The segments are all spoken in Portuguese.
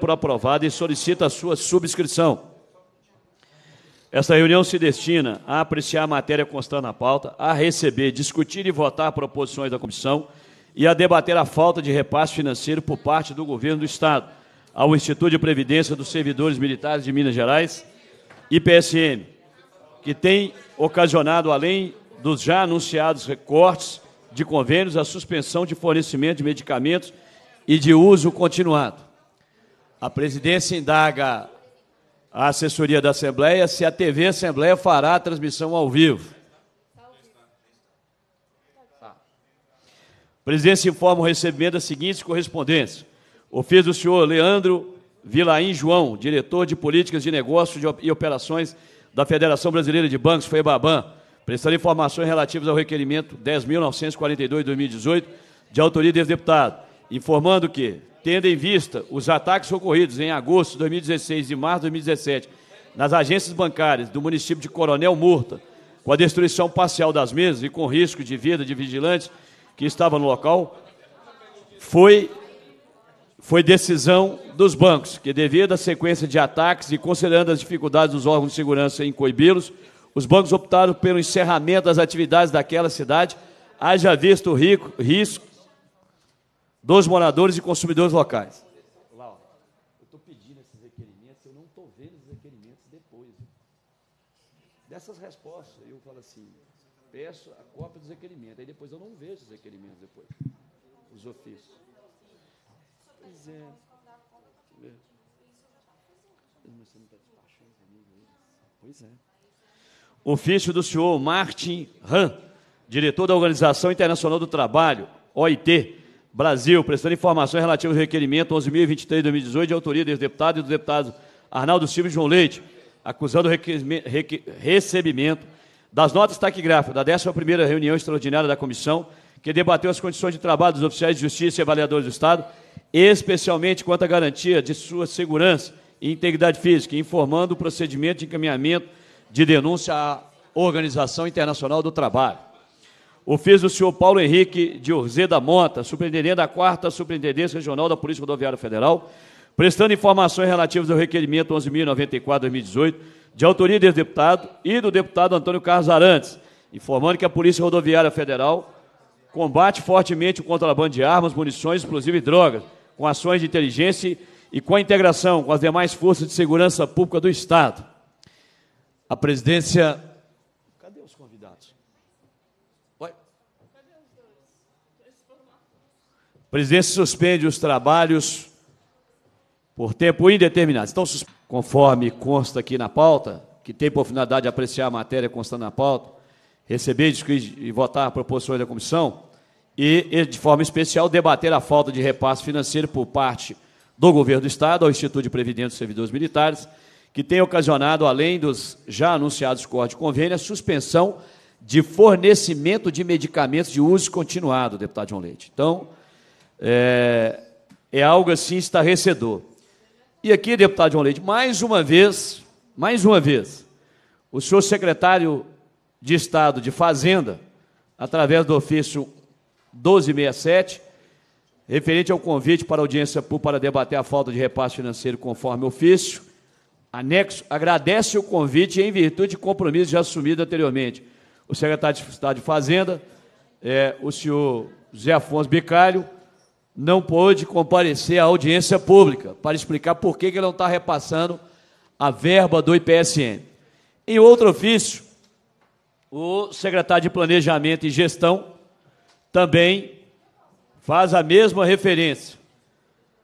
por aprovada e solicita a sua subscrição. Esta reunião se destina a apreciar a matéria constante na pauta, a receber, discutir e votar proposições da comissão e a debater a falta de repasse financeiro por parte do governo do Estado ao Instituto de Previdência dos Servidores Militares de Minas Gerais, IPSM, que tem ocasionado, além dos já anunciados recortes de convênios, a suspensão de fornecimento de medicamentos e de uso continuado. A presidência indaga a assessoria da Assembleia se a TV Assembleia fará a transmissão ao vivo. A presidência informa o recebimento das seguintes correspondências. Ofício do senhor Leandro Vilaim João, diretor de Políticas de Negócios e Operações da Federação Brasileira de Bancos, FEBABAN, prestando informações relativas ao requerimento 10.942-2018, de autoria de deputado informando que, tendo em vista os ataques ocorridos em agosto de 2016 e março de 2017 nas agências bancárias do município de Coronel Murta, com a destruição parcial das mesas e com risco de vida de vigilantes que estavam no local, foi, foi decisão dos bancos, que devido à sequência de ataques e considerando as dificuldades dos órgãos de segurança em coibi-los, os bancos optaram pelo encerramento das atividades daquela cidade, haja visto o rico, risco dos moradores e consumidores locais. Lá, ó, eu estou pedindo esses requerimentos, eu não estou vendo os requerimentos depois. Dessas respostas, eu falo assim, peço a cópia dos requerimentos, aí depois eu não vejo os requerimentos depois, os ofícios. Pois é. é. Você não está despachando comigo Pois é. Ofício do senhor Martin Han, diretor da Organização Internacional do Trabalho, OIT, Brasil, prestando informações relativas ao requerimento 11.023-2018, de autoria dos deputados e do deputado Arnaldo Silva e João Leite, acusando o recebimento das notas taquigráficas da 11ª reunião extraordinária da comissão, que debateu as condições de trabalho dos oficiais de justiça e avaliadores do Estado, especialmente quanto à garantia de sua segurança e integridade física, informando o procedimento de encaminhamento de denúncia à Organização Internacional do Trabalho o fez o senhor Paulo Henrique de Urzê da Monta, superintendente da 4 Superintendência Regional da Polícia Rodoviária Federal, prestando informações relativas ao requerimento 11.094-2018, de autoria do deputado e do deputado Antônio Carlos Arantes, informando que a Polícia Rodoviária Federal combate fortemente o contrabando de armas, munições, explosivos e drogas, com ações de inteligência e com a integração com as demais forças de segurança pública do Estado. A presidência Presidente suspende os trabalhos por tempo indeterminado. Então, conforme consta aqui na pauta, que tem por finalidade de apreciar a matéria constando na pauta, receber e votar proposições da comissão e, de forma especial, debater a falta de repasse financeiro por parte do Governo do Estado ao Instituto de Previdência dos Servidores Militares, que tem ocasionado, além dos já anunciados cortes de convênio, a suspensão de fornecimento de medicamentos de uso continuado, deputado João Leite. Então, é, é algo assim estarrecedor. E aqui, deputado João Leite, mais uma vez, mais uma vez, o senhor secretário de Estado de Fazenda, através do ofício 1267, referente ao convite para audiência pública para debater a falta de repasse financeiro conforme ofício, anexo, agradece o convite em virtude de compromisso já assumido anteriormente. O secretário de Estado de Fazenda, é, o senhor José Afonso Bicalho, não pôde comparecer à audiência pública para explicar por que, ele não está repassando a verba do IPSN. Em outro ofício, o secretário de Planejamento e Gestão também faz a mesma referência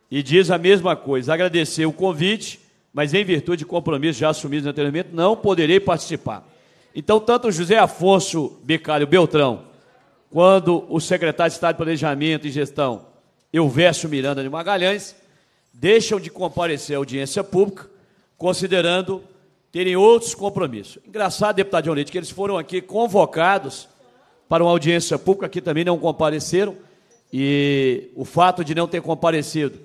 e diz a mesma coisa. Agradecer o convite, mas em virtude de compromissos já assumidos anteriormente, não poderei participar. Então, tanto José Afonso Bicalho Beltrão, quando o secretário de Estado de Planejamento e Gestão, Elvésio Miranda de Magalhães, deixam de comparecer à audiência pública, considerando terem outros compromissos. Engraçado, deputado João Leite, que eles foram aqui convocados para uma audiência pública, aqui também não compareceram, e o fato de não ter comparecido,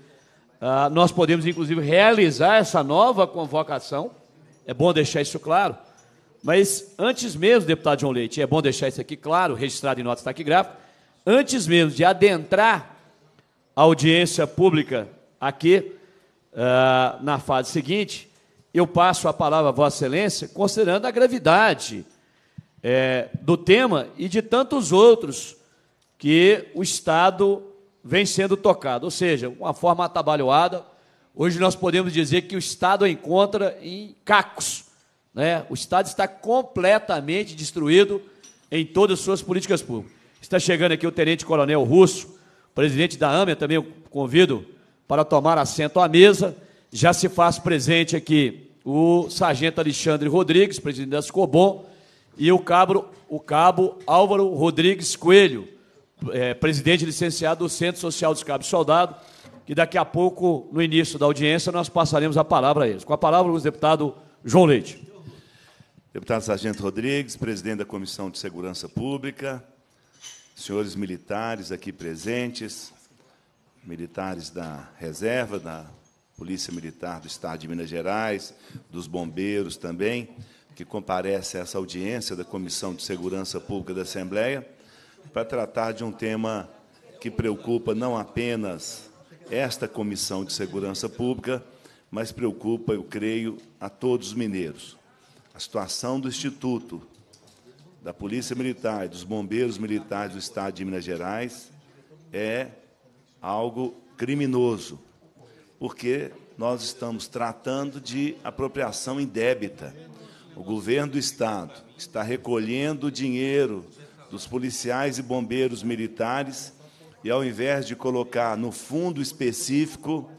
ah, nós podemos, inclusive, realizar essa nova convocação, é bom deixar isso claro, mas antes mesmo, deputado João Leite, é bom deixar isso aqui claro, registrado em nota taquigráfica, antes mesmo de adentrar audiência pública aqui, uh, na fase seguinte, eu passo a palavra à Vossa Excelência, considerando a gravidade é, do tema e de tantos outros que o Estado vem sendo tocado. Ou seja, uma forma atabalhoada. Hoje nós podemos dizer que o Estado encontra em cacos. Né? O Estado está completamente destruído em todas as suas políticas públicas. Está chegando aqui o Tenente Coronel Russo, presidente da AME, também convido para tomar assento à mesa. Já se faz presente aqui o sargento Alexandre Rodrigues, presidente da Scobom, e o cabo, o cabo Álvaro Rodrigues Coelho, é, presidente licenciado do Centro Social dos Cabos Soldado, que daqui a pouco, no início da audiência, nós passaremos a palavra a eles. Com a palavra, o deputado João Leite. Deputado Sargento Rodrigues, presidente da Comissão de Segurança Pública, senhores militares aqui presentes, militares da reserva, da Polícia Militar do Estado de Minas Gerais, dos bombeiros também, que comparece a essa audiência da Comissão de Segurança Pública da Assembleia, para tratar de um tema que preocupa não apenas esta Comissão de Segurança Pública, mas preocupa, eu creio, a todos os mineiros. A situação do Instituto da Polícia Militar, dos Bombeiros Militares do Estado de Minas Gerais é algo criminoso, porque nós estamos tratando de apropriação indébita. O governo do Estado está recolhendo dinheiro dos policiais e bombeiros militares e, ao invés de colocar no fundo específico,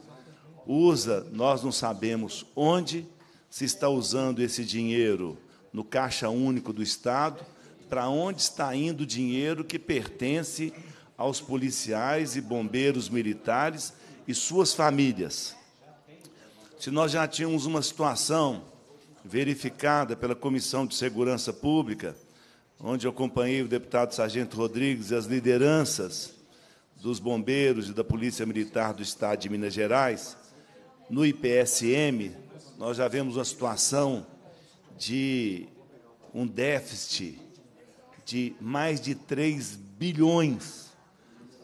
usa, nós não sabemos onde, se está usando esse dinheiro no Caixa Único do Estado para onde está indo o dinheiro que pertence aos policiais e bombeiros militares e suas famílias. Se nós já tínhamos uma situação verificada pela Comissão de Segurança Pública, onde eu acompanhei o deputado Sargento Rodrigues e as lideranças dos bombeiros e da Polícia Militar do Estado de Minas Gerais, no IPSM, nós já vemos uma situação de um déficit de mais de 3 bilhões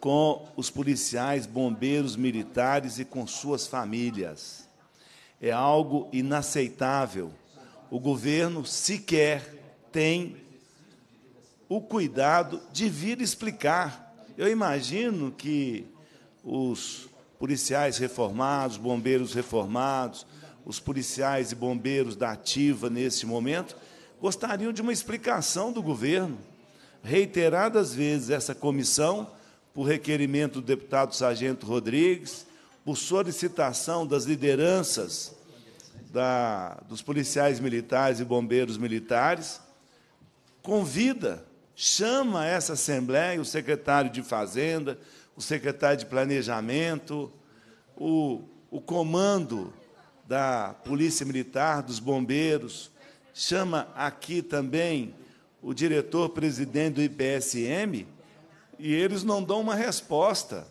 com os policiais, bombeiros, militares e com suas famílias. É algo inaceitável. O governo sequer tem o cuidado de vir explicar. Eu imagino que os policiais reformados, bombeiros reformados, os policiais e bombeiros da ativa nesse momento gostariam de uma explicação do governo reiteradas vezes essa comissão, por requerimento do deputado Sargento Rodrigues, por solicitação das lideranças da, dos policiais militares e bombeiros militares, convida, chama essa Assembleia, o secretário de Fazenda, o secretário de Planejamento, o, o comando da Polícia Militar, dos bombeiros, chama aqui também o diretor-presidente do IPSM e eles não dão uma resposta.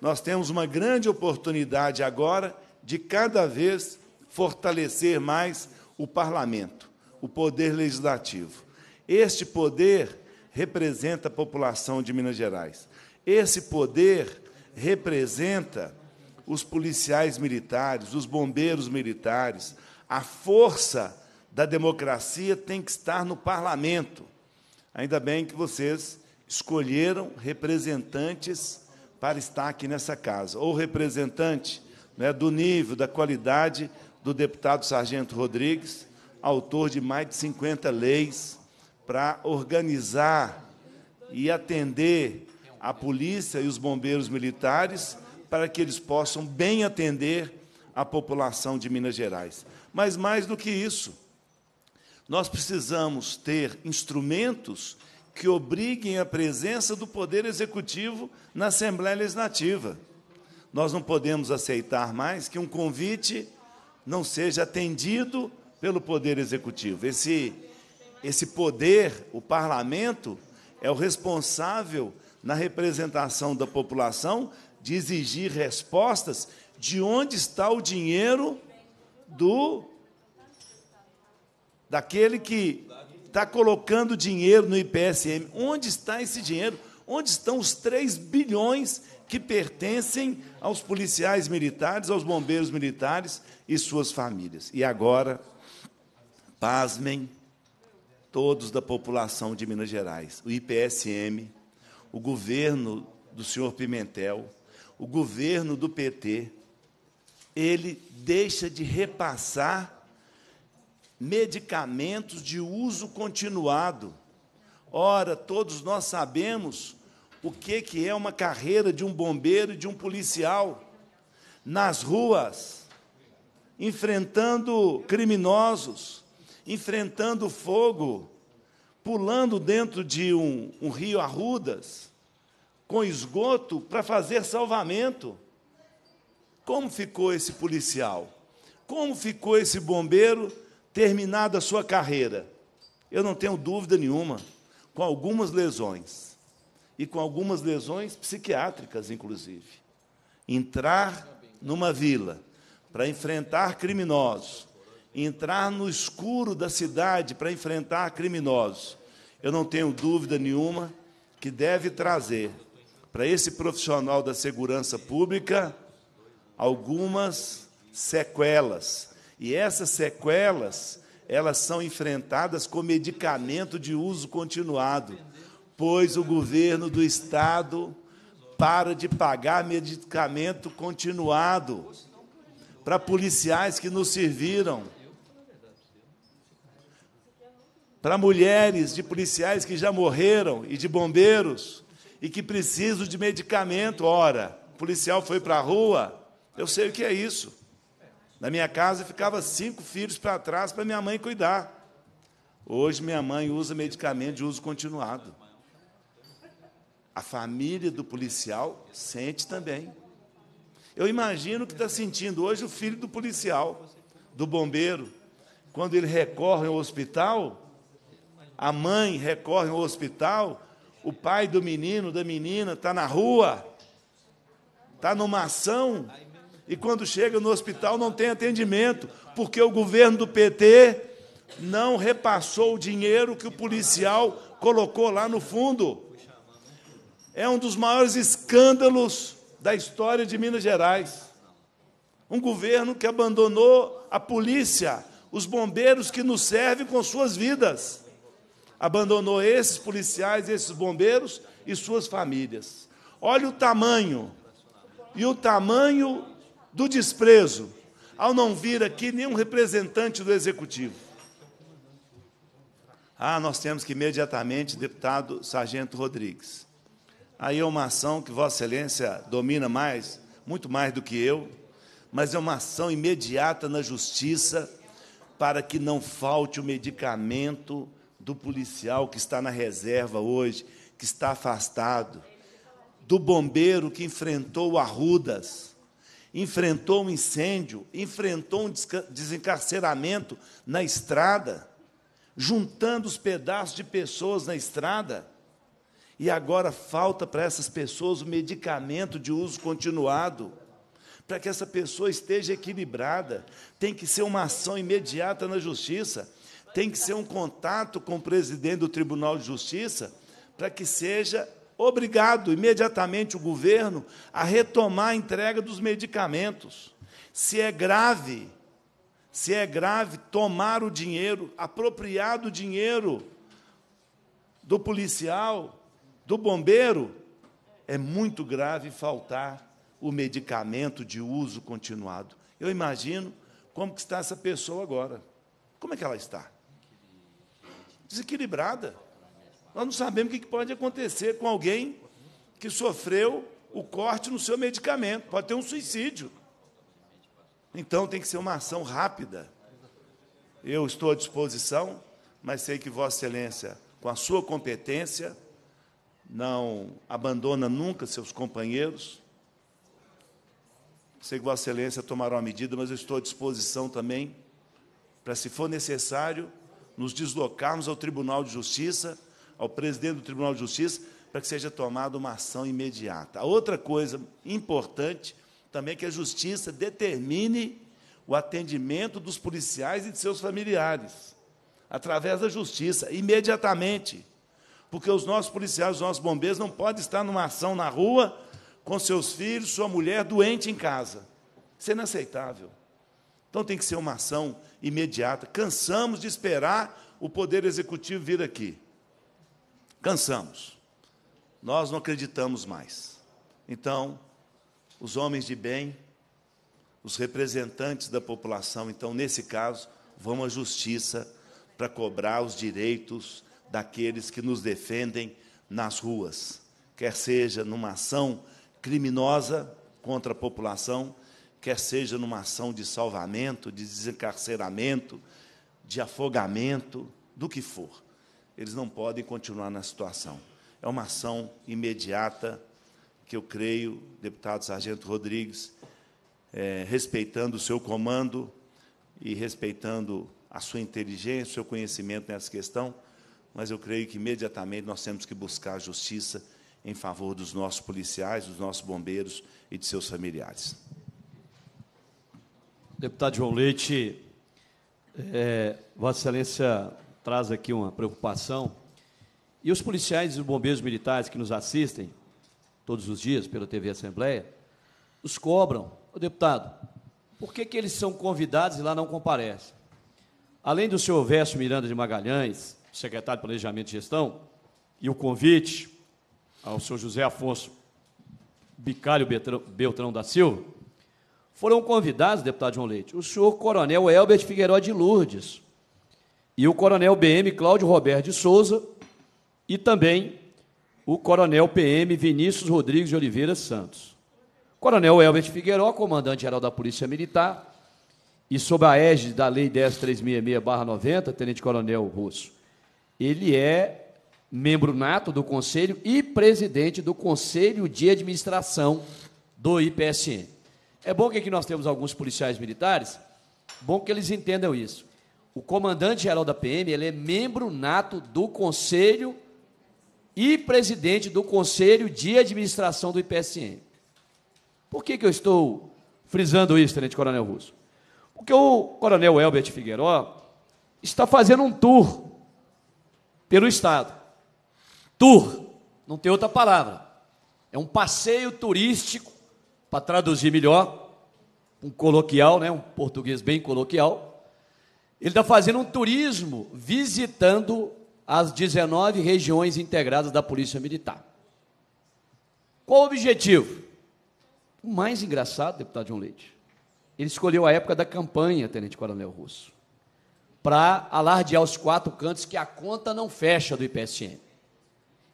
Nós temos uma grande oportunidade agora de cada vez fortalecer mais o parlamento, o poder legislativo. Este poder representa a população de Minas Gerais. Esse poder representa os policiais militares, os bombeiros militares, a força da democracia tem que estar no parlamento. Ainda bem que vocês escolheram representantes para estar aqui nessa casa, ou representante né, do nível, da qualidade do deputado Sargento Rodrigues, autor de mais de 50 leis para organizar e atender a polícia e os bombeiros militares para que eles possam bem atender a população de Minas Gerais. Mas mais do que isso, nós precisamos ter instrumentos que obriguem a presença do Poder Executivo na Assembleia Legislativa. Nós não podemos aceitar mais que um convite não seja atendido pelo Poder Executivo. Esse, esse poder, o parlamento, é o responsável na representação da população de exigir respostas de onde está o dinheiro do daquele que está colocando dinheiro no IPSM. Onde está esse dinheiro? Onde estão os 3 bilhões que pertencem aos policiais militares, aos bombeiros militares e suas famílias? E agora, pasmem todos da população de Minas Gerais, o IPSM, o governo do senhor Pimentel, o governo do PT, ele deixa de repassar medicamentos de uso continuado. Ora, todos nós sabemos o que, que é uma carreira de um bombeiro e de um policial nas ruas, enfrentando criminosos, enfrentando fogo, pulando dentro de um, um rio Arrudas, com esgoto, para fazer salvamento. Como ficou esse policial? Como ficou esse bombeiro? terminada a sua carreira, eu não tenho dúvida nenhuma, com algumas lesões, e com algumas lesões psiquiátricas, inclusive, entrar numa vila para enfrentar criminosos, entrar no escuro da cidade para enfrentar criminosos, eu não tenho dúvida nenhuma que deve trazer para esse profissional da segurança pública algumas sequelas, e essas sequelas, elas são enfrentadas com medicamento de uso continuado, pois o governo do estado para de pagar medicamento continuado para policiais que nos serviram, para mulheres de policiais que já morreram e de bombeiros e que precisam de medicamento. Ora, o policial foi para a rua, eu sei o que é isso. Na minha casa ficava cinco filhos para trás para minha mãe cuidar. Hoje minha mãe usa medicamento de uso continuado. A família do policial sente também. Eu imagino que está sentindo hoje o filho do policial, do bombeiro. Quando ele recorre ao hospital, a mãe recorre ao hospital, o pai do menino, da menina, está na rua, está numa ação e quando chega no hospital não tem atendimento, porque o governo do PT não repassou o dinheiro que o policial colocou lá no fundo. É um dos maiores escândalos da história de Minas Gerais. Um governo que abandonou a polícia, os bombeiros que nos servem com suas vidas. Abandonou esses policiais, esses bombeiros e suas famílias. Olha o tamanho. E o tamanho do desprezo ao não vir aqui nenhum representante do executivo. Ah, nós temos que imediatamente, deputado Sargento Rodrigues. Aí é uma ação que Vossa Excelência domina mais, muito mais do que eu, mas é uma ação imediata na justiça para que não falte o medicamento do policial que está na reserva hoje, que está afastado, do bombeiro que enfrentou o Arrudas enfrentou um incêndio, enfrentou um desencarceramento na estrada, juntando os pedaços de pessoas na estrada, e agora falta para essas pessoas o medicamento de uso continuado para que essa pessoa esteja equilibrada. Tem que ser uma ação imediata na justiça, tem que ser um contato com o presidente do Tribunal de Justiça, para que seja obrigado imediatamente o governo a retomar a entrega dos medicamentos. Se é grave, se é grave tomar o dinheiro, apropriar do dinheiro do policial, do bombeiro, é muito grave faltar o medicamento de uso continuado. Eu imagino como que está essa pessoa agora. Como é que ela está? Desequilibrada nós não sabemos o que pode acontecer com alguém que sofreu o corte no seu medicamento. Pode ter um suicídio. Então tem que ser uma ação rápida. Eu estou à disposição, mas sei que Vossa Excelência, com a sua competência, não abandona nunca seus companheiros. Sei que Vossa Excelência tomará uma medida, mas eu estou à disposição também para, se for necessário, nos deslocarmos ao Tribunal de Justiça ao presidente do Tribunal de Justiça para que seja tomada uma ação imediata. A outra coisa importante também é que a justiça determine o atendimento dos policiais e de seus familiares através da justiça imediatamente. Porque os nossos policiais, os nossos bombeiros não podem estar numa ação na rua com seus filhos, sua mulher doente em casa. Isso é inaceitável. Então tem que ser uma ação imediata. Cansamos de esperar o Poder Executivo vir aqui. Cansamos. Nós não acreditamos mais. Então, os homens de bem, os representantes da população, então, nesse caso, vão à justiça para cobrar os direitos daqueles que nos defendem nas ruas, quer seja numa ação criminosa contra a população, quer seja numa ação de salvamento, de desencarceramento, de afogamento, do que for eles não podem continuar na situação. É uma ação imediata que eu creio, deputado Sargento Rodrigues, é, respeitando o seu comando e respeitando a sua inteligência, o seu conhecimento nessa questão, mas eu creio que imediatamente nós temos que buscar a justiça em favor dos nossos policiais, dos nossos bombeiros e de seus familiares. Deputado João Leite, é, Vossa Excelência traz aqui uma preocupação. E os policiais e os bombeiros militares que nos assistem todos os dias pela TV Assembleia, nos cobram, ô deputado, por que, que eles são convidados e lá não comparecem? Além do senhor Verso Miranda de Magalhães, secretário de Planejamento e Gestão, e o convite ao senhor José Afonso Bicalho Beltrão, Beltrão da Silva, foram convidados, deputado João Leite, o senhor Coronel Elbert Figueiró de Lourdes, e o coronel BM Cláudio Roberto de Souza e também o coronel PM Vinícius Rodrigues de Oliveira Santos. Coronel Helbert Figueiró, comandante-geral da Polícia Militar, e sob a égide da Lei 10366-90, tenente-coronel Russo, ele é membro nato do Conselho e presidente do Conselho de Administração do IPSN. É bom que aqui nós temos alguns policiais militares, bom que eles entendam isso. O comandante-geral da PM ele é membro nato do Conselho e presidente do Conselho de Administração do IPSM. Por que, que eu estou frisando isso, Tenente Coronel Russo? Porque o Coronel Elbert Figueiró está fazendo um tour pelo Estado. Tour, não tem outra palavra. É um passeio turístico, para traduzir melhor, um coloquial, né, um português bem coloquial, ele está fazendo um turismo visitando as 19 regiões integradas da Polícia Militar. Qual o objetivo? O mais engraçado, deputado João Leite, ele escolheu a época da campanha, Tenente Coronel Russo, para alardear os quatro cantos que a conta não fecha do IPSM.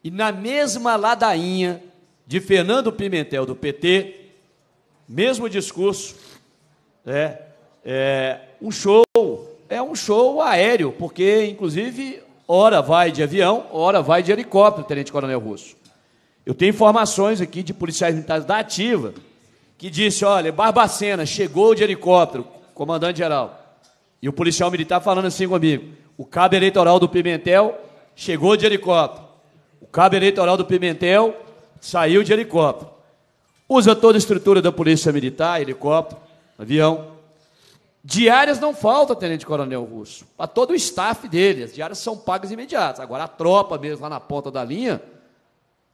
E na mesma ladainha de Fernando Pimentel, do PT, mesmo discurso, é, é um show é um show aéreo, porque, inclusive, hora vai de avião, hora vai de helicóptero, Tenente Coronel Russo. Eu tenho informações aqui de policiais militares da Ativa que disse: olha, Barbacena chegou de helicóptero, comandante-geral. E o policial militar falando assim comigo: o cabo eleitoral do Pimentel chegou de helicóptero. O cabo eleitoral do Pimentel saiu de helicóptero. Usa toda a estrutura da Polícia Militar, helicóptero, avião. Diárias não falta, Tenente Coronel Russo, para todo o staff dele. As diárias são pagas imediatas. Agora, a tropa mesmo, lá na ponta da linha,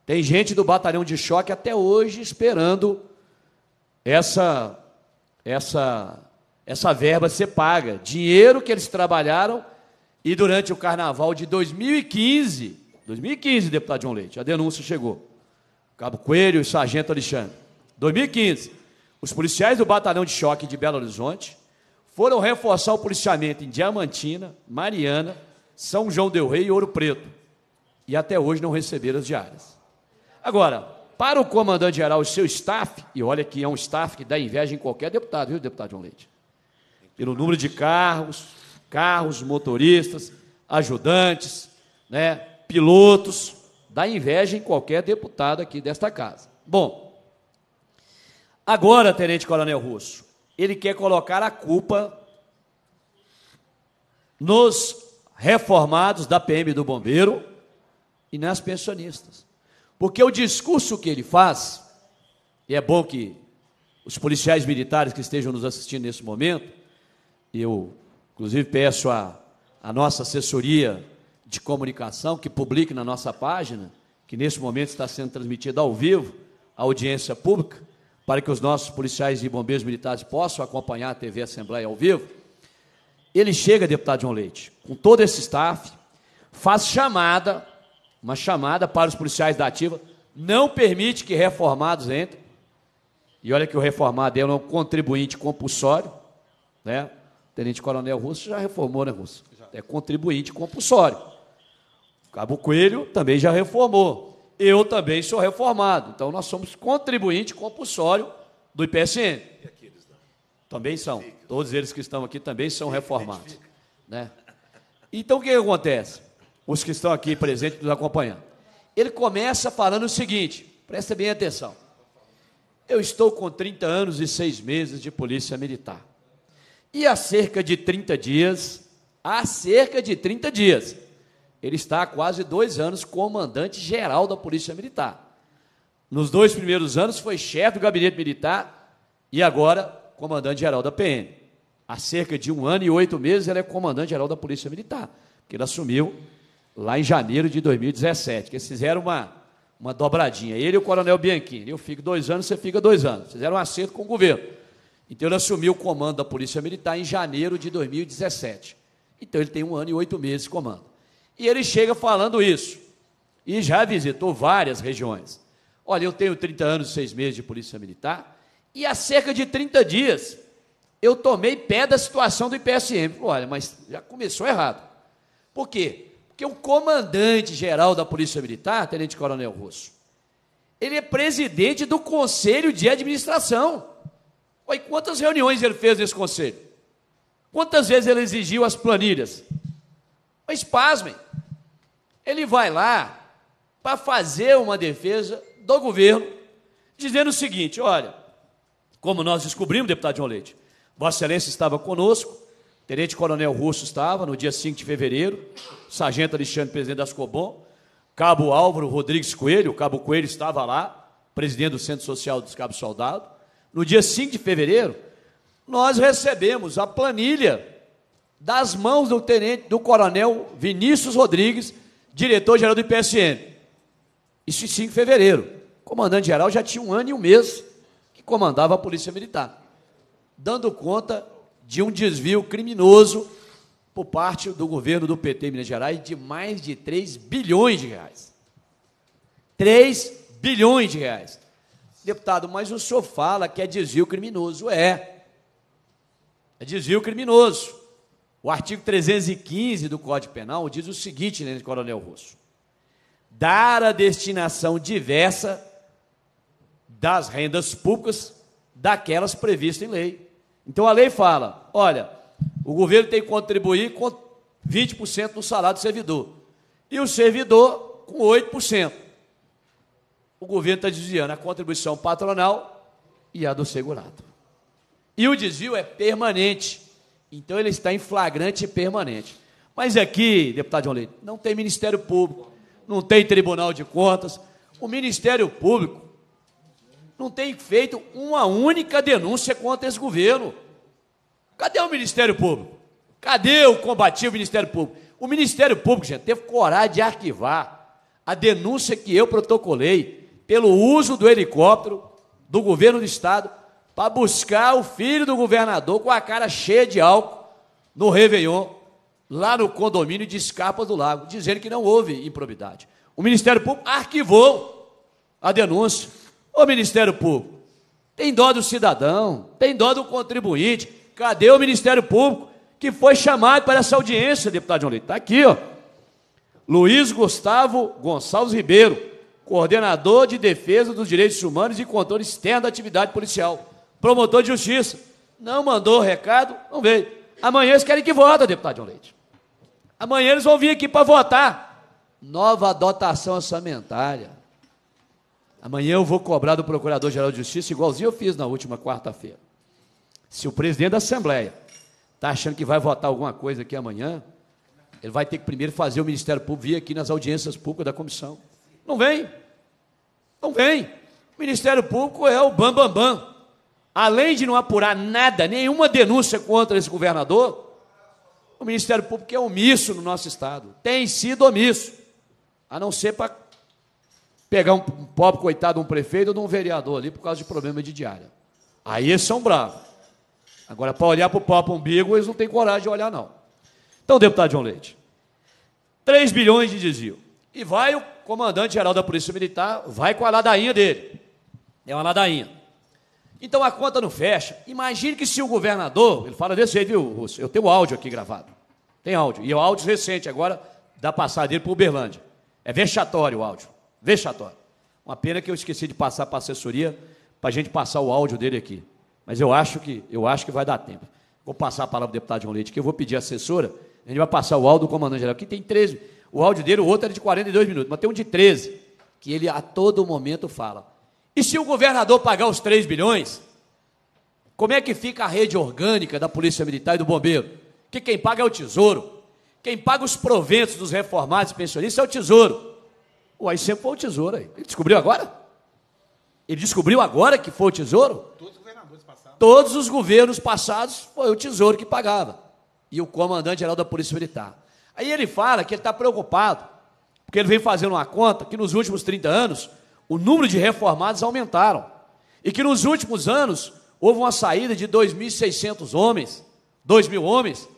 tem gente do batalhão de choque até hoje esperando essa, essa, essa verba ser paga. Dinheiro que eles trabalharam e durante o carnaval de 2015, 2015, deputado João Leite, a denúncia chegou. Cabo Coelho e Sargento Alexandre. 2015. Os policiais do batalhão de choque de Belo Horizonte foram reforçar o policiamento em Diamantina, Mariana, São João Del Rei e Ouro Preto. E até hoje não receberam as diárias. Agora, para o comandante-geral e seu staff, e olha que é um staff que dá inveja em qualquer deputado, viu, deputado João Leite? Pelo número de carros, carros, motoristas, ajudantes, né, pilotos, dá inveja em qualquer deputado aqui desta casa. Bom, agora, Tenente Coronel Russo, ele quer colocar a culpa nos reformados da PM do Bombeiro e nas pensionistas. Porque o discurso que ele faz, e é bom que os policiais militares que estejam nos assistindo nesse momento, eu inclusive peço a, a nossa assessoria de comunicação que publique na nossa página, que nesse momento está sendo transmitida ao vivo, à audiência pública, para que os nossos policiais e bombeiros militares possam acompanhar a TV Assembleia ao vivo, ele chega, deputado João Leite, com todo esse staff, faz chamada, uma chamada para os policiais da ativa, não permite que reformados entrem, e olha que o reformado é um contribuinte compulsório, né? O Tenente Coronel Russo já reformou, né, Russo? É contribuinte compulsório. Cabo Coelho também já reformou eu também sou reformado. Então nós somos contribuinte compulsório do IPSN. Também são. Todos eles que estão aqui também são reformados. Né? Então o que, que acontece? Os que estão aqui presentes nos acompanhando. Ele começa falando o seguinte: presta bem atenção. Eu estou com 30 anos e 6 meses de polícia militar. E há cerca de 30 dias, há cerca de 30 dias, ele está há quase dois anos comandante geral da Polícia Militar. Nos dois primeiros anos foi chefe do gabinete militar e agora comandante geral da PM. Há cerca de um ano e oito meses ele é comandante geral da Polícia Militar, que ele assumiu lá em janeiro de 2017, que eles fizeram uma, uma dobradinha. Ele e o coronel Bianchini. Eu fico dois anos, você fica dois anos. Fizeram um acerto com o governo. Então ele assumiu o comando da Polícia Militar em janeiro de 2017. Então ele tem um ano e oito meses de comando. E ele chega falando isso. E já visitou várias regiões. Olha, eu tenho 30 anos e 6 meses de polícia militar, e há cerca de 30 dias eu tomei pé da situação do IPSM. Olha, mas já começou errado. Por quê? Porque o comandante-geral da Polícia Militar, Tenente Coronel Russo, ele é presidente do Conselho de Administração. Olha, quantas reuniões ele fez nesse conselho? Quantas vezes ele exigiu as planilhas? Mas pasmem, ele vai lá para fazer uma defesa do governo, dizendo o seguinte: olha, como nós descobrimos, deputado João Leite, Vossa Excelência estava conosco, Tenente Coronel Russo estava no dia 5 de fevereiro, Sargento Alexandre, presidente das Cobom, Cabo Álvaro Rodrigues Coelho, o Cabo Coelho estava lá, presidente do Centro Social dos Cabos Soldado. No dia 5 de fevereiro, nós recebemos a planilha das mãos do tenente do coronel Vinícius Rodrigues, diretor-geral do IPSN. Isso em 5 de fevereiro. comandante-geral já tinha um ano e um mês que comandava a Polícia Militar, dando conta de um desvio criminoso por parte do governo do PT em Minas Gerais de mais de 3 bilhões de reais. 3 bilhões de reais. Deputado, mas o senhor fala que é desvio criminoso. É. É desvio criminoso. O artigo 315 do Código Penal diz o seguinte, né, Coronel Russo: dar a destinação diversa das rendas públicas daquelas previstas em lei. Então a lei fala: olha, o governo tem que contribuir com 20% do salário do servidor e o servidor com 8%. O governo está desviando a contribuição patronal e a do segurado. E o desvio é permanente. Então ele está em flagrante permanente. Mas aqui, deputado João Leite, não tem Ministério Público, não tem Tribunal de Contas. O Ministério Público não tem feito uma única denúncia contra esse governo. Cadê o Ministério Público? Cadê o combativo Ministério Público? O Ministério Público, gente, teve coragem de arquivar a denúncia que eu protocolei pelo uso do helicóptero do governo do Estado para buscar o filho do governador com a cara cheia de álcool no Réveillon, lá no condomínio de Escapa do Lago, dizendo que não houve improbidade. O Ministério Público arquivou a denúncia. Ô Ministério Público, tem dó do cidadão, tem dó do contribuinte. Cadê o Ministério Público que foi chamado para essa audiência, deputado João Leite? Está aqui, ó. Luiz Gustavo Gonçalves Ribeiro, coordenador de defesa dos direitos humanos e controle externo da atividade policial. Promotor de justiça. Não mandou recado, não veio. Amanhã eles querem que vota, deputado João Leite. Amanhã eles vão vir aqui para votar. Nova dotação orçamentária. Amanhã eu vou cobrar do Procurador-Geral de Justiça, igualzinho eu fiz na última quarta-feira. Se o presidente da Assembleia está achando que vai votar alguma coisa aqui amanhã, ele vai ter que primeiro fazer o Ministério Público vir aqui nas audiências públicas da comissão. Não vem. Não vem. O Ministério Público é o bambambam. Bam, bam além de não apurar nada, nenhuma denúncia contra esse governador, o Ministério Público é omisso no nosso Estado. Tem sido omisso. A não ser para pegar um pobre coitado de um prefeito ou de um vereador ali por causa de problema de diária. Aí eles são bravos. Agora, para olhar para o próprio umbigo, eles não têm coragem de olhar, não. Então, deputado João Leite, 3 bilhões de desvio. E vai o comandante-geral da Polícia Militar, vai com a ladainha dele. É uma ladainha. Então a conta não fecha. Imagine que se o governador, ele fala desse jeito, viu, Russo? Eu tenho áudio aqui gravado. Tem áudio. E o é áudio recente agora da passagem dele para Uberlândia. É vexatório o áudio. Vexatório. Uma pena que eu esqueci de passar para a assessoria para a gente passar o áudio dele aqui. Mas eu acho que eu acho que vai dar tempo. Vou passar a palavra para o deputado João Leite, que eu vou pedir a assessora, a gente vai passar o áudio do comandante-geral, que tem 13. O áudio dele, o outro era é de 42 minutos, mas tem um de 13, que ele a todo momento fala. E se o governador pagar os 3 bilhões, como é que fica a rede orgânica da Polícia Militar e do Bombeiro? Que quem paga é o Tesouro. Quem paga os proventos dos reformados e pensionistas é o Tesouro. Uai, sempre foi o Tesouro aí. Ele descobriu agora? Ele descobriu agora que foi o Tesouro? Todos os governadores passados. Todos os governos passados foi o Tesouro que pagava. E o comandante-geral da Polícia Militar. Aí ele fala que ele está preocupado, porque ele vem fazendo uma conta que nos últimos 30 anos o número de reformados aumentaram. E que nos últimos anos houve uma saída de 2.600 homens, 2.000 homens.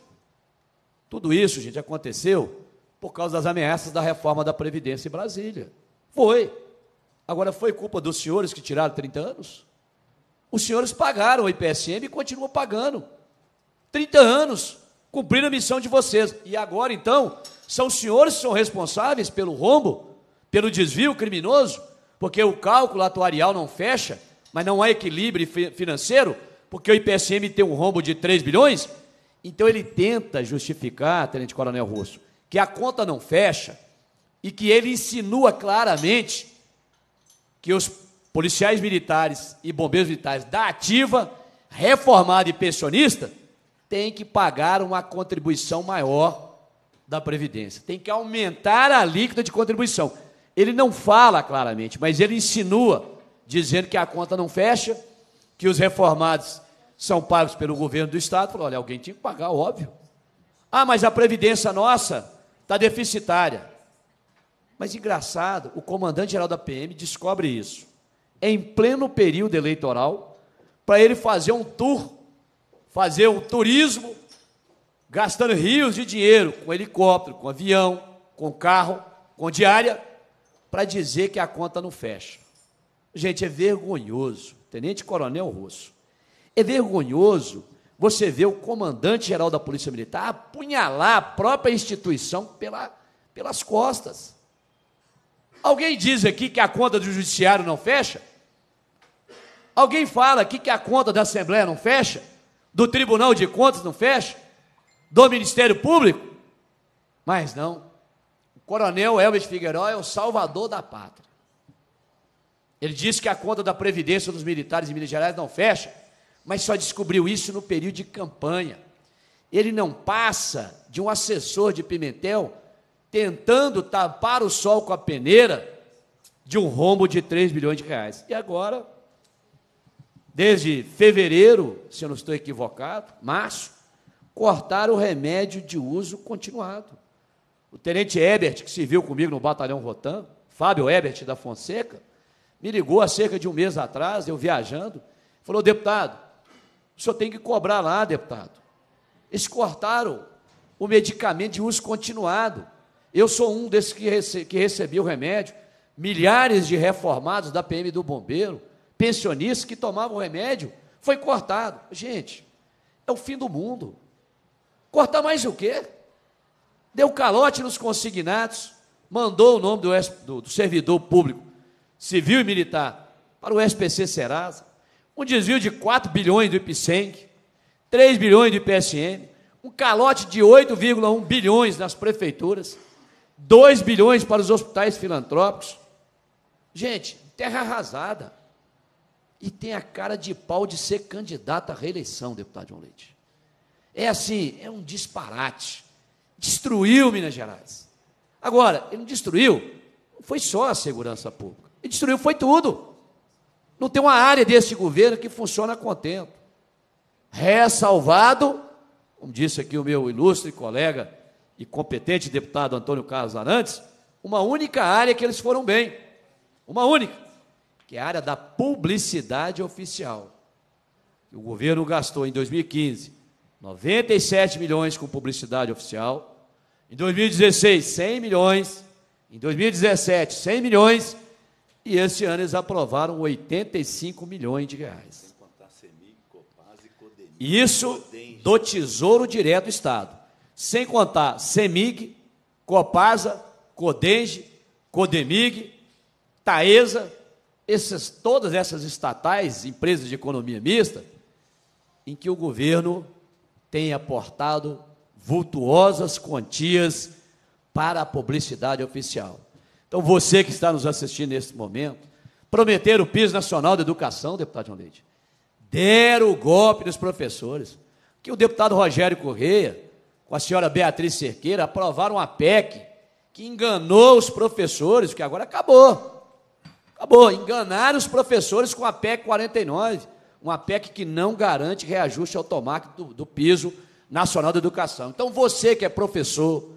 Tudo isso, gente, aconteceu por causa das ameaças da reforma da Previdência em Brasília. Foi. Agora, foi culpa dos senhores que tiraram 30 anos? Os senhores pagaram o IPSM e continuam pagando. 30 anos, cumprindo a missão de vocês. E agora, então, são os senhores que são responsáveis pelo rombo, pelo desvio criminoso porque o cálculo atuarial não fecha, mas não há equilíbrio financeiro, porque o IPSM tem um rombo de 3 bilhões. Então ele tenta justificar, Tenente Coronel Russo, que a conta não fecha e que ele insinua claramente que os policiais militares e bombeiros militares da ativa, reformada e pensionista, têm que pagar uma contribuição maior da Previdência. Tem que aumentar a alíquota de contribuição. Ele não fala claramente, mas ele insinua, dizendo que a conta não fecha, que os reformados são pagos pelo governo do Estado. Falou, olha, alguém tinha que pagar, óbvio. Ah, mas a previdência nossa está deficitária. Mas engraçado, o comandante-geral da PM descobre isso. É em pleno período eleitoral, para ele fazer um tour, fazer um turismo, gastando rios de dinheiro com helicóptero, com avião, com carro, com diária para dizer que a conta não fecha. Gente, é vergonhoso. Tenente Coronel Russo. É vergonhoso você ver o comandante-geral da Polícia Militar apunhalar a própria instituição pela, pelas costas. Alguém diz aqui que a conta do Judiciário não fecha? Alguém fala aqui que a conta da Assembleia não fecha? Do Tribunal de Contas não fecha? Do Ministério Público? Mas não coronel Elvis Figueiró é o salvador da pátria. Ele disse que a conta da Previdência dos militares em Minas Gerais não fecha, mas só descobriu isso no período de campanha. Ele não passa de um assessor de Pimentel tentando tapar o sol com a peneira de um rombo de 3 bilhões de reais. E agora, desde fevereiro, se eu não estou equivocado, março, cortaram o remédio de uso continuado. O tenente Ebert, que serviu comigo no batalhão Rotan, Fábio Ebert da Fonseca, me ligou há cerca de um mês atrás, eu viajando, falou: deputado, o senhor tem que cobrar lá, deputado. Eles cortaram o medicamento de uso continuado. Eu sou um desses que, rece que recebeu o remédio. Milhares de reformados da PM do Bombeiro, pensionistas que tomavam remédio, foi cortado. Gente, é o fim do mundo. Cortar mais o quê? deu calote nos consignados, mandou o nome do, do, do servidor público, civil e militar, para o SPC Serasa, um desvio de 4 bilhões do IPSENC, 3 bilhões do IPSM, um calote de 8,1 bilhões nas prefeituras, 2 bilhões para os hospitais filantrópicos. Gente, terra arrasada. E tem a cara de pau de ser candidato à reeleição, deputado João Leite. É assim, é um disparate. Destruiu Minas Gerais. Agora, ele não destruiu, não foi só a segurança pública. Ele destruiu, foi tudo. Não tem uma área desse governo que funciona contento. Ressalvado, como disse aqui o meu ilustre colega e competente deputado Antônio Carlos Arantes, uma única área que eles foram bem. Uma única, que é a área da publicidade oficial. O governo gastou em 2015 97 milhões com publicidade oficial, em 2016, 100 milhões. Em 2017, 100 milhões. E este ano eles aprovaram 85 milhões de reais. E isso do Tesouro Direto do Estado. Sem contar CEMIG, Copasa, Codenge, Codemig, Taesa, essas, todas essas estatais, empresas de economia mista, em que o governo tem aportado vultuosas quantias para a publicidade oficial. Então, você que está nos assistindo neste momento, prometeram o piso nacional da educação, deputado João Leite, deram o golpe dos professores, que o deputado Rogério Correia, com a senhora Beatriz Cerqueira, aprovaram uma PEC que enganou os professores, que agora acabou. Acabou, enganaram os professores com a PEC 49, uma PEC que não garante reajuste automático do, do piso Nacional de Educação. Então, você que é professor,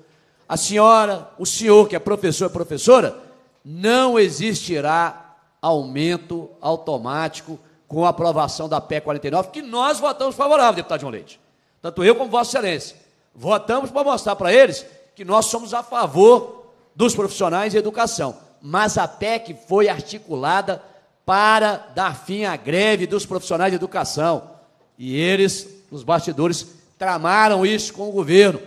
a senhora, o senhor que é professor e professora, não existirá aumento automático com a aprovação da PEC 49, que nós votamos favorável, deputado João Leite. Tanto eu como Vossa Excelência. Votamos para mostrar para eles que nós somos a favor dos profissionais e educação. Mas a PEC foi articulada para dar fim à greve dos profissionais de educação. E eles, nos bastidores, tramaram isso com o governo.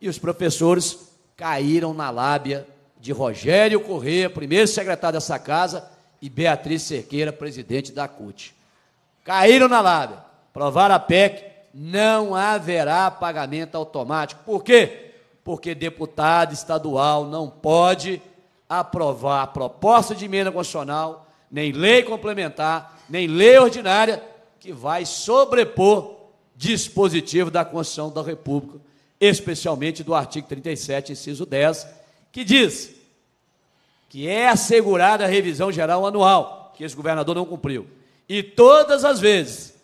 E os professores caíram na lábia de Rogério Corrêa, primeiro secretário dessa casa, e Beatriz Cerqueira, presidente da CUT. Caíram na lábia, provaram a PEC, não haverá pagamento automático. Por quê? Porque deputado estadual não pode aprovar proposta de emenda constitucional, nem lei complementar, nem lei ordinária que vai sobrepor dispositivo da Constituição da República, especialmente do artigo 37, inciso 10, que diz que é assegurada a revisão geral anual, que esse governador não cumpriu. E todas as vezes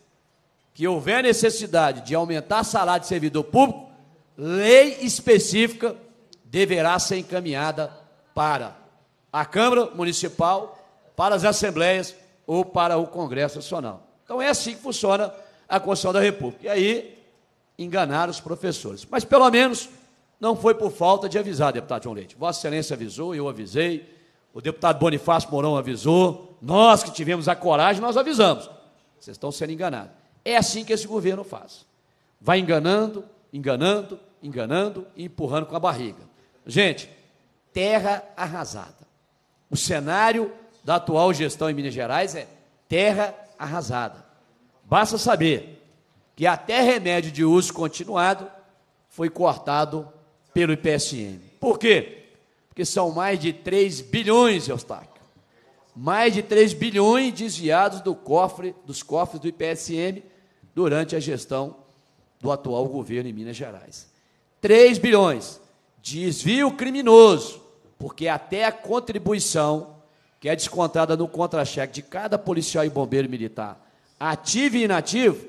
que houver necessidade de aumentar salário de servidor público, lei específica deverá ser encaminhada para a Câmara Municipal, para as Assembleias ou para o Congresso Nacional. Então é assim que funciona a Constituição da República. E aí enganaram os professores. Mas pelo menos não foi por falta de avisar, deputado João Leite. Vossa Excelência avisou, eu avisei, o deputado Bonifácio Mourão avisou, nós que tivemos a coragem, nós avisamos. Vocês estão sendo enganados. É assim que esse governo faz. Vai enganando, enganando, enganando e empurrando com a barriga. Gente, terra arrasada. O cenário da atual gestão em Minas Gerais é terra arrasada. Basta saber que até remédio de uso continuado foi cortado pelo IPSM. Por quê? Porque são mais de 3 bilhões, Eustáquio. Mais de 3 bilhões desviados do cofre, dos cofres do IPSM durante a gestão do atual governo em Minas Gerais. 3 bilhões. Desvio criminoso, porque até a contribuição que é descontada no contra-cheque de cada policial e bombeiro militar ativo e inativo,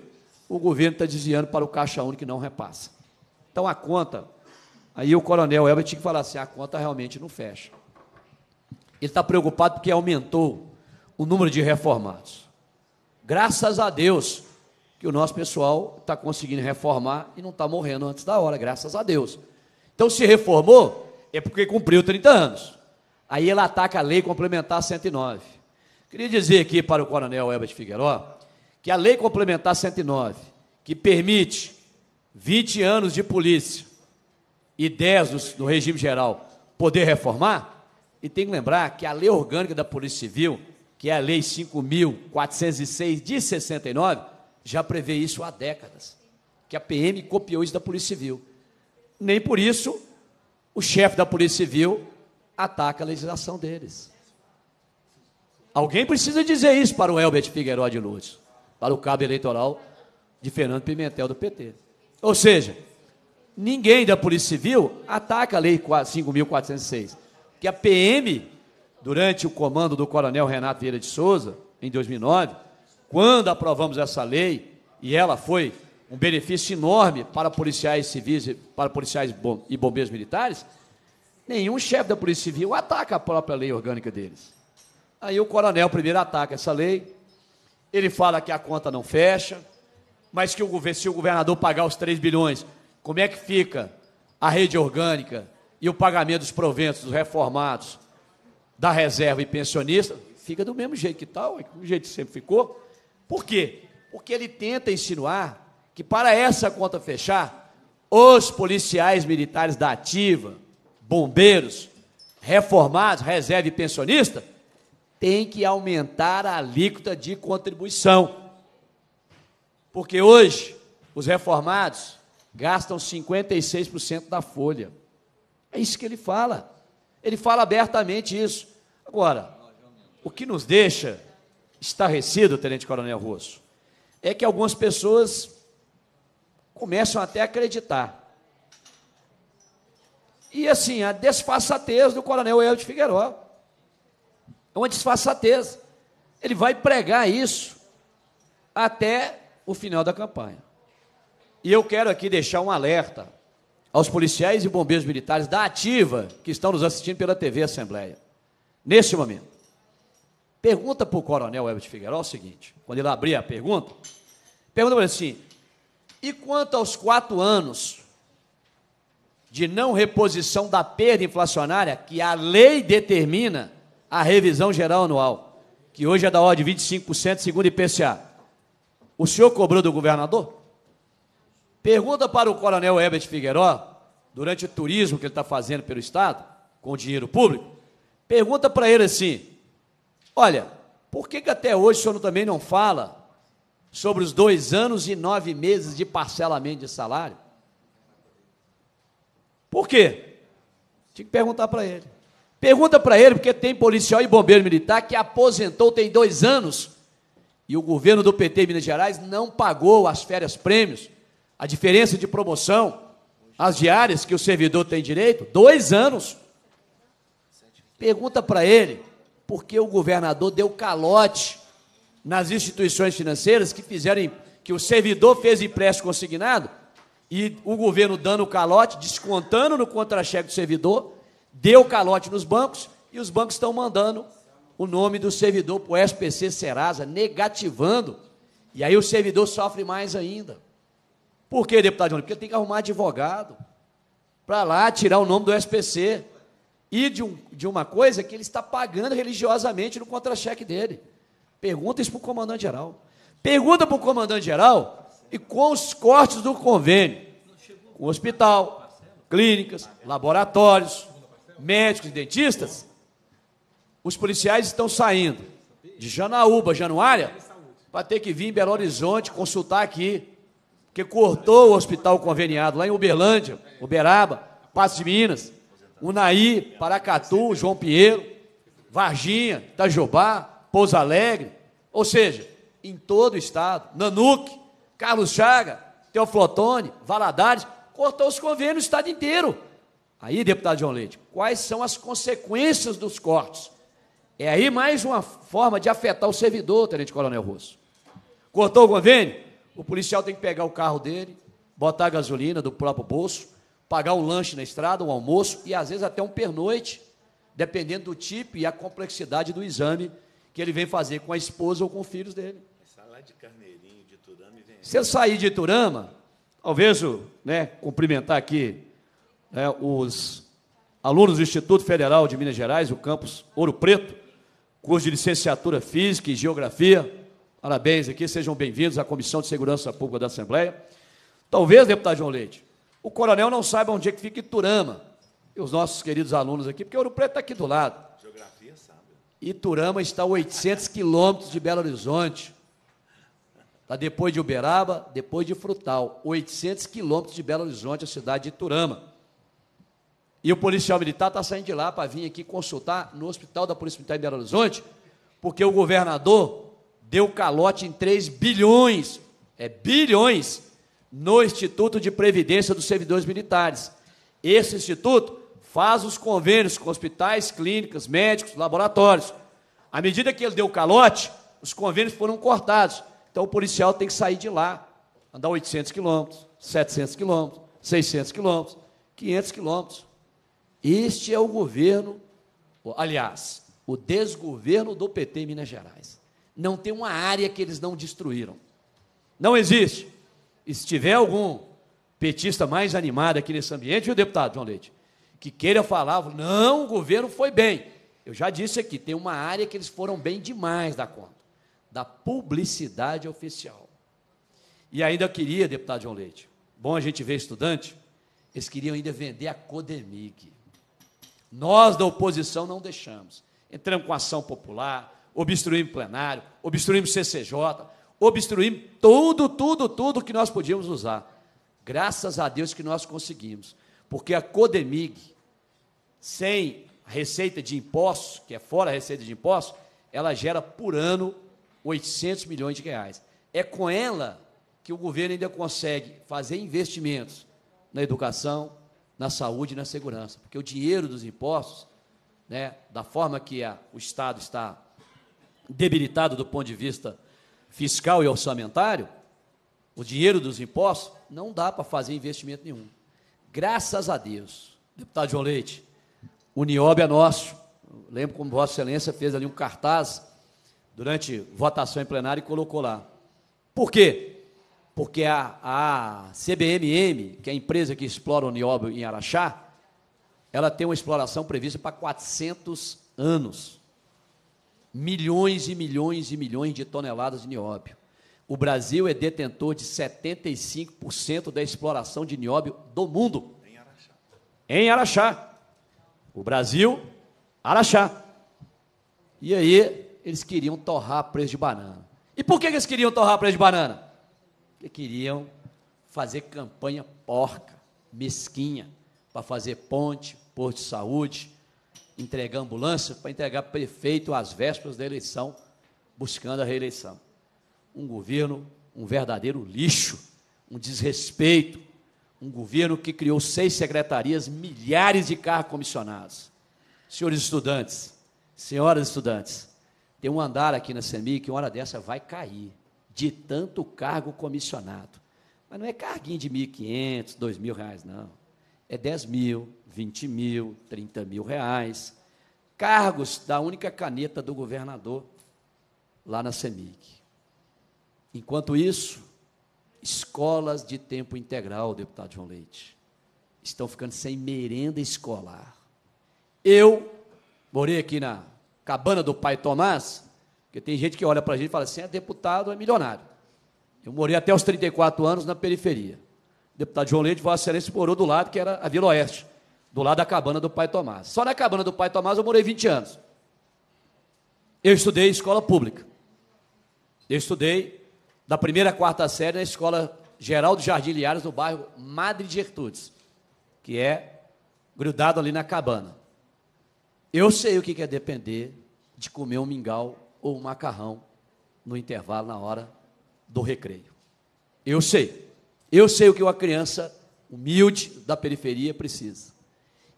o governo está desviando para o caixa único que não repassa. Então a conta, aí o coronel Elber tinha que falar assim: a conta realmente não fecha. Ele está preocupado porque aumentou o número de reformados. Graças a Deus que o nosso pessoal está conseguindo reformar e não está morrendo antes da hora, graças a Deus. Então, se reformou, é porque cumpriu 30 anos. Aí ele ataca a lei complementar 109. Queria dizer aqui para o coronel de Figueiró que a Lei Complementar 109, que permite 20 anos de polícia e 10 do regime geral, poder reformar, e tem que lembrar que a Lei Orgânica da Polícia Civil, que é a Lei 5.406 de 69, já prevê isso há décadas, que a PM copiou isso da Polícia Civil. Nem por isso o chefe da Polícia Civil ataca a legislação deles. Alguém precisa dizer isso para o Elbert Figueiró de Lourdes para o cabo eleitoral de Fernando Pimentel do PT. Ou seja, ninguém da Polícia Civil ataca a Lei 5.406, que a PM, durante o comando do coronel Renato Vieira de Souza, em 2009, quando aprovamos essa lei, e ela foi um benefício enorme para policiais civis, para policiais e bombeiros militares, nenhum chefe da Polícia Civil ataca a própria lei orgânica deles. Aí o coronel primeiro ataca essa lei, ele fala que a conta não fecha, mas que o, se o governador pagar os 3 bilhões, como é que fica a rede orgânica e o pagamento dos proventos dos reformados da reserva e pensionista? Fica do mesmo jeito que tal, tá, do jeito que sempre ficou. Por quê? Porque ele tenta insinuar que para essa conta fechar, os policiais militares da ativa, bombeiros, reformados, reserva e pensionista, tem que aumentar a alíquota de contribuição. Porque hoje, os reformados gastam 56% da folha. É isso que ele fala. Ele fala abertamente isso. Agora, o que nos deixa estarrecido, Tenente Coronel Rosso, é que algumas pessoas começam até a acreditar. E assim, a desfaçatez do Coronel Hélio Figueiredo. Figueiró. É uma disfarçateza. Ele vai pregar isso até o final da campanha. E eu quero aqui deixar um alerta aos policiais e bombeiros militares da ativa que estão nos assistindo pela TV Assembleia. Neste momento. Pergunta para o coronel Herbert Figueiredo o seguinte, quando ele abrir a pergunta, pergunta para ele assim, e quanto aos quatro anos de não reposição da perda inflacionária que a lei determina a revisão geral anual, que hoje é da ordem de 25%, segundo IPCA. O senhor cobrou do governador? Pergunta para o coronel Herbert Figueiró, durante o turismo que ele está fazendo pelo Estado, com dinheiro público, pergunta para ele assim, olha, por que, que até hoje o senhor também não fala sobre os dois anos e nove meses de parcelamento de salário? Por quê? Tinha que perguntar para ele. Pergunta para ele, porque tem policial e bombeiro militar que aposentou tem dois anos e o governo do PT em Minas Gerais não pagou as férias prêmios, a diferença de promoção, as diárias que o servidor tem direito, dois anos. Pergunta para ele por que o governador deu calote nas instituições financeiras que fizeram que o servidor fez empréstimo consignado e o governo dando o calote, descontando no contra-cheque do servidor deu calote nos bancos e os bancos estão mandando o nome do servidor para o SPC Serasa, negativando. E aí o servidor sofre mais ainda. Por que, deputado Júnior? Porque tem que arrumar advogado para lá tirar o nome do SPC e de, um, de uma coisa que ele está pagando religiosamente no contra-cheque dele. Pergunta isso para o comandante-geral. Pergunta para o comandante-geral e com os cortes do convênio, com hospital, clínicas, laboratórios, médicos e dentistas, os policiais estão saindo de Janaúba, Januária, para ter que vir em Belo Horizonte consultar aqui, porque cortou o hospital conveniado lá em Uberlândia, Uberaba, Passo de Minas, Unaí, Paracatu, João Pinheiro, Varginha, Itajubá, Pouso Alegre, ou seja, em todo o estado, Nanuque, Carlos Chaga, Teoflotone, Valadares, cortou os convênios o estado inteiro. Aí, deputado João Leite, quais são as consequências dos cortes? É aí mais uma forma de afetar o servidor, Tenente Coronel Russo. Cortou o convênio? O policial tem que pegar o carro dele, botar a gasolina do próprio bolso, pagar um lanche na estrada, um almoço e às vezes até um pernoite, dependendo do tipo e a complexidade do exame que ele vem fazer com a esposa ou com os filhos dele. Salário de carneirinho, de Turama vem... Se eu sair de Turama, talvez, né, cumprimentar aqui né, os alunos do Instituto Federal de Minas Gerais, o campus Ouro Preto, curso de licenciatura física e geografia. Parabéns aqui, sejam bem-vindos à Comissão de Segurança Pública da Assembleia. Talvez, deputado João Leite, o coronel não saiba onde é que fica Iturama, e os nossos queridos alunos aqui, porque Ouro Preto está aqui do lado. Geografia sabe. Iturama está a 800 quilômetros de Belo Horizonte. Está depois de Uberaba, depois de Frutal. 800 quilômetros de Belo Horizonte, a cidade de Iturama. E o policial militar está saindo de lá para vir aqui consultar no hospital da Polícia Militar de Belo Horizonte, porque o governador deu calote em 3 bilhões, é bilhões, no Instituto de Previdência dos Servidores Militares. Esse instituto faz os convênios com hospitais, clínicas, médicos, laboratórios. À medida que ele deu calote, os convênios foram cortados. Então o policial tem que sair de lá, andar 800 quilômetros, 700 quilômetros, 600 quilômetros, 500 quilômetros este é o governo, aliás, o desgoverno do PT em Minas Gerais. Não tem uma área que eles não destruíram. Não existe. E se tiver algum petista mais animado aqui nesse ambiente, viu, deputado João Leite, que queira falar, não, o governo foi bem. Eu já disse aqui, tem uma área que eles foram bem demais da conta, da publicidade oficial. E ainda queria, deputado João Leite, bom a gente ver estudante, eles queriam ainda vender a Codemig. Nós da oposição não deixamos. Entramos com ação popular, obstruímos plenário, obstruímos CCJ, obstruímos tudo, tudo, tudo que nós podíamos usar. Graças a Deus que nós conseguimos. Porque a Codemig, sem receita de impostos, que é fora a receita de impostos, ela gera por ano 800 milhões de reais. É com ela que o governo ainda consegue fazer investimentos na educação, na saúde e na segurança, porque o dinheiro dos impostos, né, da forma que a, o Estado está debilitado do ponto de vista fiscal e orçamentário, o dinheiro dos impostos não dá para fazer investimento nenhum. Graças a Deus, deputado João Leite, o Niobe é nosso. lembro como Vossa Excelência fez ali um cartaz durante votação em plenário e colocou lá. Por quê? porque a, a CBMM, que é a empresa que explora o nióbio em Araxá, ela tem uma exploração prevista para 400 anos. Milhões e milhões e milhões de toneladas de nióbio. O Brasil é detentor de 75% da exploração de nióbio do mundo. Em Araxá. Em Araxá. O Brasil, Araxá. E aí, eles queriam torrar preço de banana. E por que eles queriam torrar preço de banana? que queriam fazer campanha porca, mesquinha, para fazer ponte, porto de saúde, entregar ambulância, para entregar prefeito às vésperas da eleição, buscando a reeleição. Um governo, um verdadeiro lixo, um desrespeito, um governo que criou seis secretarias, milhares de carros comissionados. Senhores estudantes, senhoras estudantes, tem um andar aqui na CEMIG que uma hora dessa vai cair de tanto cargo comissionado. Mas não é carguinho de 1.500, 2.000 reais, não. É 10 mil, 20 mil, 30 mil reais. Cargos da única caneta do governador lá na CEMIG. Enquanto isso, escolas de tempo integral, deputado João Leite, estão ficando sem merenda escolar. Eu morei aqui na cabana do pai Tomás, porque tem gente que olha para a gente e fala assim: é deputado, é milionário. Eu morei até os 34 anos na periferia. O deputado João Leite, Vossa Excelência, morou do lado que era a Vila Oeste, do lado da cabana do Pai Tomás. Só na cabana do Pai Tomás eu morei 20 anos. Eu estudei escola pública. Eu estudei da primeira à quarta série na escola Geraldo Jardim Liares, no bairro Madre de Gertrudes, que é grudado ali na cabana. Eu sei o que é depender de comer um mingau ou um macarrão no intervalo, na hora do recreio. Eu sei, eu sei o que uma criança humilde da periferia precisa.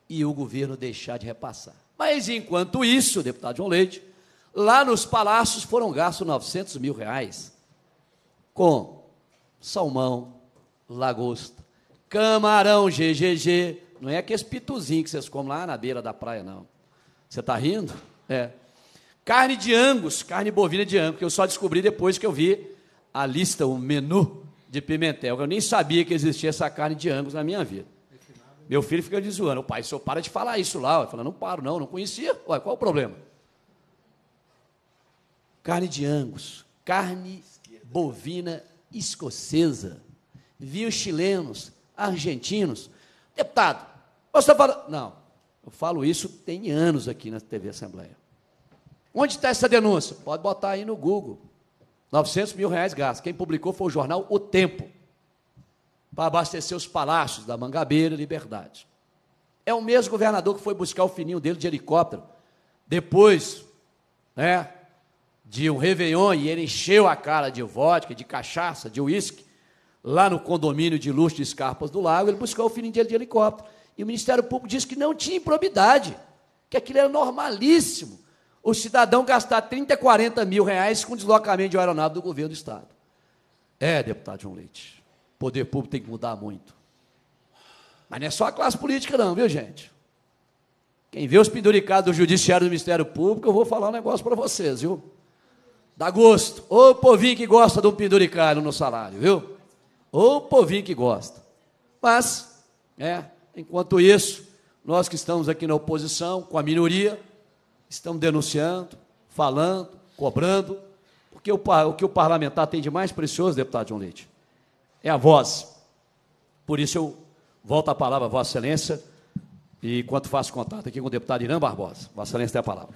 E o governo deixar de repassar. Mas enquanto isso, deputado João Leite, lá nos palácios foram gastos 900 mil reais com salmão, lagosta, camarão GGG. Não é aqueles pituzinhos que vocês comem lá na beira da praia, não. Você está rindo? É. Carne de angus, carne bovina de angus, que eu só descobri depois que eu vi a lista, o menu de pimentel. Eu nem sabia que existia essa carne de angus na minha vida. Meu filho fica me zoando, o pai, senhor para de falar isso lá. Eu falo, não paro, não, não conhecia. Ué, qual o problema? Carne de angus, carne bovina escocesa. Vi os chilenos, argentinos. Deputado, você está falando. Não, eu falo isso tem anos aqui na TV Assembleia. Onde está essa denúncia? Pode botar aí no Google. 900 mil reais gastos. Quem publicou foi o jornal O Tempo, para abastecer os palácios da Mangabeira e Liberdade. É o mesmo governador que foi buscar o fininho dele de helicóptero, depois né, de um Réveillon, e ele encheu a cara de vodka, de cachaça, de uísque, lá no condomínio de luxo de Escarpas do Lago, ele buscou o fininho dele de helicóptero. E o Ministério Público disse que não tinha improbidade, que aquilo era normalíssimo o cidadão gastar 30, 40 mil reais com deslocamento de aeronave do governo do Estado. É, deputado João Leite, poder público tem que mudar muito. Mas não é só a classe política, não, viu, gente? Quem vê os penduricados do Judiciário do Ministério Público, eu vou falar um negócio para vocês, viu? Dá gosto. Ô povinho que gosta de um penduricado no salário, viu? Ô povinho que gosta. Mas, é, enquanto isso, nós que estamos aqui na oposição, com a minoria, estão denunciando, falando, cobrando, porque o, o que o parlamentar tem de mais precioso, deputado João Leite, é a voz. Por isso eu volto a palavra Vossa Excelência e enquanto faço contato aqui com o deputado Irã Barbosa. Vossa Excelência tem a palavra.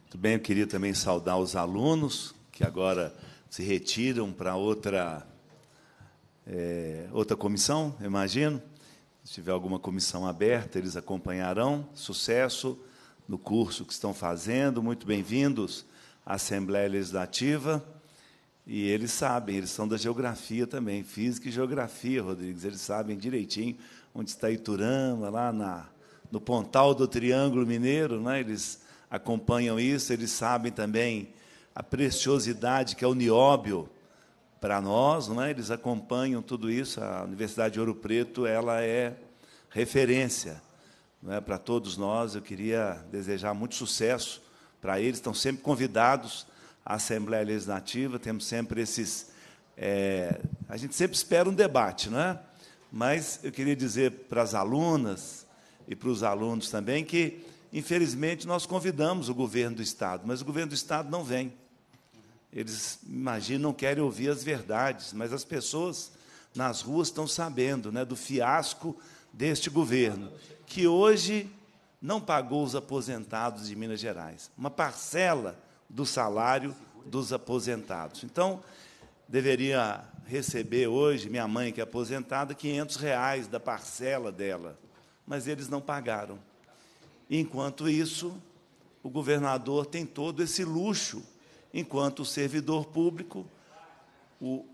Muito bem, eu queria também saudar os alunos que agora se retiram para outra, é, outra comissão, imagino. Se tiver alguma comissão aberta, eles acompanharão. Sucesso no curso que estão fazendo. Muito bem-vindos à Assembleia Legislativa. E eles sabem, eles são da geografia também, física e geografia, Rodrigues. Eles sabem direitinho onde está Iturama, lá na, no pontal do Triângulo Mineiro. Né? Eles acompanham isso, eles sabem também a preciosidade que é o nióbio para nós, né? eles acompanham tudo isso. A Universidade de Ouro Preto ela é referência né, para todos nós. Eu queria desejar muito sucesso para eles. Estão sempre convidados à Assembleia Legislativa, temos sempre esses. É, a gente sempre espera um debate, não é? Mas eu queria dizer para as alunas e para os alunos também que, infelizmente, nós convidamos o governo do Estado, mas o governo do Estado não vem. Eles, imagino, não querem ouvir as verdades, mas as pessoas nas ruas estão sabendo né, do fiasco deste governo que hoje não pagou os aposentados de Minas Gerais, uma parcela do salário dos aposentados. Então, deveria receber hoje, minha mãe que é aposentada, 500 reais da parcela dela, mas eles não pagaram. Enquanto isso, o governador tem todo esse luxo, enquanto o servidor público,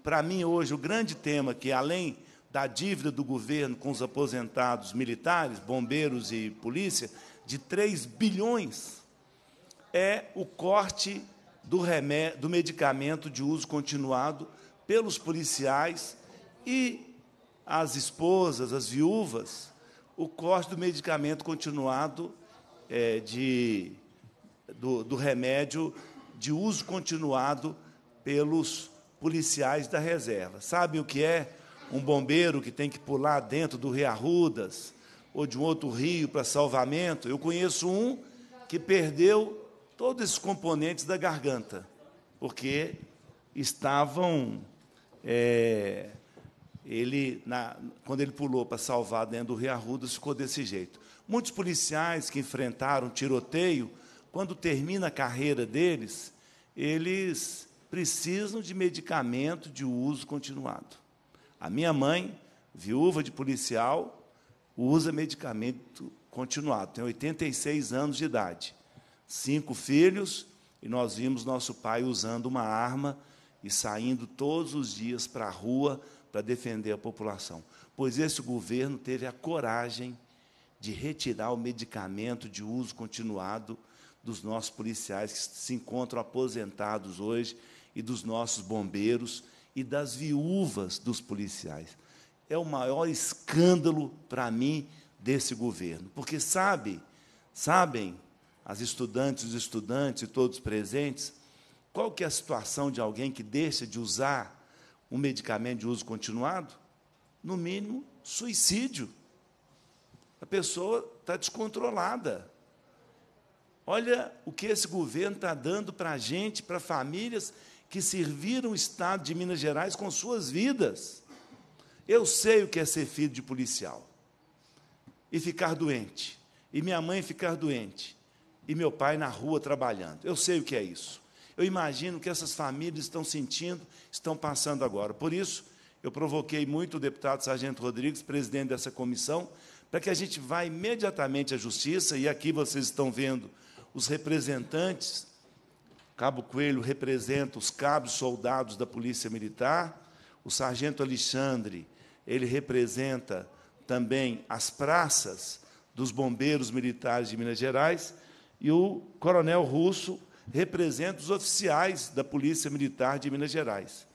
para mim hoje, o grande tema que, além da dívida do governo com os aposentados militares, bombeiros e polícia, de 3 bilhões, é o corte do, remédio, do medicamento de uso continuado pelos policiais e as esposas, as viúvas, o corte do medicamento continuado é, de, do, do remédio de uso continuado pelos policiais da reserva. Sabe o que é? um bombeiro que tem que pular dentro do Rio Arrudas ou de um outro rio para salvamento. Eu conheço um que perdeu todos esses componentes da garganta, porque estavam. É, ele, na, quando ele pulou para salvar dentro do Rio Arrudas, ficou desse jeito. Muitos policiais que enfrentaram tiroteio, quando termina a carreira deles, eles precisam de medicamento de uso continuado. A minha mãe, viúva de policial, usa medicamento continuado, tem 86 anos de idade. Cinco filhos, e nós vimos nosso pai usando uma arma e saindo todos os dias para a rua para defender a população. Pois esse governo teve a coragem de retirar o medicamento de uso continuado dos nossos policiais que se encontram aposentados hoje e dos nossos bombeiros e das viúvas dos policiais. É o maior escândalo para mim desse governo, porque sabe, sabem as estudantes, os estudantes e todos presentes, qual que é a situação de alguém que deixa de usar um medicamento de uso continuado? No mínimo, suicídio. A pessoa está descontrolada. Olha o que esse governo está dando para a gente, para famílias que serviram o Estado de Minas Gerais com suas vidas. Eu sei o que é ser filho de policial e ficar doente, e minha mãe ficar doente, e meu pai na rua trabalhando. Eu sei o que é isso. Eu imagino que essas famílias estão sentindo, estão passando agora. Por isso, eu provoquei muito o deputado Sargento Rodrigues, presidente dessa comissão, para que a gente vá imediatamente à justiça, e aqui vocês estão vendo os representantes Cabo Coelho representa os cabos soldados da Polícia Militar. O sargento Alexandre, ele representa também as praças dos bombeiros militares de Minas Gerais. E o coronel Russo representa os oficiais da Polícia Militar de Minas Gerais.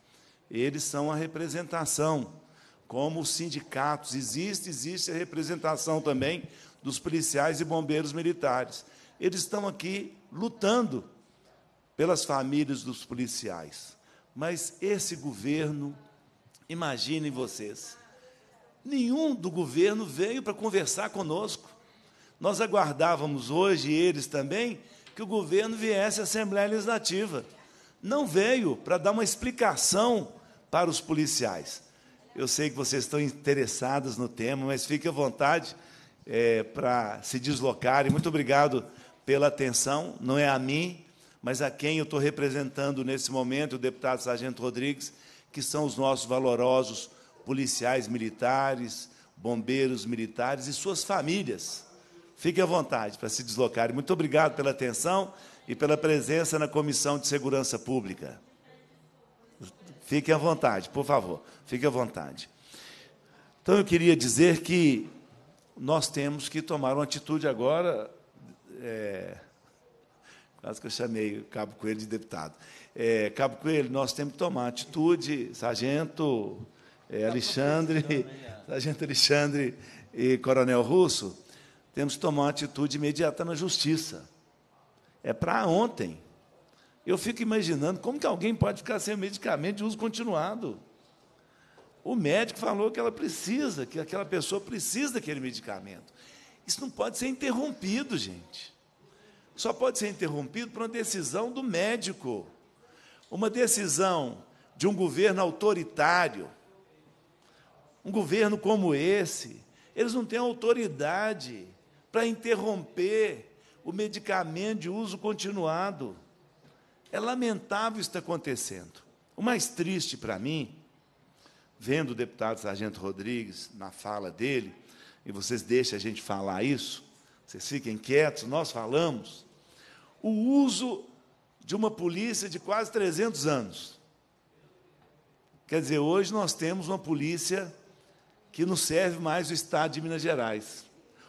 Eles são a representação. Como os sindicatos existe, existe a representação também dos policiais e bombeiros militares. Eles estão aqui lutando pelas famílias dos policiais. Mas esse governo, imaginem vocês, nenhum do governo veio para conversar conosco. Nós aguardávamos hoje, eles também, que o governo viesse à Assembleia Legislativa. Não veio para dar uma explicação para os policiais. Eu sei que vocês estão interessados no tema, mas fique à vontade é, para se deslocarem. Muito obrigado pela atenção. Não é a mim, mas a quem eu estou representando nesse momento, o deputado Sargento Rodrigues, que são os nossos valorosos policiais militares, bombeiros militares e suas famílias. Fique à vontade para se deslocarem. Muito obrigado pela atenção e pela presença na Comissão de Segurança Pública. Fique à vontade, por favor, fique à vontade. Então, eu queria dizer que nós temos que tomar uma atitude agora. É Quase que eu chamei Cabo Coelho de deputado. É, Cabo Coelho, nós temos que tomar atitude, sargento é, tá Alexandre, né? sargento Alexandre e coronel Russo, temos que tomar uma atitude imediata na justiça. É para ontem. Eu fico imaginando como que alguém pode ficar sem medicamento de uso continuado. O médico falou que ela precisa, que aquela pessoa precisa daquele medicamento. Isso não pode ser interrompido, gente só pode ser interrompido por uma decisão do médico, uma decisão de um governo autoritário. Um governo como esse, eles não têm autoridade para interromper o medicamento de uso continuado. É lamentável isso está acontecendo. O mais triste para mim, vendo o deputado Sargento Rodrigues na fala dele, e vocês deixam a gente falar isso, vocês fiquem quietos, nós falamos, o uso de uma polícia de quase 300 anos. Quer dizer, hoje nós temos uma polícia que não serve mais o Estado de Minas Gerais.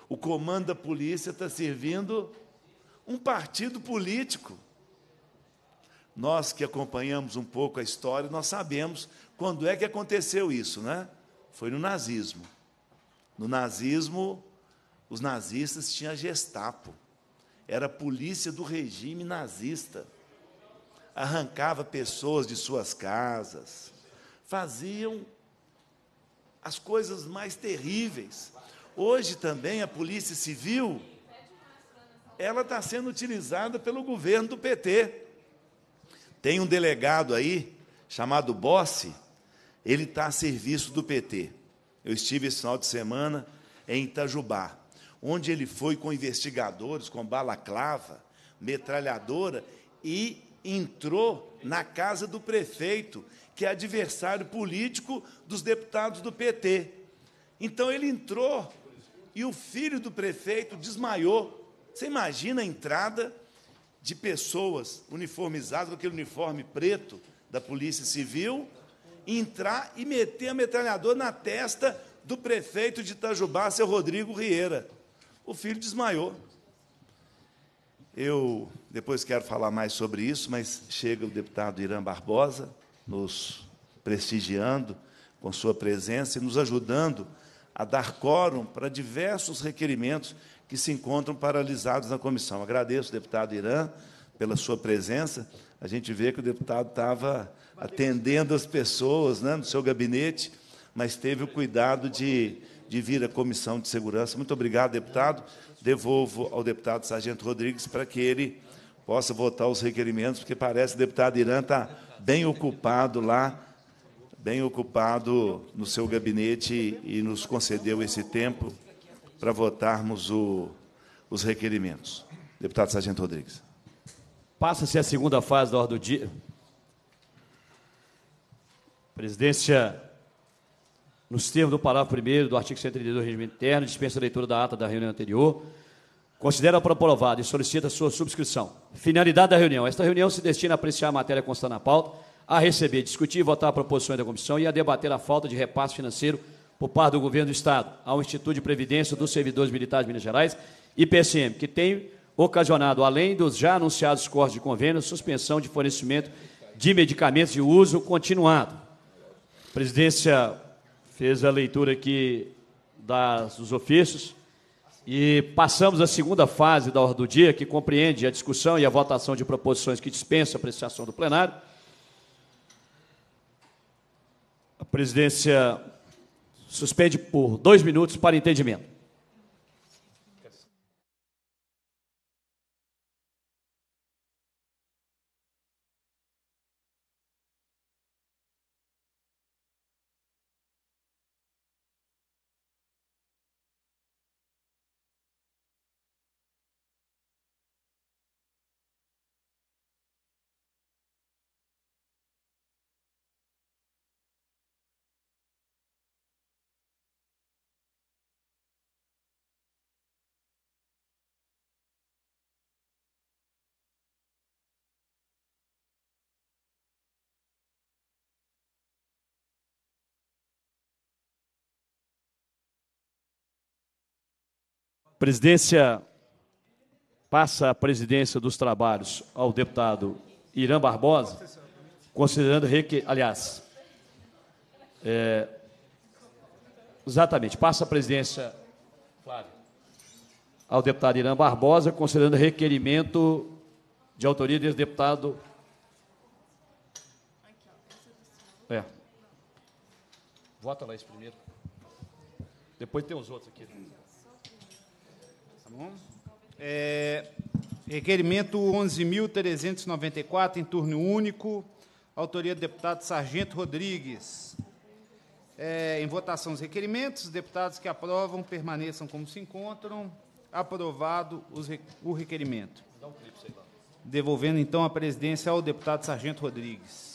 O comando da polícia está servindo um partido político. Nós que acompanhamos um pouco a história, nós sabemos quando é que aconteceu isso, né? Foi no nazismo. No nazismo, os nazistas tinham a Gestapo, era a polícia do regime nazista. Arrancava pessoas de suas casas, faziam as coisas mais terríveis. Hoje também a polícia civil ela está sendo utilizada pelo governo do PT. Tem um delegado aí, chamado Bossi, ele está a serviço do PT. Eu estive esse final de semana em Itajubá onde ele foi com investigadores, com balaclava, metralhadora, e entrou na casa do prefeito, que é adversário político dos deputados do PT. Então ele entrou e o filho do prefeito desmaiou. Você imagina a entrada de pessoas uniformizadas com aquele uniforme preto da Polícia Civil, entrar e meter a metralhadora na testa do prefeito de Itajubá, seu Rodrigo Rieira. O filho desmaiou. Eu depois quero falar mais sobre isso, mas chega o deputado Irã Barbosa, nos prestigiando com sua presença e nos ajudando a dar quórum para diversos requerimentos que se encontram paralisados na comissão. Agradeço, deputado Irã, pela sua presença. A gente vê que o deputado estava atendendo as pessoas né, no seu gabinete, mas teve o cuidado de de vir à Comissão de Segurança. Muito obrigado, deputado. Devolvo ao deputado Sargento Rodrigues para que ele possa votar os requerimentos, porque parece que o deputado Irã está bem ocupado lá, bem ocupado no seu gabinete e nos concedeu esse tempo para votarmos o, os requerimentos. Deputado Sargento Rodrigues. Passa-se a segunda fase da ordem do dia. Presidência nos termos do parágrafo 1 do artigo 132 do Regimento Interno, dispensa a leitura da ata da reunião anterior, considera por aprovada e solicita sua subscrição. Finalidade da reunião. Esta reunião se destina a apreciar a matéria constante na pauta, a receber, discutir e votar proposição da comissão e a debater a falta de repasse financeiro por parte do Governo do Estado ao Instituto de Previdência dos Servidores Militares de Minas Gerais, IPCM, que tem ocasionado, além dos já anunciados cortes de convênio, suspensão de fornecimento de medicamentos de uso continuado. presidência fez a leitura aqui das, dos ofícios e passamos à segunda fase da ordem do dia, que compreende a discussão e a votação de proposições que dispensa a apreciação do plenário. A presidência suspende por dois minutos para entendimento. presidência passa a presidência dos trabalhos ao deputado Irã Barbosa, considerando que, aliás, é, exatamente, passa a presidência ao deputado Irã Barbosa, considerando requerimento de autoria desse deputado. É. Vota lá esse primeiro. Depois tem os outros aqui. Bom, é, requerimento 11.394, em turno único, autoria do deputado Sargento Rodrigues. É, em votação os requerimentos, os deputados que aprovam permaneçam como se encontram. Aprovado os, o requerimento. Devolvendo, então, a presidência ao deputado Sargento Rodrigues.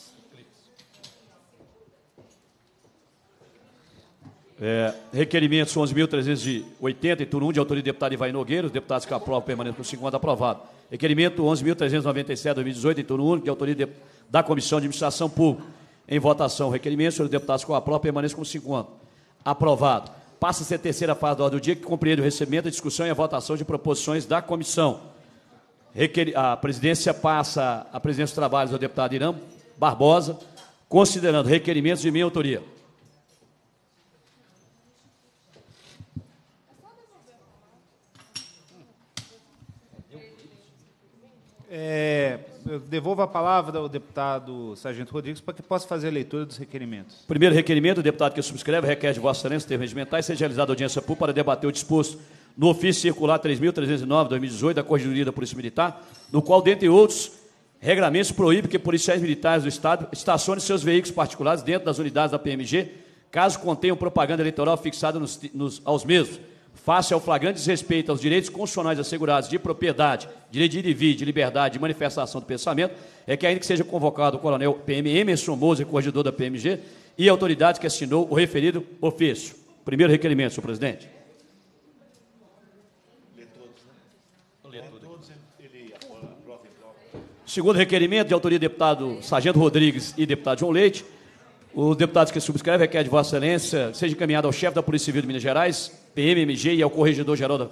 É, requerimento 11.380, 1, de autoria do deputado Ivaí Nogueira, os deputados que aprovam permanecem com 50 aprovado. Requerimento 11.397, 2018, turno único de autoria de, da Comissão de Administração Pública. Em votação, requerimento, senhores deputados que aprovam permanece com 50. Aprovado. Passa-se a terceira fase da ordem do dia, que compreende o recebimento, a discussão e a votação de proposições da comissão. Requer, a presidência passa a presidência dos trabalhos ao deputado Irã Barbosa, considerando requerimentos de minha autoria. É, eu devolvo a palavra ao deputado Sargento Rodrigues para que possa fazer a leitura dos requerimentos. Primeiro requerimento, o deputado que subscreve requer de Vossa Excelência termos regimentais seja realizada audiência pública para debater o disposto no ofício circular 3.309-2018 da Corregedoria da Polícia Militar, no qual, dentre outros, regramentos proíbe que policiais militares do Estado estacionem seus veículos particulares dentro das unidades da PMG, caso contenham propaganda eleitoral fixada nos, nos, aos mesmos face ao flagrante desrespeito aos direitos constitucionais assegurados de propriedade, direito de ir de liberdade de manifestação do pensamento, é que ainda que seja convocado o coronel PM Emerson Moser, corregedor da PMG, e a autoridade que assinou o referido ofício. Primeiro requerimento, senhor presidente. Segundo requerimento de autoria do deputado Sargento Rodrigues e deputado João Leite, o deputado que é que a é de Vossa Excelência seja encaminhado ao chefe da Polícia Civil de Minas Gerais, PMMG, e ao Corregedor-Geral da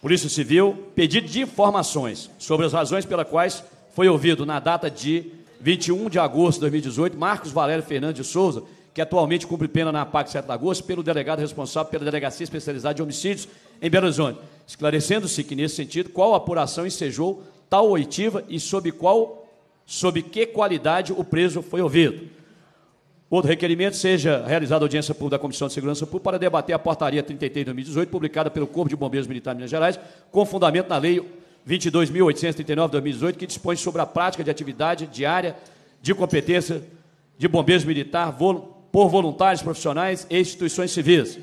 Polícia Civil, pedido de informações sobre as razões pelas quais foi ouvido na data de 21 de agosto de 2018 Marcos Valério Fernandes de Souza, que atualmente cumpre pena na PAC 7 agosto, pelo delegado responsável pela Delegacia Especializada de Homicídios em Belo Horizonte, esclarecendo-se que, nesse sentido, qual apuração ensejou tal oitiva e sob qual, sob que qualidade o preso foi ouvido. Outro requerimento seja realizada audiência pública da Comissão de Segurança Pública para debater a portaria 33 de 2018, publicada pelo Corpo de Bombeiros Militares de Minas Gerais, com fundamento na Lei 22.839 de 2018, que dispõe sobre a prática de atividade diária de competência de bombeiros militar por voluntários profissionais e instituições civis.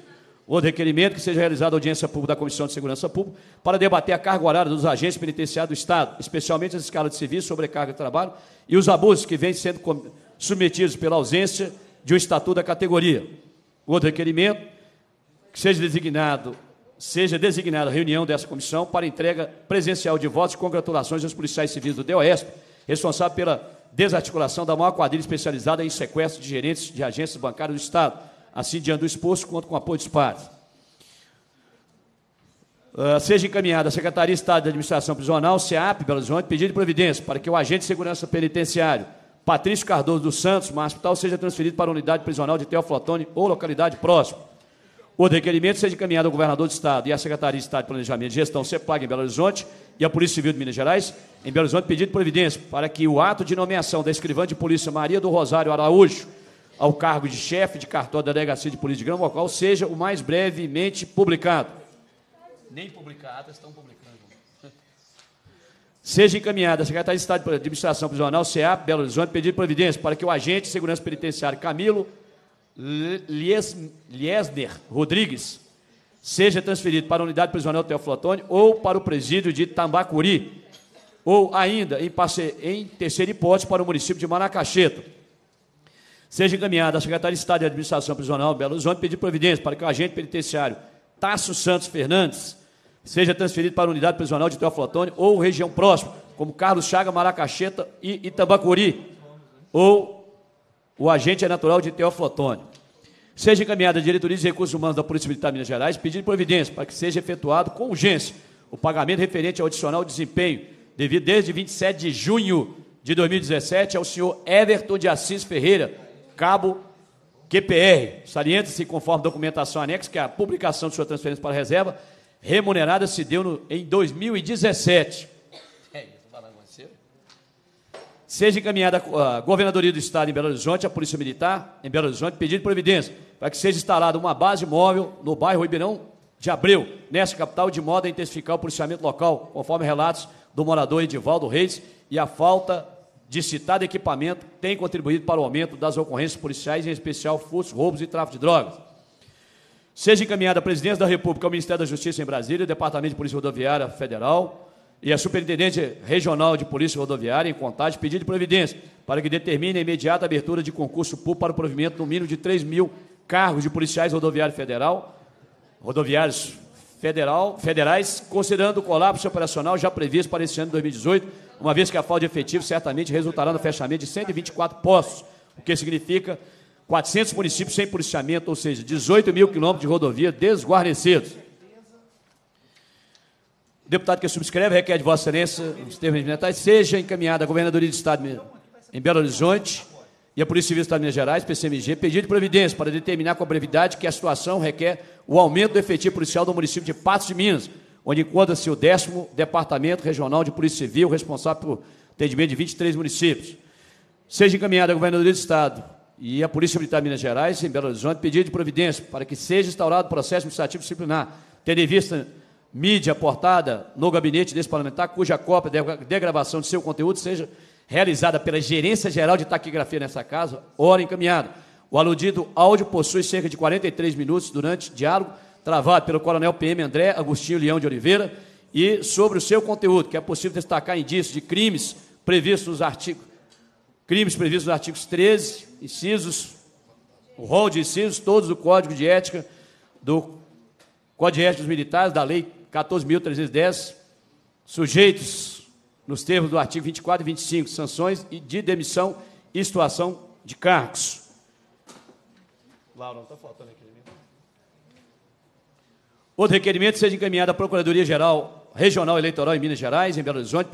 Outro requerimento que seja realizada audiência pública da Comissão de Segurança Pública para debater a carga horária dos agentes penitenciários do Estado, especialmente as escalas de serviço, sobrecarga de trabalho e os abusos que vêm sendo cometidos submetidos pela ausência de um estatuto da categoria. Outro requerimento, que seja designado seja designada a reunião dessa comissão para entrega presencial de votos e congratulações aos policiais civis do DOESP, responsável pela desarticulação da maior quadrilha especializada em sequestro de gerentes de agências bancárias do Estado, assim diante do exposto, quanto com apoio dos pares. Uh, ah, seja encaminhada à Secretaria de Estado de Administração Prisional, SEAP, Belo Horizonte, pedido de providência para que o agente de segurança penitenciário Patrício Cardoso dos Santos, mas hospital seja transferido para a unidade prisional de Teoflotone ou localidade próxima. O requerimento seja encaminhado ao governador do Estado e à Secretaria de Estado de Planejamento e Gestão CEPLAG em Belo Horizonte e à Polícia Civil de Minas Gerais, em Belo Horizonte, pedido de providência para que o ato de nomeação da escrivã de polícia Maria do Rosário Araújo ao cargo de chefe de cartório da Delegacia de Polícia de Grão qual seja o mais brevemente publicado. Nem publicadas estão publicadas seja encaminhada à Secretaria de Estado de Administração Prisional, CA, Belo Horizonte, pedir providência para que o agente de segurança penitenciária Camilo Liesner Rodrigues seja transferido para a unidade prisional Teófilo ou para o presídio de Tambacuri, ou ainda, em, parceiro, em terceira hipótese, para o município de Maracacheta. Seja encaminhada à Secretaria de Estado de Administração Prisional Belo Horizonte pedir providência para que o agente penitenciário Tasso Santos Fernandes seja transferido para a unidade prisional de Teoflotone ou região próxima, como Carlos Chaga, Maracacheta e Itambacuri, ou o agente é natural de Teoflotone. Seja encaminhada à Diretoria de Recursos Humanos da Polícia Militar de Minas Gerais pedindo providência para que seja efetuado com urgência o pagamento referente ao adicional desempenho, devido desde 27 de junho de 2017 ao senhor Everton de Assis Ferreira, cabo QPR. Salienta-se, conforme documentação anexa, que é a publicação de sua transferência para a reserva remunerada se deu no, em 2017. É, Seja encaminhada a Governadoria do Estado em Belo Horizonte, a Polícia Militar em Belo Horizonte, pedindo providência para que seja instalada uma base móvel no bairro Ribeirão de Abreu, nessa capital, de modo a intensificar o policiamento local, conforme relatos do morador Edivaldo Reis, e a falta de citado equipamento tem contribuído para o aumento das ocorrências policiais, em especial furtos, roubos e tráfico de drogas seja encaminhada à Presidência da República, ao Ministério da Justiça em Brasília, Departamento de Polícia Rodoviária Federal e à Superintendente Regional de Polícia Rodoviária em Contagem, pedido de providência para que determine a imediata abertura de concurso público para o provimento no mínimo de 3 mil cargos de policiais rodoviários federal, rodoviários federal, federais, considerando o colapso operacional já previsto para esse ano de 2018, uma vez que a falta de efetivo certamente resultará no fechamento de 124 postos, o que significa 400 municípios sem policiamento, ou seja, 18 mil quilômetros de rodovia desguarnecidos. O deputado que subscreve requer de Vossa Excelência, nos termos ambientais, seja encaminhada à Governadoria do Estado em Belo Horizonte e à Polícia Civil do Estado de Minas Gerais, PCMG, pedido de providência para determinar com a brevidade que a situação requer o aumento do efetivo policial do município de Patos de Minas, onde encontra-se o décimo Departamento Regional de Polícia Civil, responsável por atendimento de 23 municípios. Seja encaminhada à Governadoria do Estado e a Polícia Militar de Minas Gerais, em Belo Horizonte, pediu de providência para que seja instaurado processo administrativo disciplinar, tendo em vista mídia portada no gabinete desse parlamentar, cuja cópia de, de gravação de seu conteúdo seja realizada pela Gerência Geral de Taquigrafia nessa casa, hora encaminhada. O aludido áudio possui cerca de 43 minutos durante diálogo travado pelo Coronel PM André Agostinho Leão de Oliveira e sobre o seu conteúdo, que é possível destacar indícios de crimes previstos nos artigos crimes previstos nos artigos 13, incisos, o rol de incisos, todos do Código de Ética, do Código de Ética dos Militares, da Lei 14.310, sujeitos, nos termos do artigo 24 e 25, sanções de demissão e situação de cargos. Laura, não está faltando requerimento. Outro requerimento seja encaminhado à Procuradoria-Geral Regional Eleitoral em Minas Gerais, em Belo Horizonte,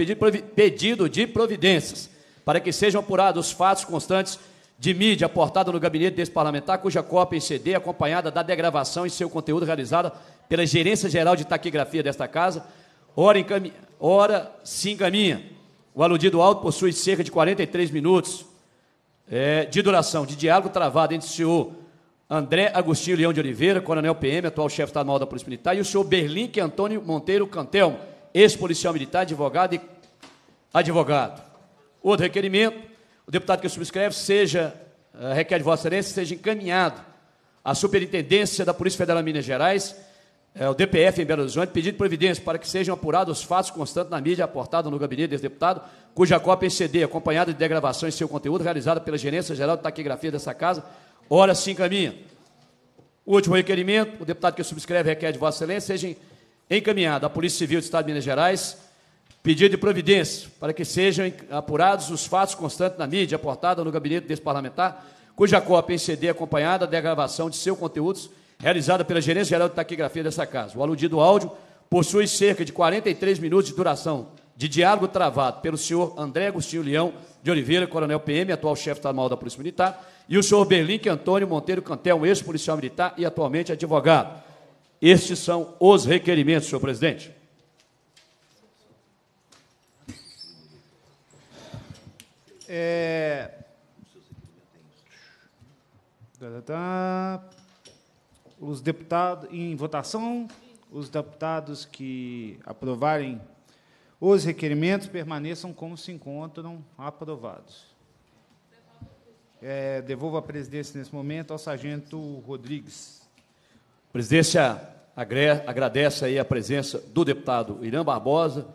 pedido de providências para que sejam apurados os fatos constantes de mídia aportada no gabinete desse parlamentar, cuja cópia em CD acompanhada da degravação e seu conteúdo realizada pela Gerência Geral de Taquigrafia desta Casa, ora, encami... ora se encaminha. O aludido alto possui cerca de 43 minutos é, de duração de diálogo travado entre o senhor André Agostinho Leão de Oliveira, coronel PM, atual chefe estadual da Polícia Militar, e o senhor Berlinque Antônio Monteiro Cantelmo, ex-policial militar, advogado e advogado. Outro requerimento, o deputado que subscreve seja, eh, requer de Vossa Excelência, seja encaminhado à Superintendência da Polícia Federal de Minas Gerais, é, o DPF em Belo Horizonte, pedido providência para que sejam apurados os fatos constantes na mídia aportada no gabinete desse deputado, cuja cópia em CD, acompanhada de degravação em seu conteúdo, realizada pela Gerência Geral de Taquigrafia dessa Casa, ora se encaminha. Último requerimento, o deputado que subscreve requer de Vossa Excelência, seja encaminhado à Polícia Civil do Estado de Minas Gerais, pedido de providência para que sejam apurados os fatos constantes na mídia aportada no gabinete desse parlamentar, cuja cópia em CD acompanhada da gravação de seus conteúdos realizada pela Gerência Geral de Taquigrafia dessa casa. O aludido áudio possui cerca de 43 minutos de duração de diálogo travado pelo senhor André Agostinho Leão de Oliveira, coronel PM, atual chefe estadual da Polícia Militar, e o senhor Berlinque Antônio Monteiro Cantel, ex-policial militar e atualmente advogado. Estes são os requerimentos, senhor presidente. É... Tá, tá, tá. Os deputados em votação, os deputados que aprovarem os requerimentos permaneçam como se encontram aprovados. É, devolvo a presidência nesse momento ao sargento Rodrigues. Presidência agradece aí a presença do deputado Irã Barbosa,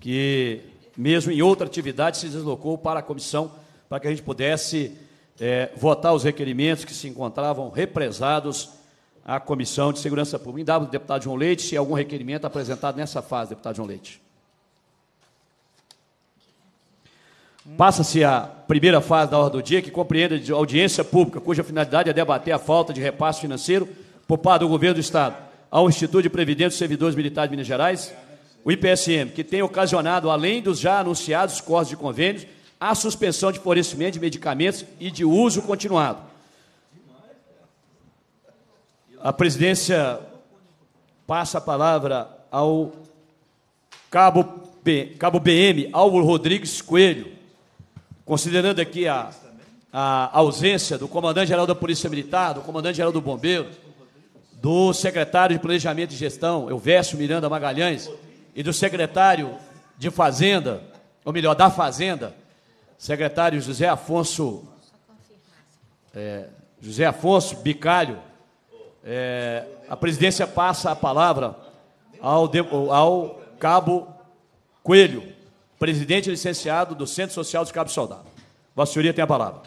que mesmo em outra atividade, se deslocou para a comissão para que a gente pudesse é, votar os requerimentos que se encontravam represados à Comissão de Segurança Pública. Em dado, deputado João Leite, se algum requerimento apresentado nessa fase, deputado João Leite. Passa-se a primeira fase da ordem do dia, que compreende audiência pública, cuja finalidade é debater a falta de repasse financeiro por parte do governo do Estado ao Instituto de Previdência dos Servidores Militares de Minas Gerais o IPSM, que tem ocasionado, além dos já anunciados cortes de convênios, a suspensão de fornecimento de medicamentos e de uso continuado. A presidência passa a palavra ao cabo, B, cabo BM Álvaro Rodrigues Coelho, considerando aqui a, a ausência do comandante-geral da Polícia Militar, do comandante-geral do Bombeiro, do secretário de Planejamento e Gestão, Elvésio Miranda Magalhães, e do secretário de Fazenda, ou melhor, da Fazenda, secretário José Afonso. É, José Afonso Bicalho, é, a presidência passa a palavra ao, de, ao cabo Coelho, presidente licenciado do Centro Social de Cabo Soldado. Vossa Senhoria tem a palavra.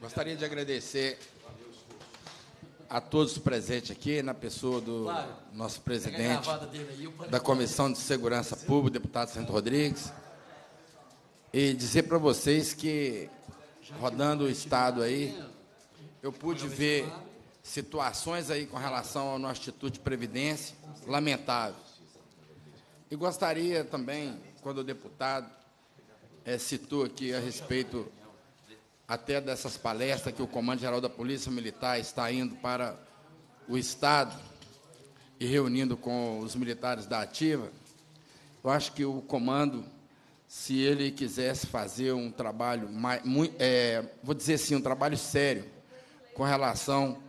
Gostaria de agradecer a todos presentes aqui, na pessoa do claro. nosso presidente da Comissão de Segurança Pública, deputado Santo Rodrigues, e dizer para vocês que, rodando o Estado aí, eu pude ver situações aí com relação ao nosso Instituto de Previdência lamentáveis. E gostaria também, quando o deputado é, citou aqui a respeito até dessas palestras que o Comando-Geral da Polícia Militar está indo para o Estado e reunindo com os militares da ativa, eu acho que o comando, se ele quisesse fazer um trabalho, mais, muito, é, vou dizer assim, um trabalho sério com relação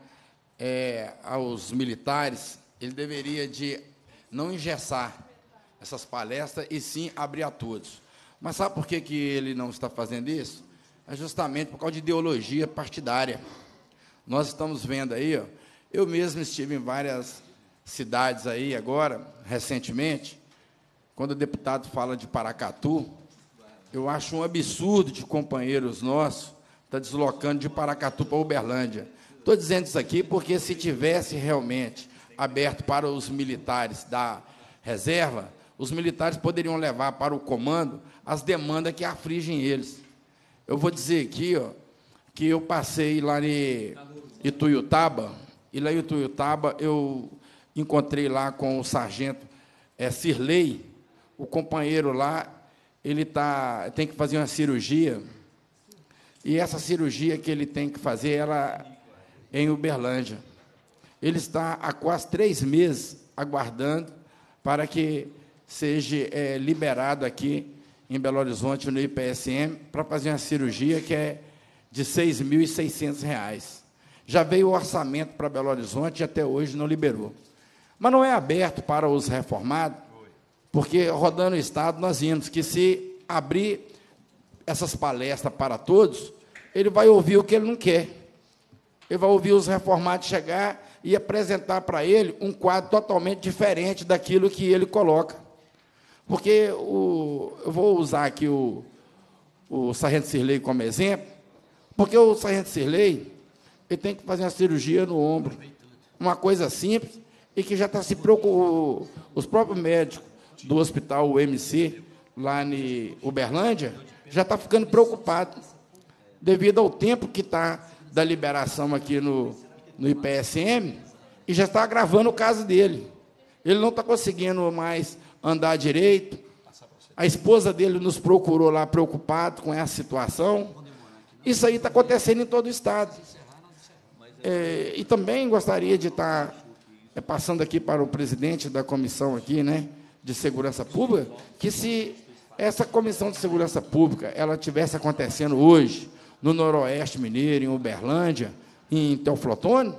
é, aos militares, ele deveria de não engessar essas palestras e sim abrir a todos. Mas sabe por que, que ele não está fazendo isso? é justamente por causa de ideologia partidária. Nós estamos vendo aí, ó, eu mesmo estive em várias cidades aí agora, recentemente, quando o deputado fala de Paracatu, eu acho um absurdo de companheiros nossos estar tá deslocando de Paracatu para Uberlândia. Estou dizendo isso aqui porque se tivesse realmente aberto para os militares da reserva, os militares poderiam levar para o comando as demandas que afligem eles. Eu vou dizer aqui, ó, que eu passei lá em Ituiutaba, e lá em Ituiutaba eu encontrei lá com o sargento é, o companheiro lá, ele tá, tem que fazer uma cirurgia, e essa cirurgia que ele tem que fazer, ela é em Uberlândia. Ele está há quase três meses aguardando para que seja é, liberado aqui em Belo Horizonte, no IPSM, para fazer uma cirurgia que é de R$ 6.600. Já veio o orçamento para Belo Horizonte e até hoje não liberou. Mas não é aberto para os reformados, porque rodando o Estado nós vimos que se abrir essas palestras para todos, ele vai ouvir o que ele não quer. Ele vai ouvir os reformados chegar e apresentar para ele um quadro totalmente diferente daquilo que ele coloca. Porque o, eu vou usar aqui o, o Sargento Sirley como exemplo, porque o Sargento Sirley ele tem que fazer uma cirurgia no ombro, uma coisa simples, e que já está se preocupando, os próprios médicos do hospital UMC, lá em Uberlândia, já está ficando preocupado devido ao tempo que está da liberação aqui no, no IPSM, e já está agravando o caso dele. Ele não está conseguindo mais andar direito. A esposa dele nos procurou lá preocupado com essa situação. Isso aí está acontecendo em todo o Estado. É, e também gostaria de estar tá, é, passando aqui para o presidente da comissão aqui, né, de segurança pública, que se essa comissão de segurança pública ela tivesse acontecendo hoje no Noroeste Mineiro, em Uberlândia, em Teoflotone,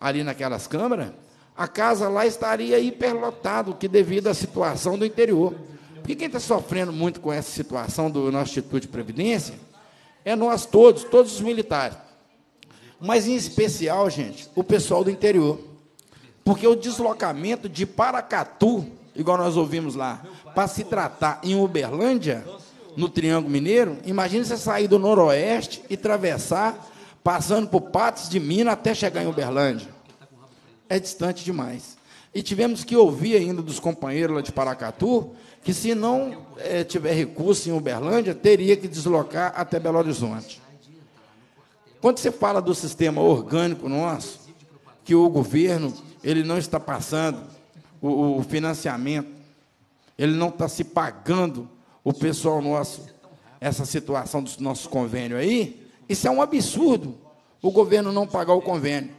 ali naquelas câmaras, a casa lá estaria hiperlotado, que devido à situação do interior. Porque quem está sofrendo muito com essa situação do nosso Instituto de Previdência é nós todos, todos os militares. Mas, em especial, gente, o pessoal do interior. Porque o deslocamento de Paracatu, igual nós ouvimos lá, para se tratar em Uberlândia, no Triângulo Mineiro, imagine você sair do Noroeste e atravessar, passando por Patos de Minas até chegar em Uberlândia é distante demais. E tivemos que ouvir ainda dos companheiros lá de Paracatu que, se não é, tiver recurso em Uberlândia, teria que deslocar até Belo Horizonte. Quando se fala do sistema orgânico nosso, que o governo ele não está passando o, o financiamento, ele não está se pagando o pessoal nosso, essa situação dos nossos convênios aí, isso é um absurdo, o governo não pagar o convênio.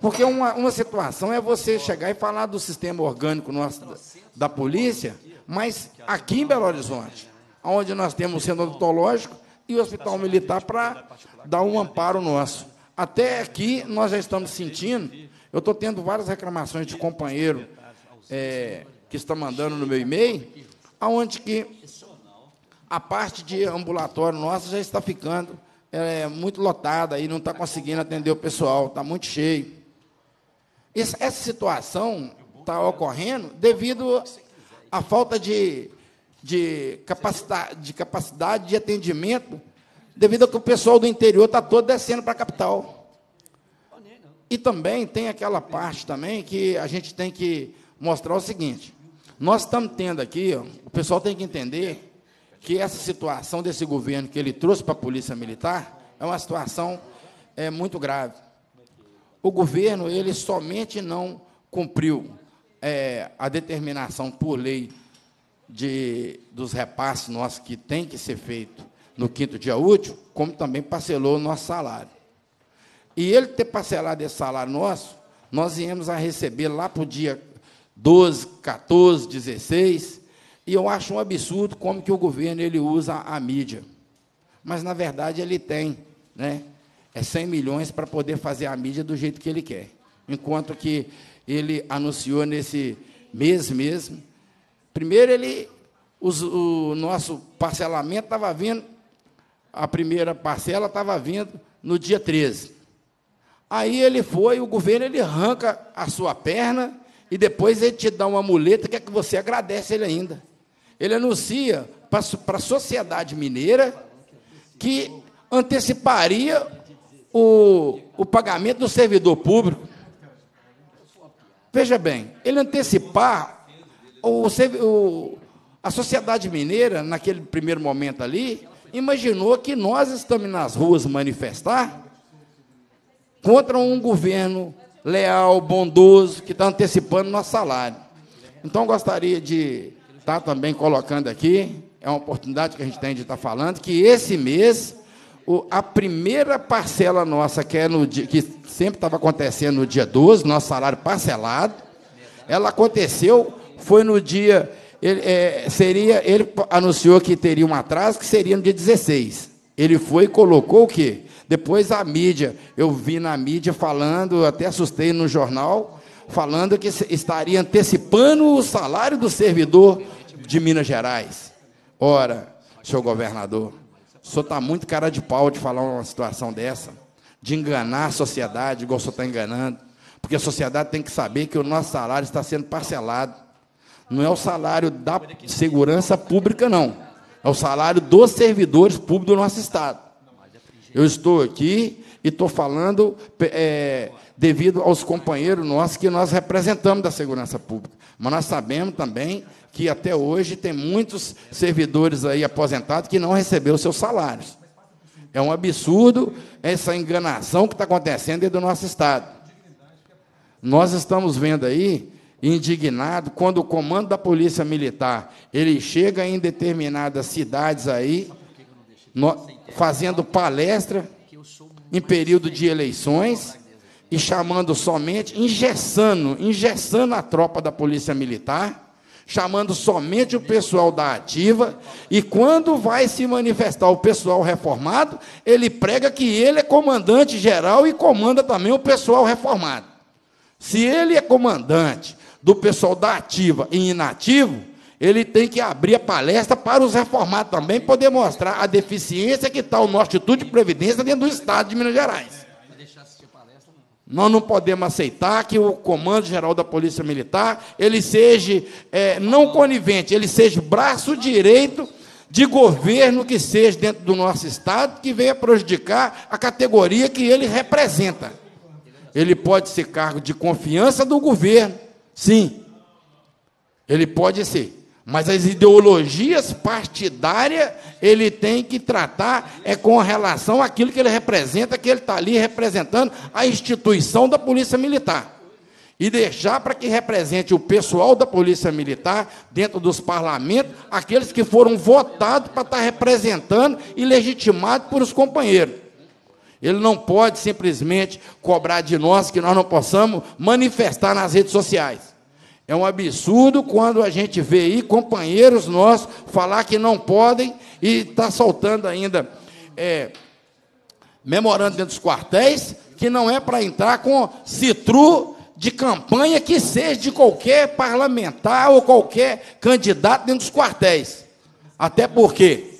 Porque uma, uma situação é você chegar e falar do sistema orgânico nosso, da, da polícia, mas aqui em Belo Horizonte, onde nós temos o centro odontológico e o hospital militar para dar um amparo nosso. Até aqui nós já estamos sentindo, eu estou tendo várias reclamações de companheiro é, que está mandando no meu e-mail, aonde que a parte de ambulatório nossa já está ficando é, muito lotada e não está conseguindo atender o pessoal, está muito cheio essa situação está ocorrendo devido à falta de, de, capacidade, de capacidade de atendimento, devido ao que o pessoal do interior está todo descendo para a capital. E também tem aquela parte também que a gente tem que mostrar o seguinte: nós estamos tendo aqui, o pessoal tem que entender que essa situação desse governo que ele trouxe para a Polícia Militar é uma situação é, muito grave o governo ele somente não cumpriu é, a determinação por lei de, dos repasses nossos que tem que ser feito no quinto dia útil, como também parcelou o nosso salário. E ele ter parcelado esse salário nosso, nós viemos a receber lá para o dia 12, 14, 16, e eu acho um absurdo como que o governo ele usa a mídia. Mas, na verdade, ele tem, né? é 100 milhões para poder fazer a mídia do jeito que ele quer. Enquanto que ele anunciou nesse mês mesmo, primeiro ele os, o nosso parcelamento estava vindo, a primeira parcela estava vindo no dia 13. Aí ele foi, o governo ele arranca a sua perna e depois ele te dá uma muleta que é que você agradece ele ainda. Ele anuncia para a sociedade mineira que anteciparia o, o pagamento do servidor público. Veja bem, ele antecipar o, o, a sociedade mineira, naquele primeiro momento ali, imaginou que nós estamos nas ruas manifestar contra um governo leal, bondoso, que está antecipando nosso salário. Então, gostaria de estar tá também colocando aqui, é uma oportunidade que a gente tem de estar tá falando, que esse mês a primeira parcela nossa, que, é no dia, que sempre estava acontecendo no dia 12, nosso salário parcelado, ela aconteceu, foi no dia. Ele, é, seria, ele anunciou que teria um atraso, que seria no dia 16. Ele foi e colocou o quê? Depois a mídia, eu vi na mídia falando, até assustei no jornal, falando que estaria antecipando o salário do servidor de Minas Gerais. Ora, senhor governador, o senhor está muito cara de pau de falar uma situação dessa, de enganar a sociedade, igual o senhor está enganando. Porque a sociedade tem que saber que o nosso salário está sendo parcelado. Não é o salário da segurança pública, não. É o salário dos servidores públicos do nosso Estado. Eu estou aqui e estou falando é, devido aos companheiros nossos que nós representamos da segurança pública. Mas nós sabemos também que até hoje tem muitos servidores aí aposentados que não receberam seus salários. É um absurdo essa enganação que está acontecendo dentro do nosso Estado. Nós estamos vendo aí, indignado, quando o comando da Polícia Militar ele chega em determinadas cidades aí, no, fazendo palestra em período de eleições e chamando somente, engessando, engessando a tropa da Polícia Militar chamando somente o pessoal da ativa, e quando vai se manifestar o pessoal reformado, ele prega que ele é comandante geral e comanda também o pessoal reformado. Se ele é comandante do pessoal da ativa e inativo, ele tem que abrir a palestra para os reformados também, poder mostrar a deficiência que está o nosso Instituto de Previdência dentro do Estado de Minas Gerais. Nós não podemos aceitar que o Comando Geral da Polícia Militar ele seja é, não conivente, ele seja braço direito de governo que seja dentro do nosso Estado, que venha prejudicar a categoria que ele representa. Ele pode ser cargo de confiança do governo, sim. Ele pode ser. Mas as ideologias partidárias ele tem que tratar é com relação àquilo que ele representa, que ele está ali representando a instituição da Polícia Militar. E deixar para que represente o pessoal da Polícia Militar, dentro dos parlamentos, aqueles que foram votados para estar tá representando e legitimados por os companheiros. Ele não pode simplesmente cobrar de nós que nós não possamos manifestar nas redes sociais. É um absurdo quando a gente vê aí companheiros nossos falar que não podem e está soltando ainda é, memorando dentro dos quartéis que não é para entrar com citru de campanha que seja de qualquer parlamentar ou qualquer candidato dentro dos quartéis. Até porque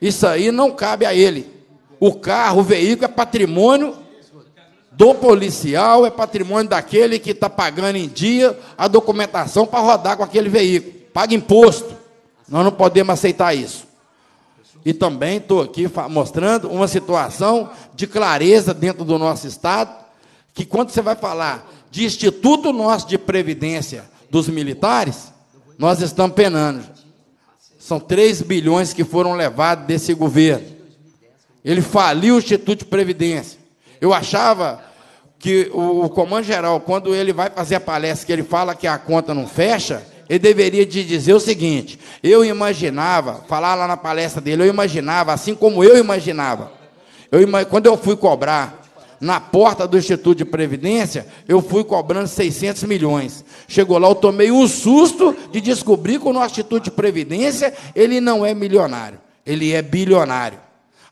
isso aí não cabe a ele. O carro, o veículo é patrimônio do policial é patrimônio daquele que está pagando em dia a documentação para rodar com aquele veículo. Paga imposto. Nós não podemos aceitar isso. E também estou aqui mostrando uma situação de clareza dentro do nosso Estado, que quando você vai falar de Instituto Nosso de Previdência dos Militares, nós estamos penando. São 3 bilhões que foram levados desse governo. Ele faliu o Instituto de Previdência. Eu achava que o, o comando geral, quando ele vai fazer a palestra, que ele fala que a conta não fecha, ele deveria de dizer o seguinte: eu imaginava, falar lá na palestra dele, eu imaginava, assim como eu imaginava. Eu, quando eu fui cobrar na porta do Instituto de Previdência, eu fui cobrando 600 milhões. Chegou lá, eu tomei um susto de descobrir que o nosso Instituto de Previdência, ele não é milionário, ele é bilionário.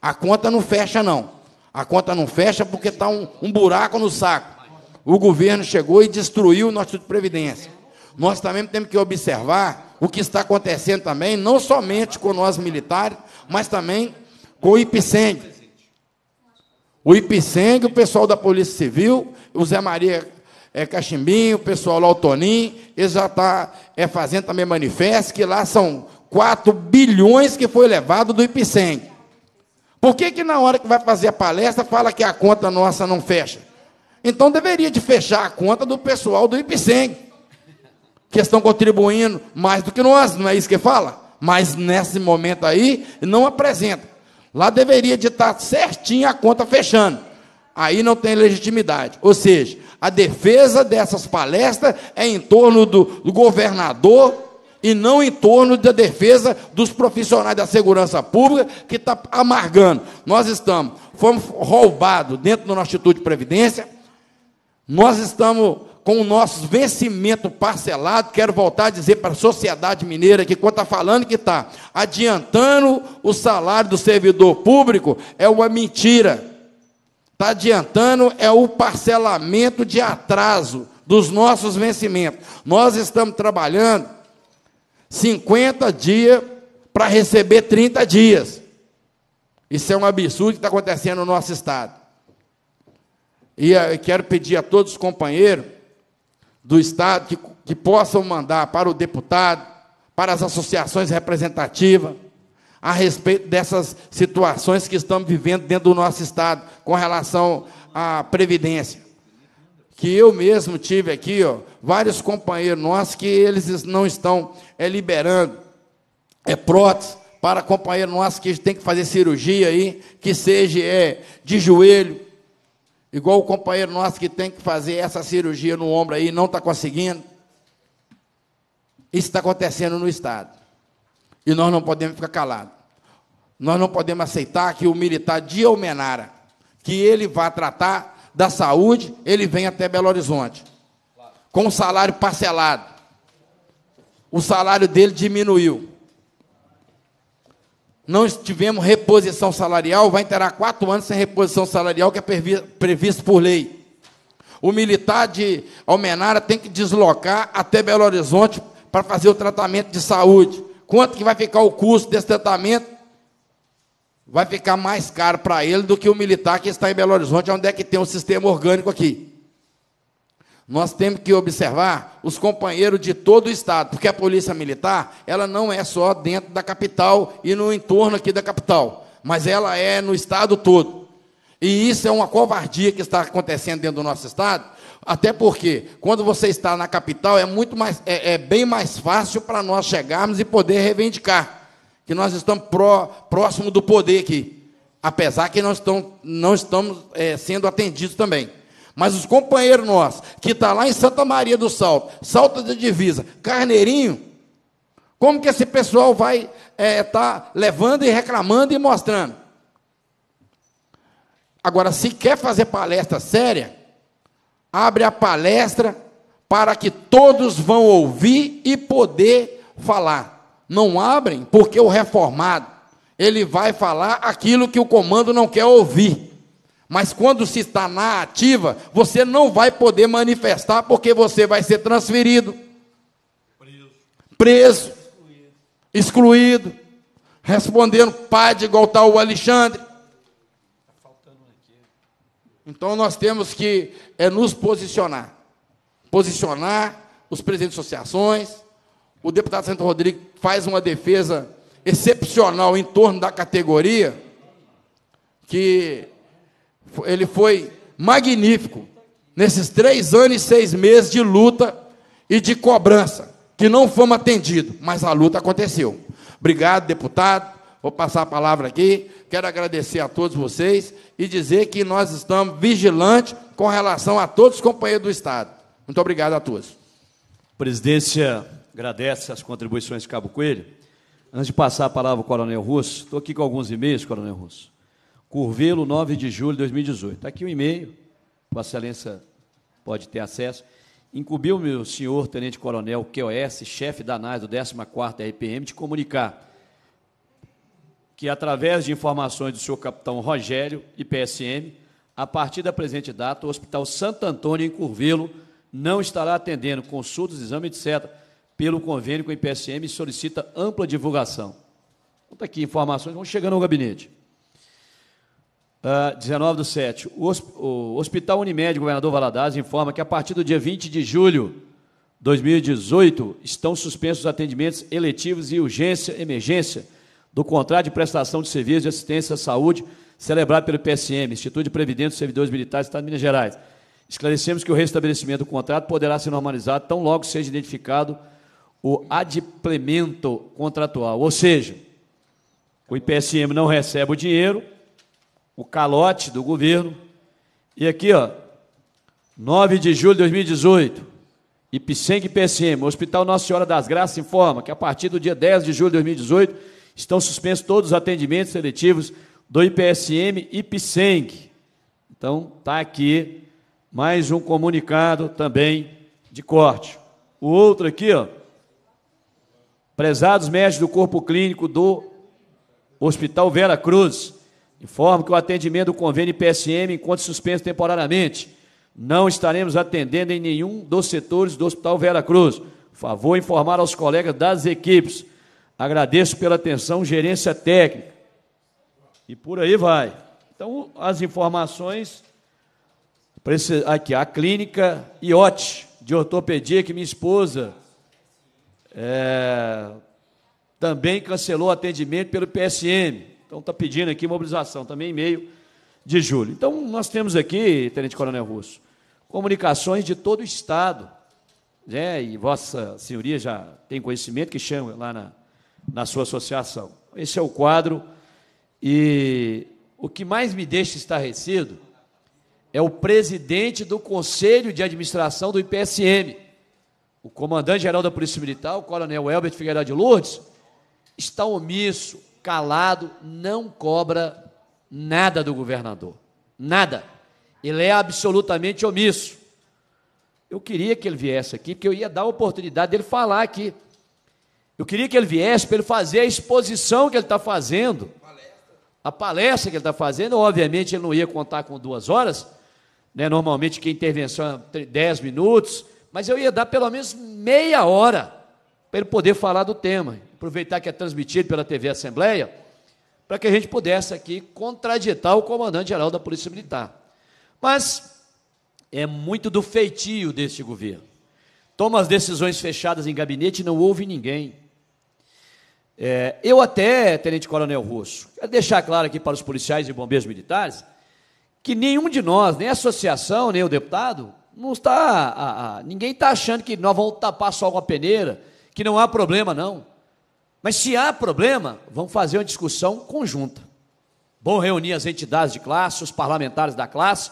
A conta não fecha, não. A conta não fecha porque está um, um, buraco no saco. O governo chegou e destruiu o nosso de previdência. Nós também temos que observar o que está acontecendo também, não somente com nós militares, mas também com o IPSENG. O IPSENG, o pessoal da Polícia Civil, o Zé Maria é, Cachimbinho, o pessoal lá, o Toninho, eles já estão tá, é, fazendo também manifesto, que lá são 4 bilhões que foi levado do IPSENG. Por que, que na hora que vai fazer a palestra fala que a conta nossa não fecha? Então deveria de fechar a conta do pessoal do IPSEM, que estão contribuindo mais do que nós, não é isso que fala? Mas nesse momento aí, não apresenta. Lá deveria de estar certinho a conta fechando. Aí não tem legitimidade. Ou seja, a defesa dessas palestras é em torno do, do governador e não em torno da defesa dos profissionais da segurança pública que está amargando. Nós estamos, fomos roubados dentro do nosso Instituto de Previdência, nós estamos com o nosso vencimento parcelado, quero voltar a dizer para a sociedade mineira que quando está falando que está adiantando o salário do servidor público, é uma mentira. Está adiantando é o parcelamento de atraso dos nossos vencimentos. Nós estamos trabalhando 50 dias para receber 30 dias. Isso é um absurdo que está acontecendo no nosso Estado. E eh, quero pedir a todos os companheiros do Estado que, que possam mandar para o deputado, para as associações representativas, a respeito dessas situações que estamos vivendo dentro do nosso Estado com relação à Previdência que eu mesmo tive aqui, ó, vários companheiros nossos que eles não estão é, liberando é, prótese para companheiro nosso que tem que fazer cirurgia aí, que seja é, de joelho, igual o companheiro nosso que tem que fazer essa cirurgia no ombro aí, não está conseguindo. Isso está acontecendo no Estado. E nós não podemos ficar calados. Nós não podemos aceitar que o militar de Almenara, que ele vá tratar da saúde, ele vem até Belo Horizonte. Com o salário parcelado. O salário dele diminuiu. Não tivemos reposição salarial, vai terá quatro anos sem reposição salarial, que é previsto por lei. O militar de Almenara tem que deslocar até Belo Horizonte para fazer o tratamento de saúde. Quanto que vai ficar o custo desse tratamento? vai ficar mais caro para ele do que o militar que está em Belo Horizonte, onde é que tem um sistema orgânico aqui. Nós temos que observar os companheiros de todo o estado, porque a polícia militar, ela não é só dentro da capital e no entorno aqui da capital, mas ela é no estado todo. E isso é uma covardia que está acontecendo dentro do nosso estado, até porque quando você está na capital é muito mais é, é bem mais fácil para nós chegarmos e poder reivindicar que nós estamos pró, próximo do poder aqui, apesar que não, estamos não estamos é, sendo atendidos também. Mas os companheiros nossos, que estão tá lá em Santa Maria do Salto, Salto de Divisa, Carneirinho, como que esse pessoal vai estar é, tá levando e reclamando e mostrando? Agora, se quer fazer palestra séria, abre a palestra para que todos vão ouvir e poder falar. Não abrem porque o reformado, ele vai falar aquilo que o comando não quer ouvir. Mas quando se está na ativa, você não vai poder manifestar porque você vai ser transferido, preso, preso excluído. excluído, respondendo PAD igual tal tá o Alexandre. Tá então nós temos que é, nos posicionar. Posicionar os presidentes de associações, o deputado Santo Rodrigues faz uma defesa excepcional em torno da categoria, que ele foi magnífico nesses três anos e seis meses de luta e de cobrança, que não fomos atendidos, mas a luta aconteceu. Obrigado, deputado. Vou passar a palavra aqui. Quero agradecer a todos vocês e dizer que nós estamos vigilantes com relação a todos os companheiros do Estado. Muito obrigado a todos. Presidência agradece as contribuições de Cabo Coelho. Antes de passar a palavra ao Coronel Russo, estou aqui com alguns e-mails, Coronel Russo. Curvelo, 9 de julho de 2018. Está aqui um e-mail, Vossa Excelência pode ter acesso. Incumbiu-me o senhor Tenente Coronel QOS, chefe da NAS do 14 RPM, de comunicar que, através de informações do senhor capitão Rogério e PSM, a partir da presente data, o Hospital Santo Antônio, em Curvelo, não estará atendendo consultas, exames, etc., pelo convênio com o IPSM e solicita ampla divulgação. Conta então, tá aqui informações, vão chegando ao gabinete. Uh, ah, 19 do 7. O, o Hospital Unimed, governador Valadares, informa que a partir do dia 20 de julho de 2018 estão suspensos os atendimentos eletivos e urgência, emergência do contrato de prestação de serviços de assistência à saúde celebrado pelo PSM, Instituto de Previdência dos Servidores Militares do Estado de Minas Gerais. Esclarecemos que o restabelecimento do contrato poderá ser normalizado tão logo seja identificado o adimplemento contratual. Ou seja, o IPSM não recebe o dinheiro, o calote do governo. E aqui, ó, 9 de julho de 2018, IPSENG o Hospital Nossa Senhora das Graças informa que a partir do dia 10 de julho de 2018 estão suspensos todos os atendimentos seletivos do IPSM e IPSENG. Então, está aqui mais um comunicado também de corte. O outro aqui, ó, Prezados médicos do Corpo Clínico do Hospital Vera Cruz, informo que o atendimento do convênio PSM encontra suspenso temporariamente. Não estaremos atendendo em nenhum dos setores do Hospital Vera Cruz. Favor informar aos colegas das equipes. Agradeço pela atenção, gerência técnica. E por aí vai. Então, as informações. Aqui, a clínica IOT de ortopedia que minha esposa é, também cancelou atendimento pelo PSM. Então está pedindo aqui mobilização, também em meio de julho. Então nós temos aqui, Tenente Coronel Russo, comunicações de todo o Estado. Né? E Vossa Senhoria já tem conhecimento que chama lá na, na sua associação. Esse é o quadro. E o que mais me deixa estarrecido é o presidente do Conselho de Administração do IPSM o comandante-geral da Polícia Militar, o coronel Elbert Figueiredo de Lourdes, está omisso, calado, não cobra nada do governador. Nada. Ele é absolutamente omisso. Eu queria que ele viesse aqui, porque eu ia dar a oportunidade dele falar aqui. Eu queria que ele viesse para ele fazer a exposição que ele está fazendo. A palestra que ele está fazendo, obviamente ele não ia contar com duas horas, né? normalmente que intervenção é dez minutos, mas eu ia dar pelo menos meia hora para ele poder falar do tema. Aproveitar que é transmitido pela TV Assembleia, para que a gente pudesse aqui contraditar o comandante-geral da Polícia Militar. Mas é muito do feitio deste governo. Toma as decisões fechadas em gabinete e não ouve ninguém. É, eu até, Tenente Coronel Russo, quero deixar claro aqui para os policiais e bombeiros militares que nenhum de nós, nem a associação, nem o deputado, não está. A, a, ninguém está achando que nós vamos tapar só com a peneira, que não há problema, não. Mas se há problema, vamos fazer uma discussão conjunta. Bom reunir as entidades de classe, os parlamentares da classe,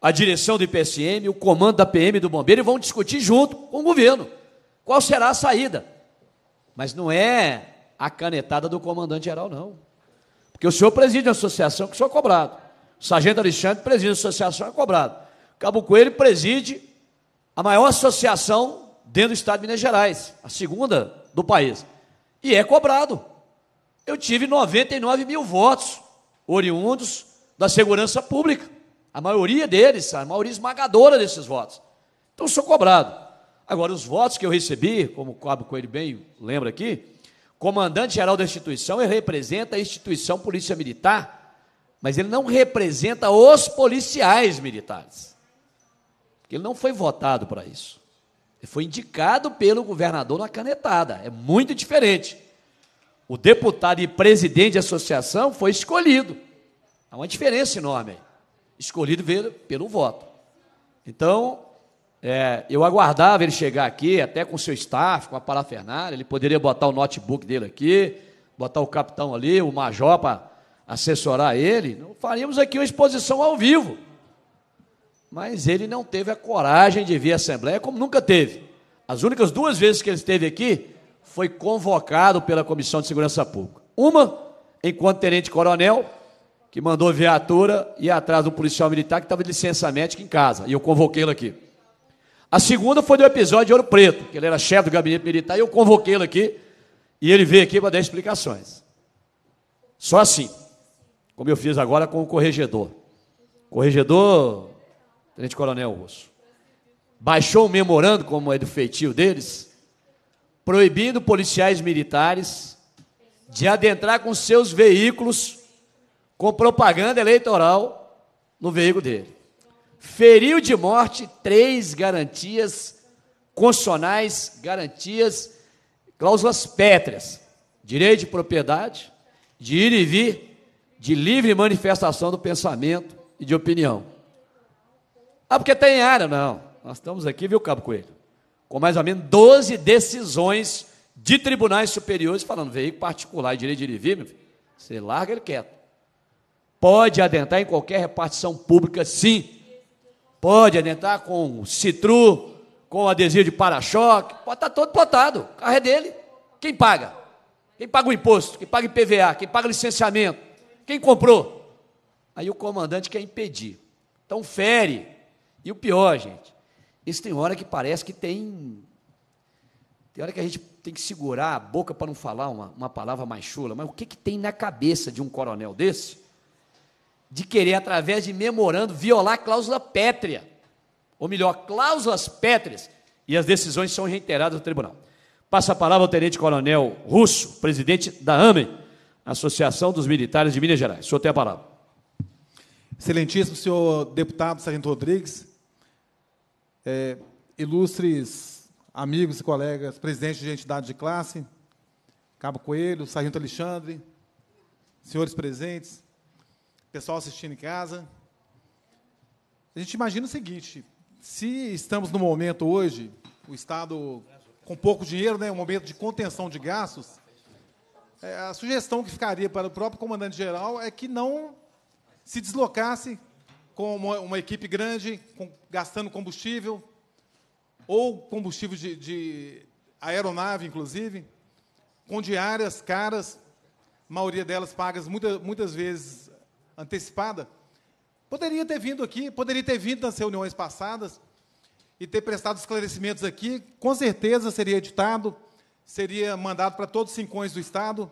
a direção do IPSM, o comando da PM do Bombeiro e vão discutir junto com o governo qual será a saída. Mas não é a canetada do comandante geral, não. Porque o senhor preside a associação que o senhor é cobrado. O sargento Alexandre preside a associação é cobrado. Cabo Coelho preside a maior associação dentro do estado de Minas Gerais, a segunda do país. E é cobrado. Eu tive 99 mil votos oriundos da segurança pública. A maioria deles, a maioria esmagadora desses votos. Então, sou cobrado. Agora, os votos que eu recebi, como o Cabo Coelho bem lembra aqui, comandante-geral da instituição, ele representa a instituição Polícia Militar, mas ele não representa os policiais militares. Ele não foi votado para isso. Ele foi indicado pelo governador na canetada. É muito diferente. O deputado e presidente de associação foi escolhido. Há uma diferença enorme. Aí. Escolhido pelo voto. Então, é, eu aguardava ele chegar aqui, até com seu staff, com a parafernália. Ele poderia botar o notebook dele aqui, botar o capitão ali, o major para assessorar ele. Não faríamos aqui uma exposição ao vivo mas ele não teve a coragem de vir à Assembleia, como nunca teve. As únicas duas vezes que ele esteve aqui foi convocado pela Comissão de Segurança Pública. Uma, enquanto tenente-coronel, que mandou viatura e atrás do policial militar que estava de licença médica em casa, e eu convoquei-lo aqui. A segunda foi do episódio de Ouro Preto, que ele era chefe do gabinete militar, e eu convoquei-lo aqui, e ele veio aqui para dar explicações. Só assim, como eu fiz agora com o corregedor. corregedor Tenente Coronel Russo, baixou um memorando, como é do feitio deles, proibindo policiais militares de adentrar com seus veículos com propaganda eleitoral no veículo dele. Feriu de morte três garantias constitucionais, garantias, cláusulas pétreas: direito de propriedade, de ir e vir, de livre manifestação do pensamento e de opinião. Ah, porque tem área. Não, nós estamos aqui, viu, Cabo Coelho? Com mais ou menos 12 decisões de tribunais superiores falando, veículo particular e direito de viver, meu filho, você larga ele quieto. Pode adentrar em qualquer repartição pública, sim. Pode adentrar com citru, com adesivo de para-choque, pode estar tá todo plotado, o carro é dele. Quem paga? Quem paga o imposto? Quem paga IPVA? Quem paga licenciamento? Quem comprou? Aí o comandante quer impedir. Então fere e o pior, gente, isso tem hora que parece que tem. Tem hora que a gente tem que segurar a boca para não falar uma, uma palavra mais chula, mas o que, que tem na cabeça de um coronel desse? De querer, através de memorando, violar a cláusula pétrea. Ou melhor, cláusulas pétreas. E as decisões são reiteradas no tribunal. Passa a palavra ao tenente-coronel Russo, presidente da AME, Associação dos Militares de Minas Gerais. O senhor tem a palavra. Excelentíssimo senhor deputado Sargento Rodrigues, é, ilustres amigos e colegas, presidentes de entidade de classe, Cabo Coelho, Sargento Alexandre, senhores presentes, pessoal assistindo em casa. A gente imagina o seguinte: se estamos no momento hoje, o Estado com pouco dinheiro, né, um momento de contenção de gastos, é, a sugestão que ficaria para o próprio comandante-geral é que não se deslocasse com uma, uma equipe grande, com, gastando combustível, ou combustível de, de aeronave, inclusive, com diárias caras, maioria delas pagas muita, muitas vezes antecipada. Poderia ter vindo aqui, poderia ter vindo nas reuniões passadas e ter prestado esclarecimentos aqui, com certeza seria editado, seria mandado para todos os rincões do Estado,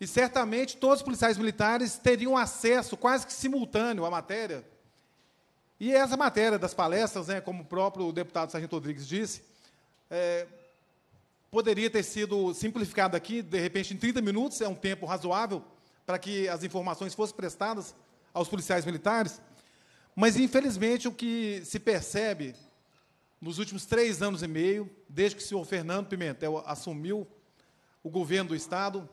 e certamente todos os policiais militares teriam acesso quase que simultâneo à matéria. E essa matéria das palestras, né, como o próprio deputado Sargento Rodrigues disse, é, poderia ter sido simplificada aqui, de repente, em 30 minutos, é um tempo razoável para que as informações fossem prestadas aos policiais militares. Mas, infelizmente, o que se percebe nos últimos três anos e meio, desde que o senhor Fernando Pimentel assumiu o governo do Estado,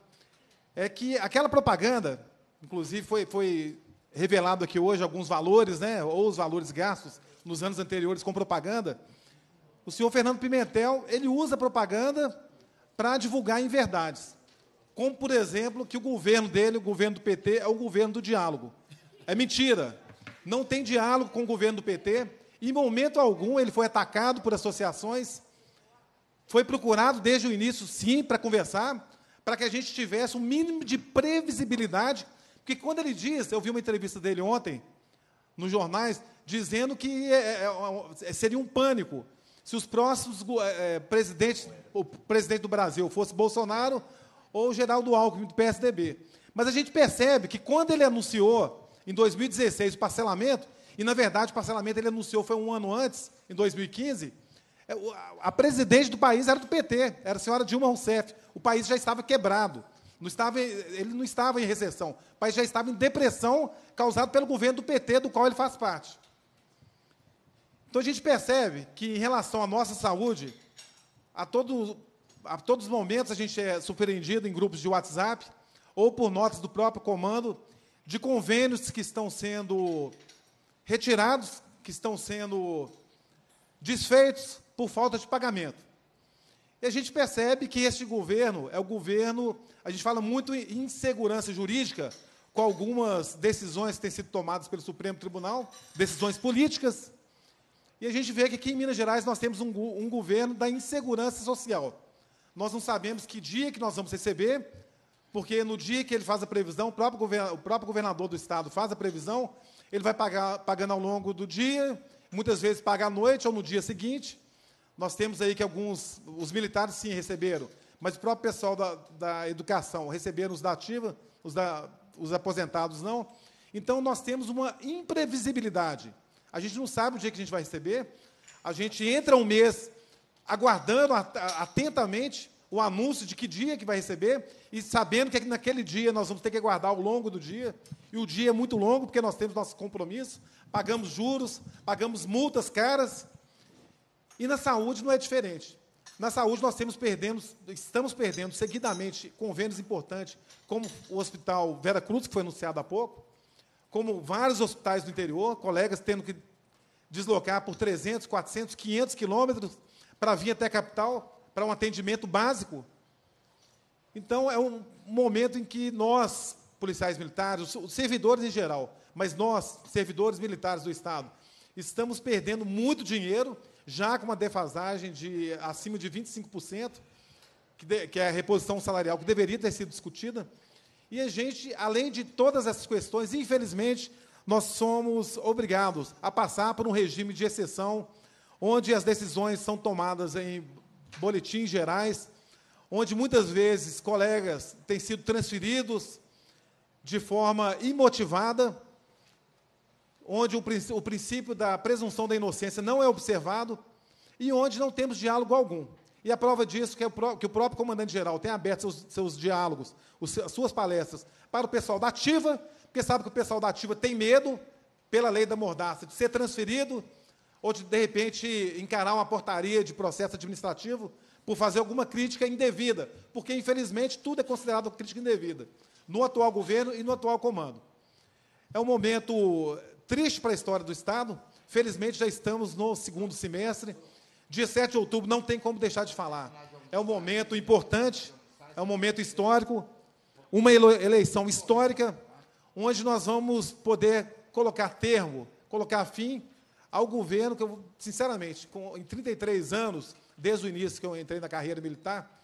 é que aquela propaganda, inclusive foi, foi revelado aqui hoje alguns valores, né, ou os valores gastos nos anos anteriores com propaganda, o senhor Fernando Pimentel, ele usa propaganda para divulgar inverdades. Como, por exemplo, que o governo dele, o governo do PT, é o governo do diálogo. É mentira. Não tem diálogo com o governo do PT. Em momento algum, ele foi atacado por associações. Foi procurado desde o início, sim, para conversar para que a gente tivesse um mínimo de previsibilidade. Porque quando ele diz, eu vi uma entrevista dele ontem, nos jornais, dizendo que é, é, é, é seria um pânico. Se os próximos é, é, presidentes, o presidente do Brasil fosse Bolsonaro ou Geraldo Alckmin, do PSDB. Mas a gente percebe que quando ele anunciou, em 2016, o parcelamento, e na verdade o parcelamento ele anunciou foi um ano antes, em 2015, é, a presidente do país era do PT, era a senhora Dilma Rousseff. O país já estava quebrado. Não estava, ele não estava em recessão. O país já estava em depressão causada pelo governo do PT, do qual ele faz parte. Então a gente percebe que, em relação à nossa saúde, a, todo, a todos os momentos a gente é surpreendido em grupos de WhatsApp ou por notas do próprio comando de convênios que estão sendo retirados, que estão sendo desfeitos por falta de pagamento. E a gente percebe que este governo é o governo. A gente fala muito em insegurança jurídica com algumas decisões que têm sido tomadas pelo Supremo Tribunal, decisões políticas. E a gente vê que aqui em Minas Gerais nós temos um, um governo da insegurança social. Nós não sabemos que dia que nós vamos receber, porque no dia que ele faz a previsão, o próprio, o próprio governador do estado faz a previsão, ele vai pagar, pagando ao longo do dia, muitas vezes paga à noite ou no dia seguinte. Nós temos aí que alguns, os militares sim receberam, mas o próprio pessoal da, da educação receberam os da ativa, os, da, os aposentados não. Então, nós temos uma imprevisibilidade. A gente não sabe o dia que a gente vai receber. A gente entra um mês aguardando atentamente o anúncio de que dia que vai receber e sabendo que naquele dia nós vamos ter que aguardar ao longo do dia. E o dia é muito longo porque nós temos nossos compromissos, pagamos juros, pagamos multas caras e na saúde não é diferente. Na saúde nós temos estamos perdendo seguidamente convênios importantes, como o Hospital Vera Cruz, que foi anunciado há pouco, como vários hospitais do interior, colegas tendo que deslocar por 300, 400, 500 quilômetros para vir até a capital para um atendimento básico. Então é um momento em que nós, policiais militares, os servidores em geral, mas nós, servidores militares do Estado, estamos perdendo muito dinheiro já com uma defasagem de acima de 25%, que, de, que é a reposição salarial que deveria ter sido discutida. E a gente, além de todas essas questões, infelizmente, nós somos obrigados a passar por um regime de exceção, onde as decisões são tomadas em boletins gerais, onde muitas vezes colegas têm sido transferidos de forma imotivada onde o princípio da presunção da inocência não é observado e onde não temos diálogo algum. E a prova disso é que o próprio comandante-geral tem aberto seus, seus diálogos, as suas palestras, para o pessoal da ativa, porque sabe que o pessoal da ativa tem medo, pela lei da mordaça, de ser transferido ou de, de repente, encarar uma portaria de processo administrativo por fazer alguma crítica indevida, porque, infelizmente, tudo é considerado crítica indevida, no atual governo e no atual comando. É um momento Triste para a história do Estado. Felizmente, já estamos no segundo semestre. Dia 7 de outubro não tem como deixar de falar. É um momento importante, é um momento histórico, uma eleição histórica, onde nós vamos poder colocar termo, colocar fim ao governo que eu, sinceramente, com, em 33 anos, desde o início que eu entrei na carreira militar,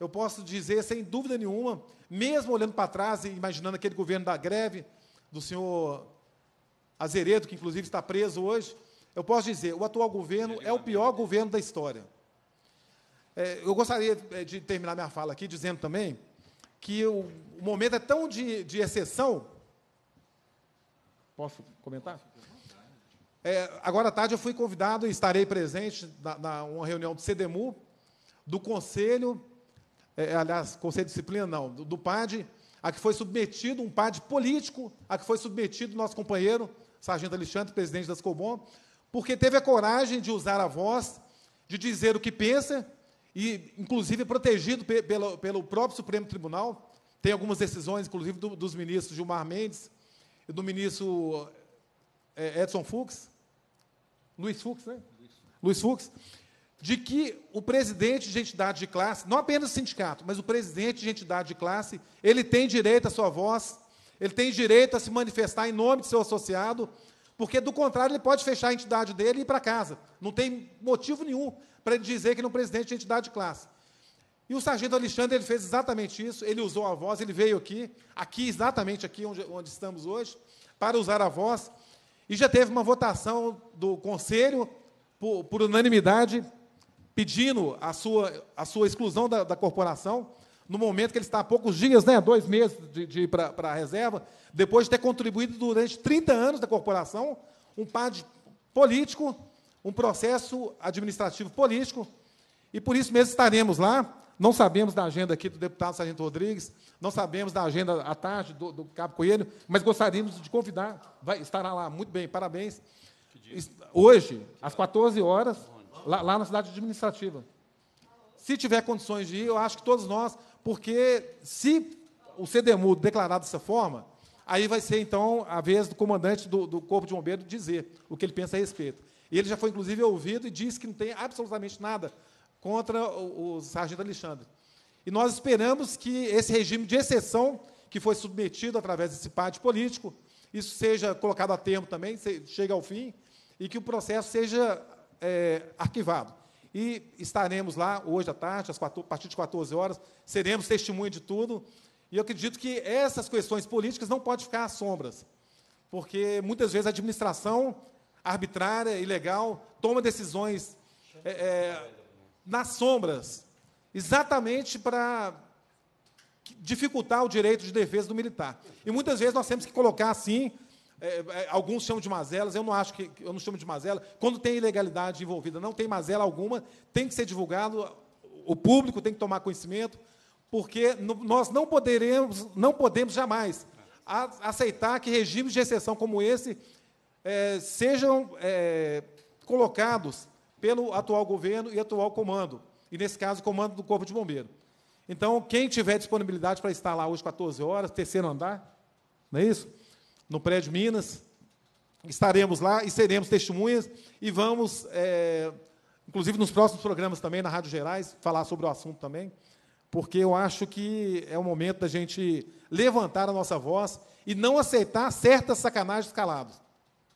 eu posso dizer, sem dúvida nenhuma, mesmo olhando para trás e imaginando aquele governo da greve do senhor Azeredo, que inclusive está preso hoje, eu posso dizer, o atual governo é o pior governo da história. É, eu gostaria é, de terminar minha fala aqui dizendo também que o, o momento é tão de, de exceção. Posso comentar? É, agora à tarde eu fui convidado e estarei presente na, na uma reunião do CDMU, do Conselho, é, aliás, Conselho de Disciplina não, do, do PAD, a que foi submetido um PAD político, a que foi submetido nosso companheiro Sargento Alexandre, presidente das Cobom, porque teve a coragem de usar a voz, de dizer o que pensa, e inclusive protegido pe pelo, pelo próprio Supremo Tribunal. Tem algumas decisões, inclusive, do, dos ministros Gilmar Mendes e do ministro é, Edson Fux, Luiz Fux, né? Luiz. Fux, de que o presidente de entidade de classe, não apenas o sindicato, mas o presidente de entidade de classe, ele tem direito à sua voz ele tem direito a se manifestar em nome de seu associado, porque do contrário ele pode fechar a entidade dele e ir para casa. Não tem motivo nenhum para ele dizer que não é um presidente de entidade de classe. E o sargento Alexandre ele fez exatamente isso, ele usou a voz, ele veio aqui, aqui exatamente aqui onde, onde estamos hoje, para usar a voz, e já teve uma votação do Conselho, por, por unanimidade, pedindo a sua, a sua exclusão da, da corporação, no momento que ele está há poucos dias, né, dois meses de, de ir para a reserva, depois de ter contribuído durante 30 anos da corporação, um padre político, um processo administrativo político, e por isso mesmo estaremos lá. Não sabemos da agenda aqui do deputado Sargento Rodrigues, não sabemos da agenda à tarde do, do Cabo Coelho, mas gostaríamos de convidar. Vai, estará lá, muito bem, parabéns. Hoje, às 14 horas, lá, lá na cidade administrativa. Se tiver condições de ir, eu acho que todos nós porque se o CDMU declarar dessa forma, aí vai ser, então, a vez do comandante do, do Corpo de Bombeiro dizer o que ele pensa a respeito. Ele já foi, inclusive, ouvido e disse que não tem absolutamente nada contra o, o sargento Alexandre. E nós esperamos que esse regime de exceção que foi submetido através desse pátio político, isso seja colocado a termo também, chegue ao fim, e que o processo seja é, arquivado. E estaremos lá hoje à tarde, às 14, a partir de 14 horas, seremos testemunha de tudo. E eu acredito que essas questões políticas não podem ficar às sombras, porque muitas vezes a administração arbitrária, ilegal, toma decisões é, é, nas sombras, exatamente para dificultar o direito de defesa do militar. E muitas vezes nós temos que colocar, assim, é, é, alguns chamam de mazelas, eu não acho que eu não chamo de mazela. Quando tem ilegalidade envolvida, não tem mazela alguma, tem que ser divulgado, o público tem que tomar conhecimento, porque nós não poderemos, não podemos jamais aceitar que regimes de exceção como esse é, sejam é, colocados pelo atual governo e atual comando, e nesse caso, o comando do Corpo de Bombeiro. Então, quem tiver disponibilidade para estar lá hoje 14 horas, terceiro andar, não é isso? no Prédio Minas. Estaremos lá e seremos testemunhas e vamos, é, inclusive nos próximos programas também, na Rádio Gerais, falar sobre o assunto também, porque eu acho que é o momento da gente levantar a nossa voz e não aceitar certas sacanagens caladas.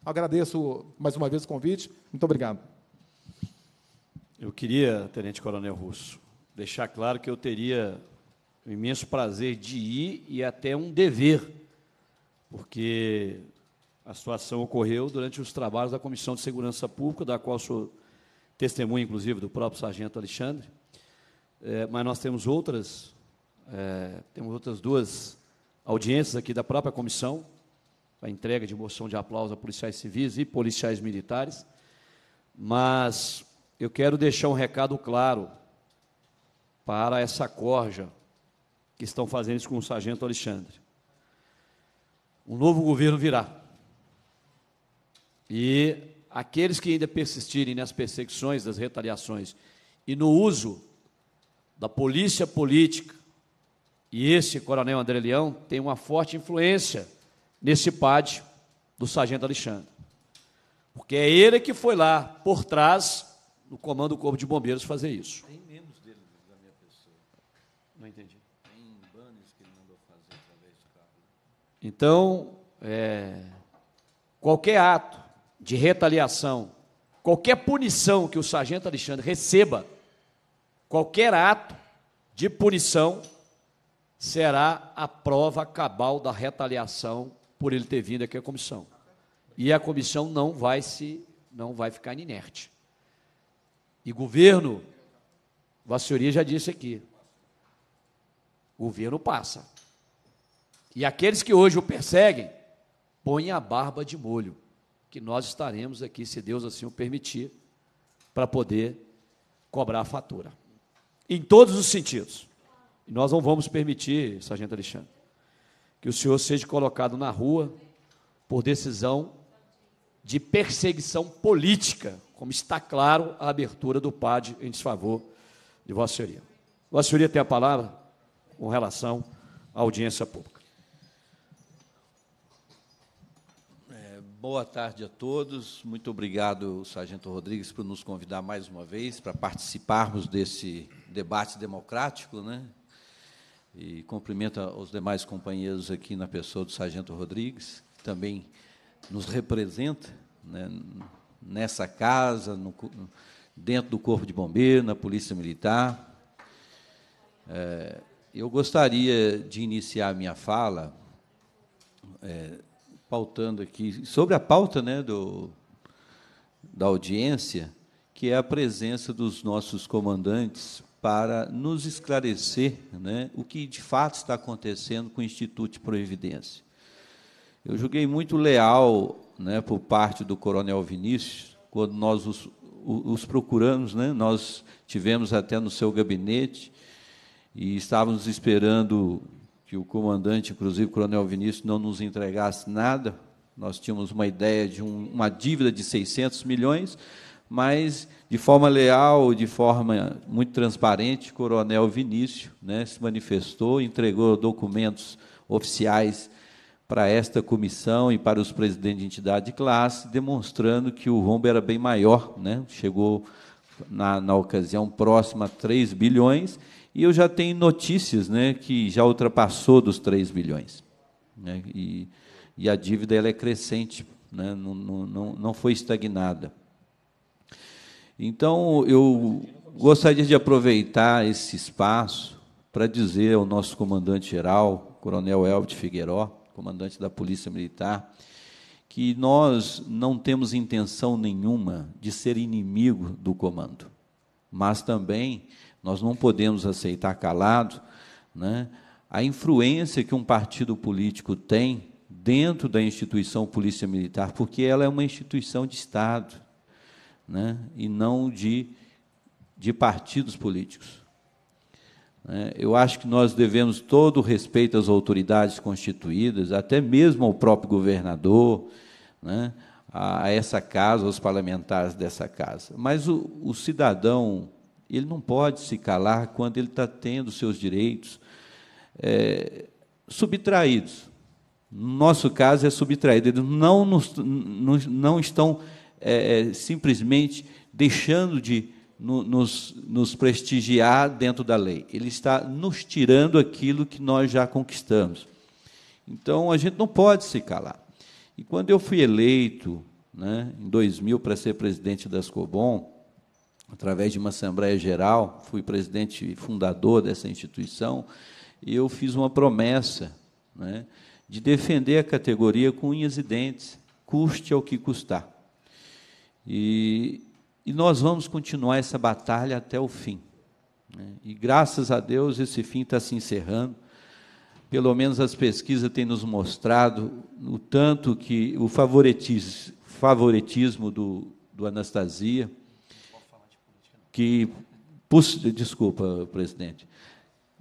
Agradeço mais uma vez o convite. Muito obrigado. Eu queria, Tenente Coronel Russo, deixar claro que eu teria o imenso prazer de ir e até um dever porque a situação ocorreu durante os trabalhos da Comissão de Segurança Pública, da qual sou testemunha, inclusive, do próprio sargento Alexandre. É, mas nós temos outras, é, temos outras duas audiências aqui da própria comissão, a entrega de moção de aplauso a policiais civis e policiais militares. Mas eu quero deixar um recado claro para essa corja que estão fazendo isso com o sargento Alexandre um novo governo virá. E aqueles que ainda persistirem nas perseguições, das retaliações e no uso da polícia política, e esse coronel André Leão tem uma forte influência nesse PAD do sargento Alexandre. Porque é ele que foi lá por trás do comando do Corpo de Bombeiros fazer isso. Então, é, qualquer ato de retaliação, qualquer punição que o sargento Alexandre receba, qualquer ato de punição será a prova cabal da retaliação por ele ter vindo aqui à comissão. E a comissão não vai se não vai ficar inerte. E governo, Vassouria já disse aqui, governo passa. E aqueles que hoje o perseguem, põem a barba de molho, que nós estaremos aqui, se Deus assim o permitir, para poder cobrar a fatura. Em todos os sentidos. E nós não vamos permitir, Sargento Alexandre, que o senhor seja colocado na rua por decisão de perseguição política, como está claro a abertura do PAD em desfavor de Vossa Senhoria. Vossa Senhoria tem a palavra com relação à audiência pública. Boa tarde a todos. Muito obrigado, Sargento Rodrigues, por nos convidar mais uma vez para participarmos desse debate democrático, né? E cumprimento os demais companheiros aqui na pessoa do Sargento Rodrigues, que também nos representa né, nessa casa, no, dentro do Corpo de Bombeiro, na Polícia Militar. É, eu gostaria de iniciar a minha fala é, pautando aqui sobre a pauta né, do, da audiência, que é a presença dos nossos comandantes para nos esclarecer né, o que de fato está acontecendo com o Instituto de Providência. Eu julguei muito leal né, por parte do Coronel Vinícius, quando nós os, os procuramos, né, nós tivemos até no seu gabinete e estávamos esperando que o comandante, inclusive o coronel Vinícius, não nos entregasse nada. Nós tínhamos uma ideia de um, uma dívida de 600 milhões, mas de forma leal, de forma muito transparente, o coronel Vinícius né, se manifestou, entregou documentos oficiais para esta comissão e para os presidentes de entidade de classe, demonstrando que o rombo era bem maior, né? chegou na, na ocasião próxima a 3 bilhões, e eu já tenho notícias né, que já ultrapassou dos 3 bilhões. Né, e, e a dívida ela é crescente, né, não, não, não foi estagnada. Então, eu gostaria de aproveitar esse espaço para dizer ao nosso comandante-geral, Coronel Elbit Figueiró, comandante da Polícia Militar, que nós não temos intenção nenhuma de ser inimigo do comando, mas também nós não podemos aceitar calado né, a influência que um partido político tem dentro da instituição Polícia Militar, porque ela é uma instituição de Estado né, e não de, de partidos políticos. Né, eu acho que nós devemos todo o respeito às autoridades constituídas, até mesmo ao próprio governador, né, a essa casa, aos parlamentares dessa casa. Mas o, o cidadão ele não pode se calar quando ele está tendo seus direitos é, subtraídos. No nosso caso, é subtraído. Eles não, nos, nos, não estão é, é simplesmente deixando de nos, nos prestigiar dentro da lei. Ele está nos tirando aquilo que nós já conquistamos. Então, a gente não pode se calar. E quando eu fui eleito, né, em 2000, para ser presidente da Escobon, através de uma Assembleia Geral, fui presidente fundador dessa instituição, e eu fiz uma promessa né, de defender a categoria com unhas e dentes, custe ao que custar. E, e nós vamos continuar essa batalha até o fim. Né? E graças a Deus esse fim está se encerrando. Pelo menos as pesquisas têm nos mostrado o tanto que o favoritismo, favoritismo do, do Anastasia, que desculpa, presidente,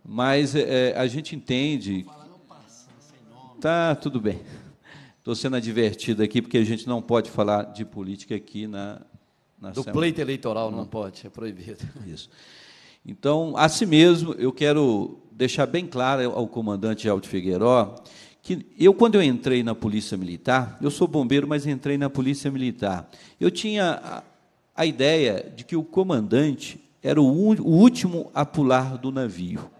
mas é, é a gente entende. Tá tudo bem. Estou sendo advertido aqui porque a gente não pode falar de política aqui na, na do semana. pleito eleitoral não. não pode, é proibido. Isso. Então, assim mesmo, eu quero deixar bem claro ao comandante Aldo Figueiró que eu, quando eu entrei na Polícia Militar, eu sou bombeiro, mas entrei na Polícia Militar. Eu tinha a ideia de que o comandante era o, o último a pular do navio.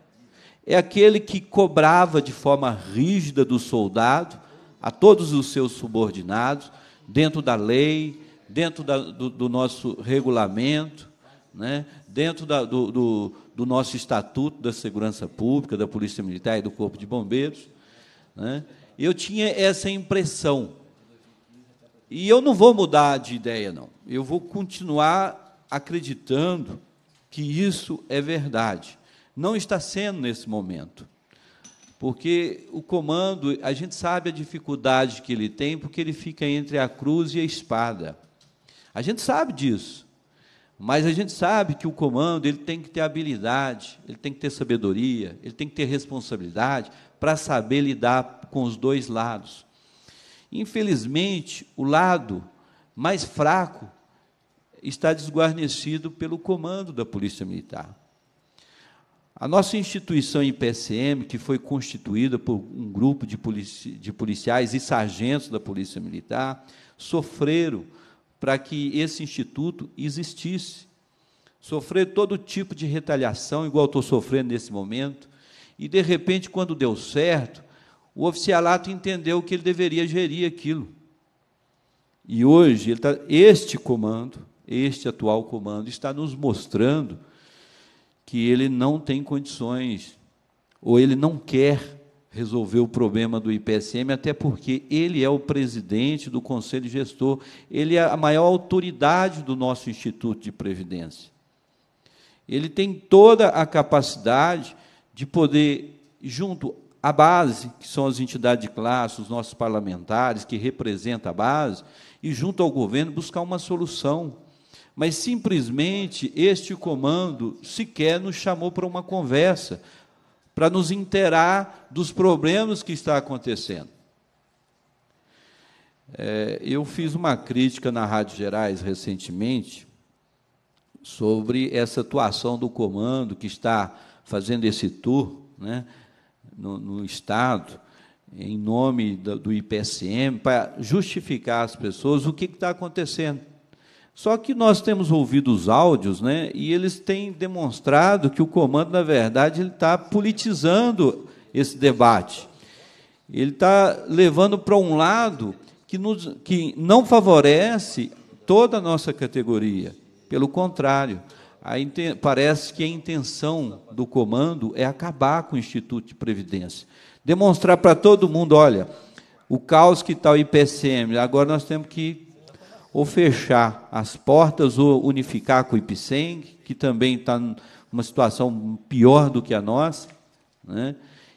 É aquele que cobrava de forma rígida do soldado, a todos os seus subordinados, dentro da lei, dentro da, do, do, nosso regulamento, né? dentro da, do, do, do, nosso estatuto da segurança pública, da Polícia Militar e do Corpo de Bombeiros. Né? Eu tinha essa impressão. E eu não vou mudar de ideia, não eu vou continuar acreditando que isso é verdade. Não está sendo nesse momento. Porque o comando, a gente sabe a dificuldade que ele tem, porque ele fica entre a cruz e a espada. A gente sabe disso. Mas a gente sabe que o comando, ele tem que ter habilidade, ele tem que ter sabedoria, ele tem que ter responsabilidade para saber lidar com os dois lados. Infelizmente, o lado mais fraco está desguarnecido pelo comando da Polícia Militar. A nossa instituição IPCM, que foi constituída por um grupo de, polici de policiais e sargentos da Polícia Militar, sofreram para que esse instituto existisse. sofreram todo tipo de retaliação, igual estou sofrendo nesse momento, e de repente, quando deu certo, o oficialato entendeu que ele deveria gerir aquilo. E hoje, tá, este comando, este atual comando está nos mostrando que ele não tem condições, ou ele não quer resolver o problema do IPSM, até porque ele é o presidente do conselho gestor, ele é a maior autoridade do nosso Instituto de Previdência. Ele tem toda a capacidade de poder, junto à base, que são as entidades de classe, os nossos parlamentares, que representam a base, e junto ao governo buscar uma solução mas simplesmente este comando sequer nos chamou para uma conversa, para nos inteirar dos problemas que está acontecendo. É, eu fiz uma crítica na Rádio Gerais recentemente sobre essa atuação do comando que está fazendo esse tour né, no, no Estado, em nome do, do para justificar às pessoas o que está acontecendo. Só que nós temos ouvido os áudios, né, e eles têm demonstrado que o comando, na verdade, ele está politizando esse debate. Ele está levando para um lado que, nos, que não favorece toda a nossa categoria. Pelo contrário, parece que a intenção do comando é acabar com o Instituto de Previdência. Demonstrar para todo mundo, olha, o caos que está o IPCM, agora nós temos que ou fechar as portas, ou unificar com o Ipseng, que também está numa situação pior do que a nossa. Né?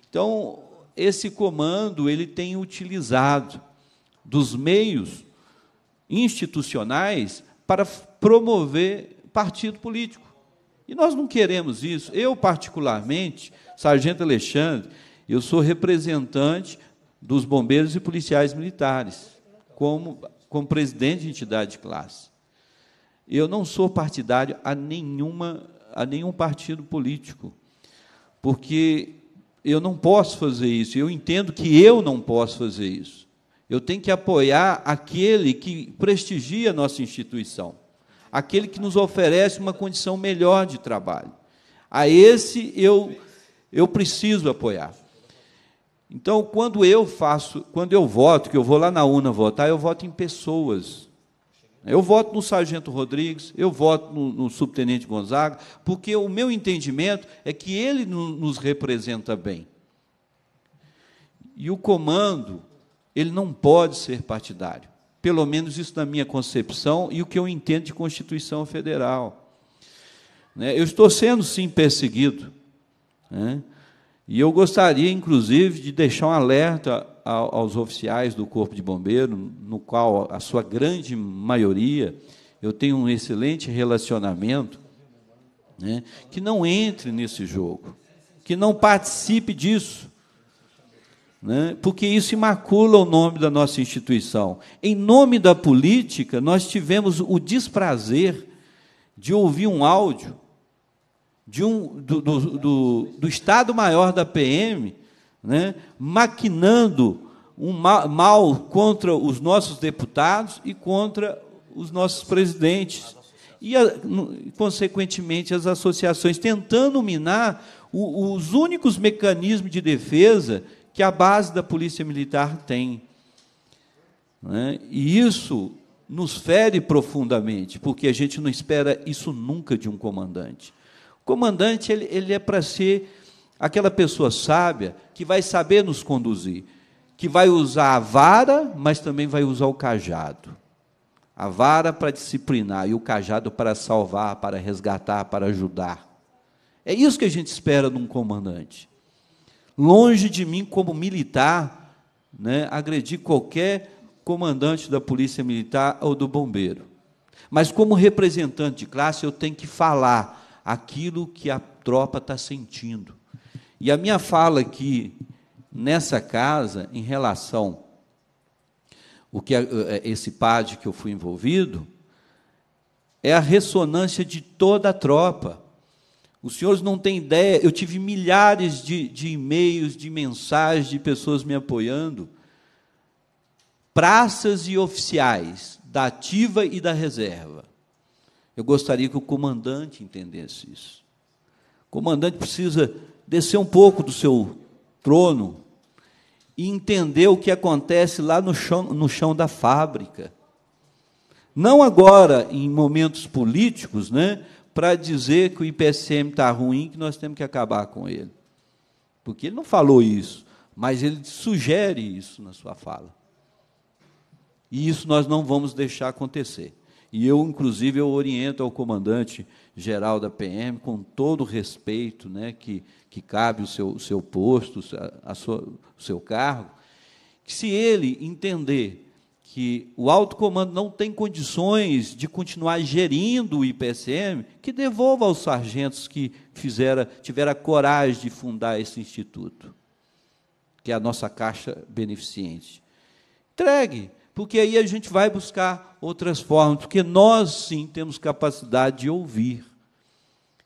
Então, esse comando ele tem utilizado dos meios institucionais para promover partido político. E nós não queremos isso. Eu, particularmente, Sargento Alexandre, eu sou representante dos bombeiros e policiais militares, como como presidente de entidade de classe. Eu não sou partidário a, nenhuma, a nenhum partido político, porque eu não posso fazer isso, eu entendo que eu não posso fazer isso. Eu tenho que apoiar aquele que prestigia a nossa instituição, aquele que nos oferece uma condição melhor de trabalho. A esse eu, eu preciso apoiar. Então, quando eu faço, quando eu voto, que eu vou lá na UNA votar, eu voto em pessoas. Eu voto no Sargento Rodrigues, eu voto no, no Subtenente Gonzaga, porque o meu entendimento é que ele nos representa bem. E o comando, ele não pode ser partidário. Pelo menos isso na minha concepção e o que eu entendo de Constituição Federal. Né? Eu estou sendo, sim, perseguido. Né? E eu gostaria, inclusive, de deixar um alerta aos oficiais do Corpo de Bombeiro, no qual a sua grande maioria eu tenho um excelente relacionamento, né, que não entre nesse jogo, que não participe disso, né, porque isso imacula o nome da nossa instituição. Em nome da política, nós tivemos o desprazer de ouvir um áudio de um, do, do, do, do Estado-Maior da PM, né, maquinando um mal, contra os nossos deputados e contra os nossos presidentes e, consequentemente, as associações, tentando minar o, os únicos mecanismos de defesa que a base da Polícia Militar tem. Né? E isso nos fere profundamente, porque a gente não espera isso nunca de um comandante. Comandante, ele, ele é para ser aquela pessoa sábia que vai saber nos conduzir, que vai usar a vara, mas também vai usar o cajado. A vara para disciplinar e o cajado para salvar, para resgatar, para ajudar. É isso que a gente espera de um comandante. Longe de mim, como militar, né, agredir qualquer comandante da polícia militar ou do bombeiro. Mas, como representante de classe, eu tenho que falar aquilo que a tropa está sentindo. E a minha fala aqui nessa casa, em relação o que é, esse PAD que eu fui envolvido, é a ressonância de toda a tropa. Os senhores não têm ideia, eu tive milhares de, de e-mails, de mensagens, de pessoas me apoiando. Praças e oficiais da ativa e da reserva eu gostaria que o comandante entendesse isso. O comandante precisa descer um pouco do seu trono e entender o que acontece lá no chão, no chão da fábrica. Não agora, em momentos políticos, né, para dizer que o IPCM está ruim, que nós temos que acabar com ele. Porque ele não falou isso, mas ele sugere isso na sua fala. E isso nós não vamos deixar acontecer. E eu, inclusive, eu oriento ao comandante-geral da PM, com todo o respeito né, que, que cabe o seu, o seu posto, a, a sua, o seu cargo, que se ele entender que o alto comando não tem condições de continuar gerindo o IPSM que devolva aos sargentos que fizera, tiveram a coragem de fundar esse instituto, que é a nossa Caixa Beneficente. Entregue porque aí a gente vai buscar outras formas, porque nós sim temos capacidade de ouvir,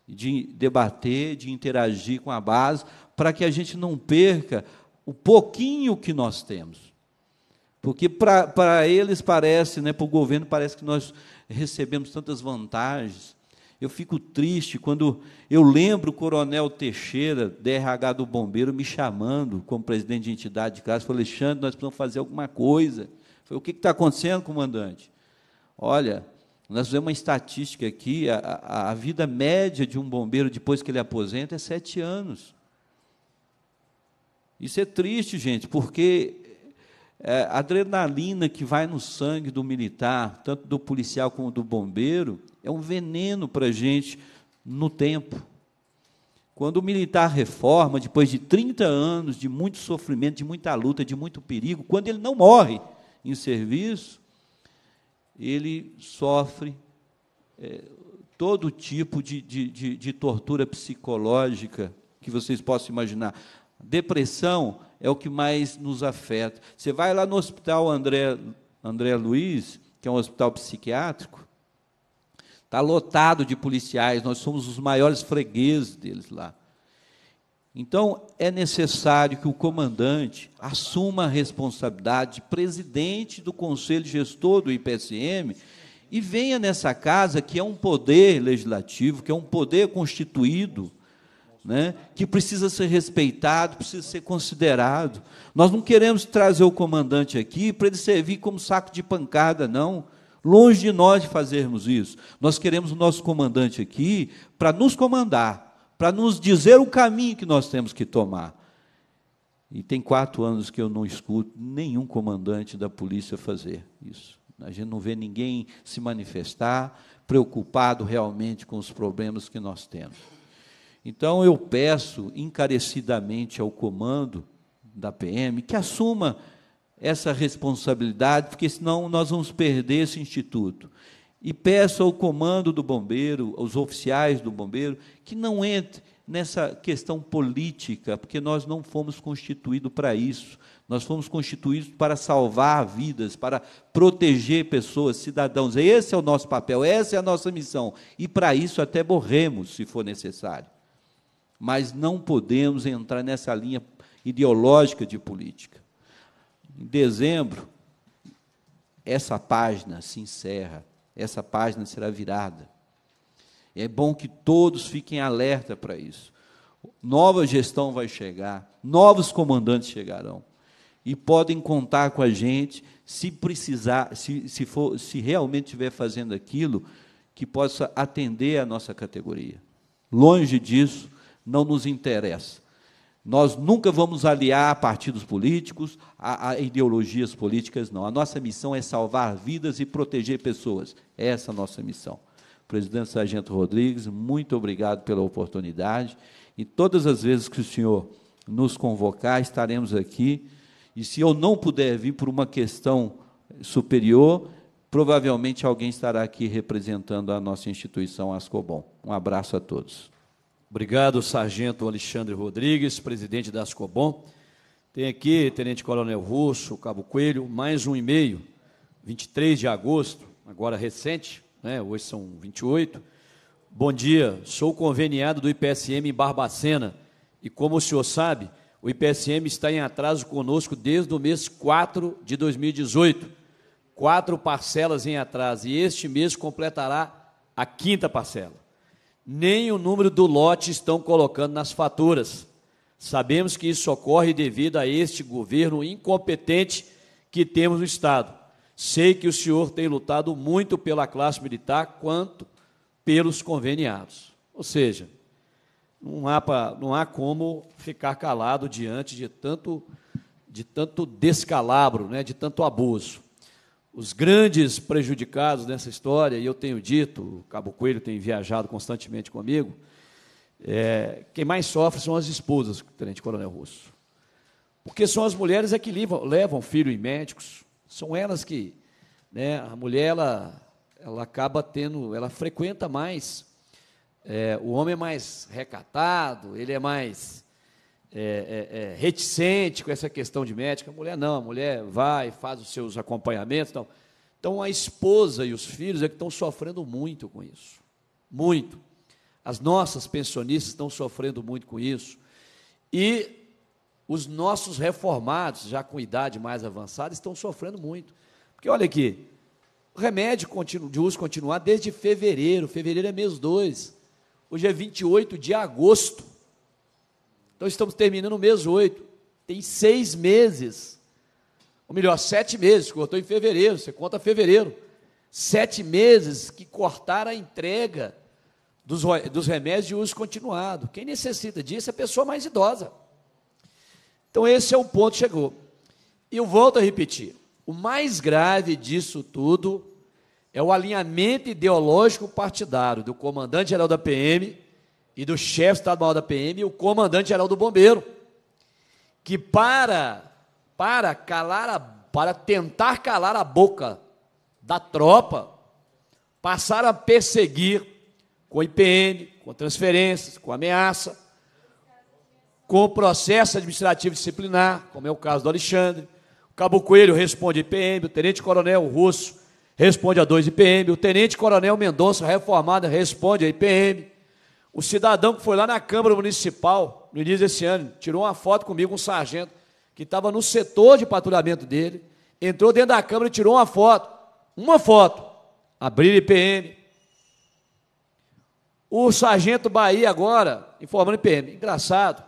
de debater, de interagir com a base, para que a gente não perca o pouquinho que nós temos. Porque para eles parece, né, para o governo parece que nós recebemos tantas vantagens. Eu fico triste quando eu lembro o coronel Teixeira, DRH do Bombeiro, me chamando como presidente de entidade de casa, falou, Alexandre, nós precisamos fazer alguma coisa. Falei, o que está acontecendo, comandante? Olha, nós vemos uma estatística aqui, a, a, a vida média de um bombeiro depois que ele aposenta é sete anos. Isso é triste, gente, porque é, a adrenalina que vai no sangue do militar, tanto do policial como do bombeiro, é um veneno para a gente no tempo. Quando o militar reforma, depois de 30 anos de muito sofrimento, de muita luta, de muito perigo, quando ele não morre, em serviço, ele sofre é, todo tipo de, de, de, de tortura psicológica que vocês possam imaginar. Depressão é o que mais nos afeta. Você vai lá no hospital André, André Luiz, que é um hospital psiquiátrico, está lotado de policiais, nós somos os maiores fregueses deles lá. Então, é necessário que o comandante assuma a responsabilidade de presidente do Conselho Gestor do IPSM e venha nessa casa, que é um poder legislativo, que é um poder constituído, né, que precisa ser respeitado, precisa ser considerado. Nós não queremos trazer o comandante aqui para ele servir como saco de pancada, não. Longe de nós de fazermos isso. Nós queremos o nosso comandante aqui para nos comandar, para nos dizer o caminho que nós temos que tomar. E tem quatro anos que eu não escuto nenhum comandante da polícia fazer isso. A gente não vê ninguém se manifestar preocupado realmente com os problemas que nós temos. Então eu peço encarecidamente ao comando da PM que assuma essa responsabilidade, porque senão nós vamos perder esse instituto e peço ao comando do bombeiro, aos oficiais do bombeiro, que não entre nessa questão política, porque nós não fomos constituídos para isso. Nós fomos constituídos para salvar vidas, para proteger pessoas, cidadãos. Esse é o nosso papel, essa é a nossa missão. E para isso até morremos, se for necessário. Mas não podemos entrar nessa linha ideológica de política. Em dezembro, essa página se encerra essa página será virada. E é bom que todos fiquem alerta para isso. Nova gestão vai chegar, novos comandantes chegarão. E podem contar com a gente se precisar, se, se, for, se realmente estiver fazendo aquilo que possa atender a nossa categoria. Longe disso, não nos interessa. Nós nunca vamos aliar partidos políticos a, a, ideologias políticas, não. A nossa missão é salvar vidas e proteger pessoas. É essa é a nossa missão. Presidente Sargento Rodrigues, muito obrigado pela oportunidade. E todas as vezes que o senhor nos convocar, estaremos aqui. E se eu não puder vir por uma questão superior, provavelmente alguém estará aqui representando a nossa instituição Ascobom. Um abraço a todos. Obrigado, Sargento Alexandre Rodrigues, presidente da Ascobon. Tem aqui, Tenente Coronel Russo, Cabo Coelho, mais um e-mail, 23 de agosto, agora recente, né? hoje são 28. Bom dia, sou conveniado do IPSM em Barbacena e, como o senhor sabe, o IPSM está em atraso conosco desde o mês 4 de 2018. Quatro parcelas em atraso e este mês completará a quinta parcela nem o número do lote estão colocando nas faturas. Sabemos que isso ocorre devido a este governo incompetente que temos no Estado. Sei que o senhor tem lutado muito pela classe militar quanto pelos conveniados. Ou seja, não há, pra, não há como ficar calado diante de tanto, de tanto descalabro, né, de tanto abuso. Os grandes prejudicados nessa história, e eu tenho dito, o Cabo Coelho tem viajado constantemente comigo, é, quem mais sofre são as esposas, Tenente Coronel Russo. Porque são as mulheres é que levam, levam filho e médicos, são elas que. Né, a mulher, ela, ela acaba tendo, ela frequenta mais. É, o homem é mais recatado, ele é mais é, é, é, reticente com essa questão de médica. A mulher não, a mulher vai, faz os seus acompanhamentos. então Então, a esposa e os filhos é que estão sofrendo muito com isso. Muito. As nossas pensionistas estão sofrendo muito com isso. E os nossos reformados, já com idade mais avançada, estão sofrendo muito. Porque olha aqui, remédio de uso continuar desde fevereiro. Fevereiro é mês 2. Hoje é 28 de agosto. Então estamos terminando o mês 8. Tem seis meses, ou melhor, sete meses, cortou em fevereiro, você conta fevereiro. Sete meses que cortaram a entrega dos, dos remédios de uso continuado. Quem necessita disso é a pessoa mais idosa. Então esse é o ponto que chegou. E eu volto a repetir: o mais grave disso tudo é o alinhamento ideológico partidário do comandante-geral da PM e do chefe estadual da PM o comandante geral do bombeiro, que para para calar a, para tentar calar a boca da tropa, passaram a perseguir com IPM, com transferências, com ameaça, com processo administrativo disciplinar, como é o caso do Alexandre. O Cabo Coelho responde IPM, o Tenente Coronel Russo responde a dois IPM, o Tenente Coronel Mendonça, reformado, responde a IPM. O cidadão que foi lá na Câmara Municipal, no início desse ano, tirou uma foto comigo, um sargento, que estava no setor de patrulhamento dele, entrou dentro da Câmara e tirou uma foto. Uma foto. Abrir IPM. O sargento Bahia agora, informando IPM. Engraçado,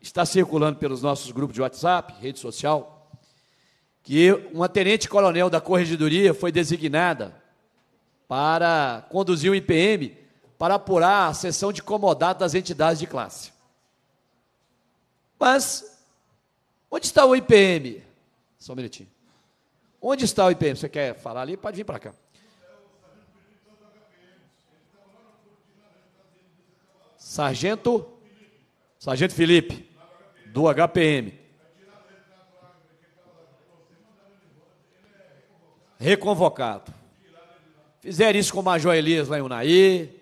está circulando pelos nossos grupos de WhatsApp, rede social, que uma tenente-coronel da Corregedoria foi designada para conduzir o IPM para apurar a sessão de comodato das entidades de classe. Mas, onde está o IPM? Só um minutinho. Onde está o IPM? Você quer falar ali? Pode vir para cá. Sargento Sargento Felipe do HPM. Reconvocado. Fizeram isso com o Major Elias lá em Unaí,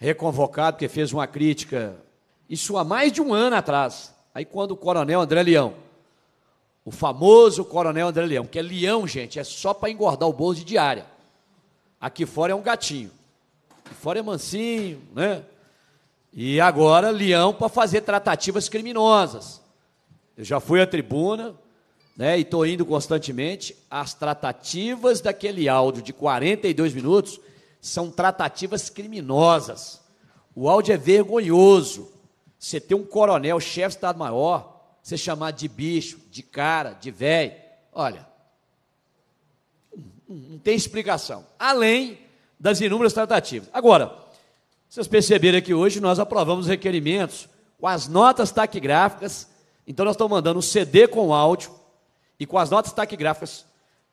reconvocado porque fez uma crítica, isso há mais de um ano atrás. Aí quando o coronel André Leão, o famoso coronel André Leão, que é leão, gente, é só para engordar o bolso de diária. Aqui fora é um gatinho. Aqui fora é mansinho, né? E agora leão para fazer tratativas criminosas. Eu já fui à tribuna, né, e estou indo constantemente, as tratativas daquele áudio de 42 minutos são tratativas criminosas. O áudio é vergonhoso. Você ter um coronel, chefe de Estado-Maior, você chamado de bicho, de cara, de velho. Olha, não tem explicação. Além das inúmeras tratativas. Agora, vocês perceberam que hoje nós aprovamos requerimentos com as notas taquigráficas. Então, nós estamos mandando um CD com áudio e com as notas taquigráficas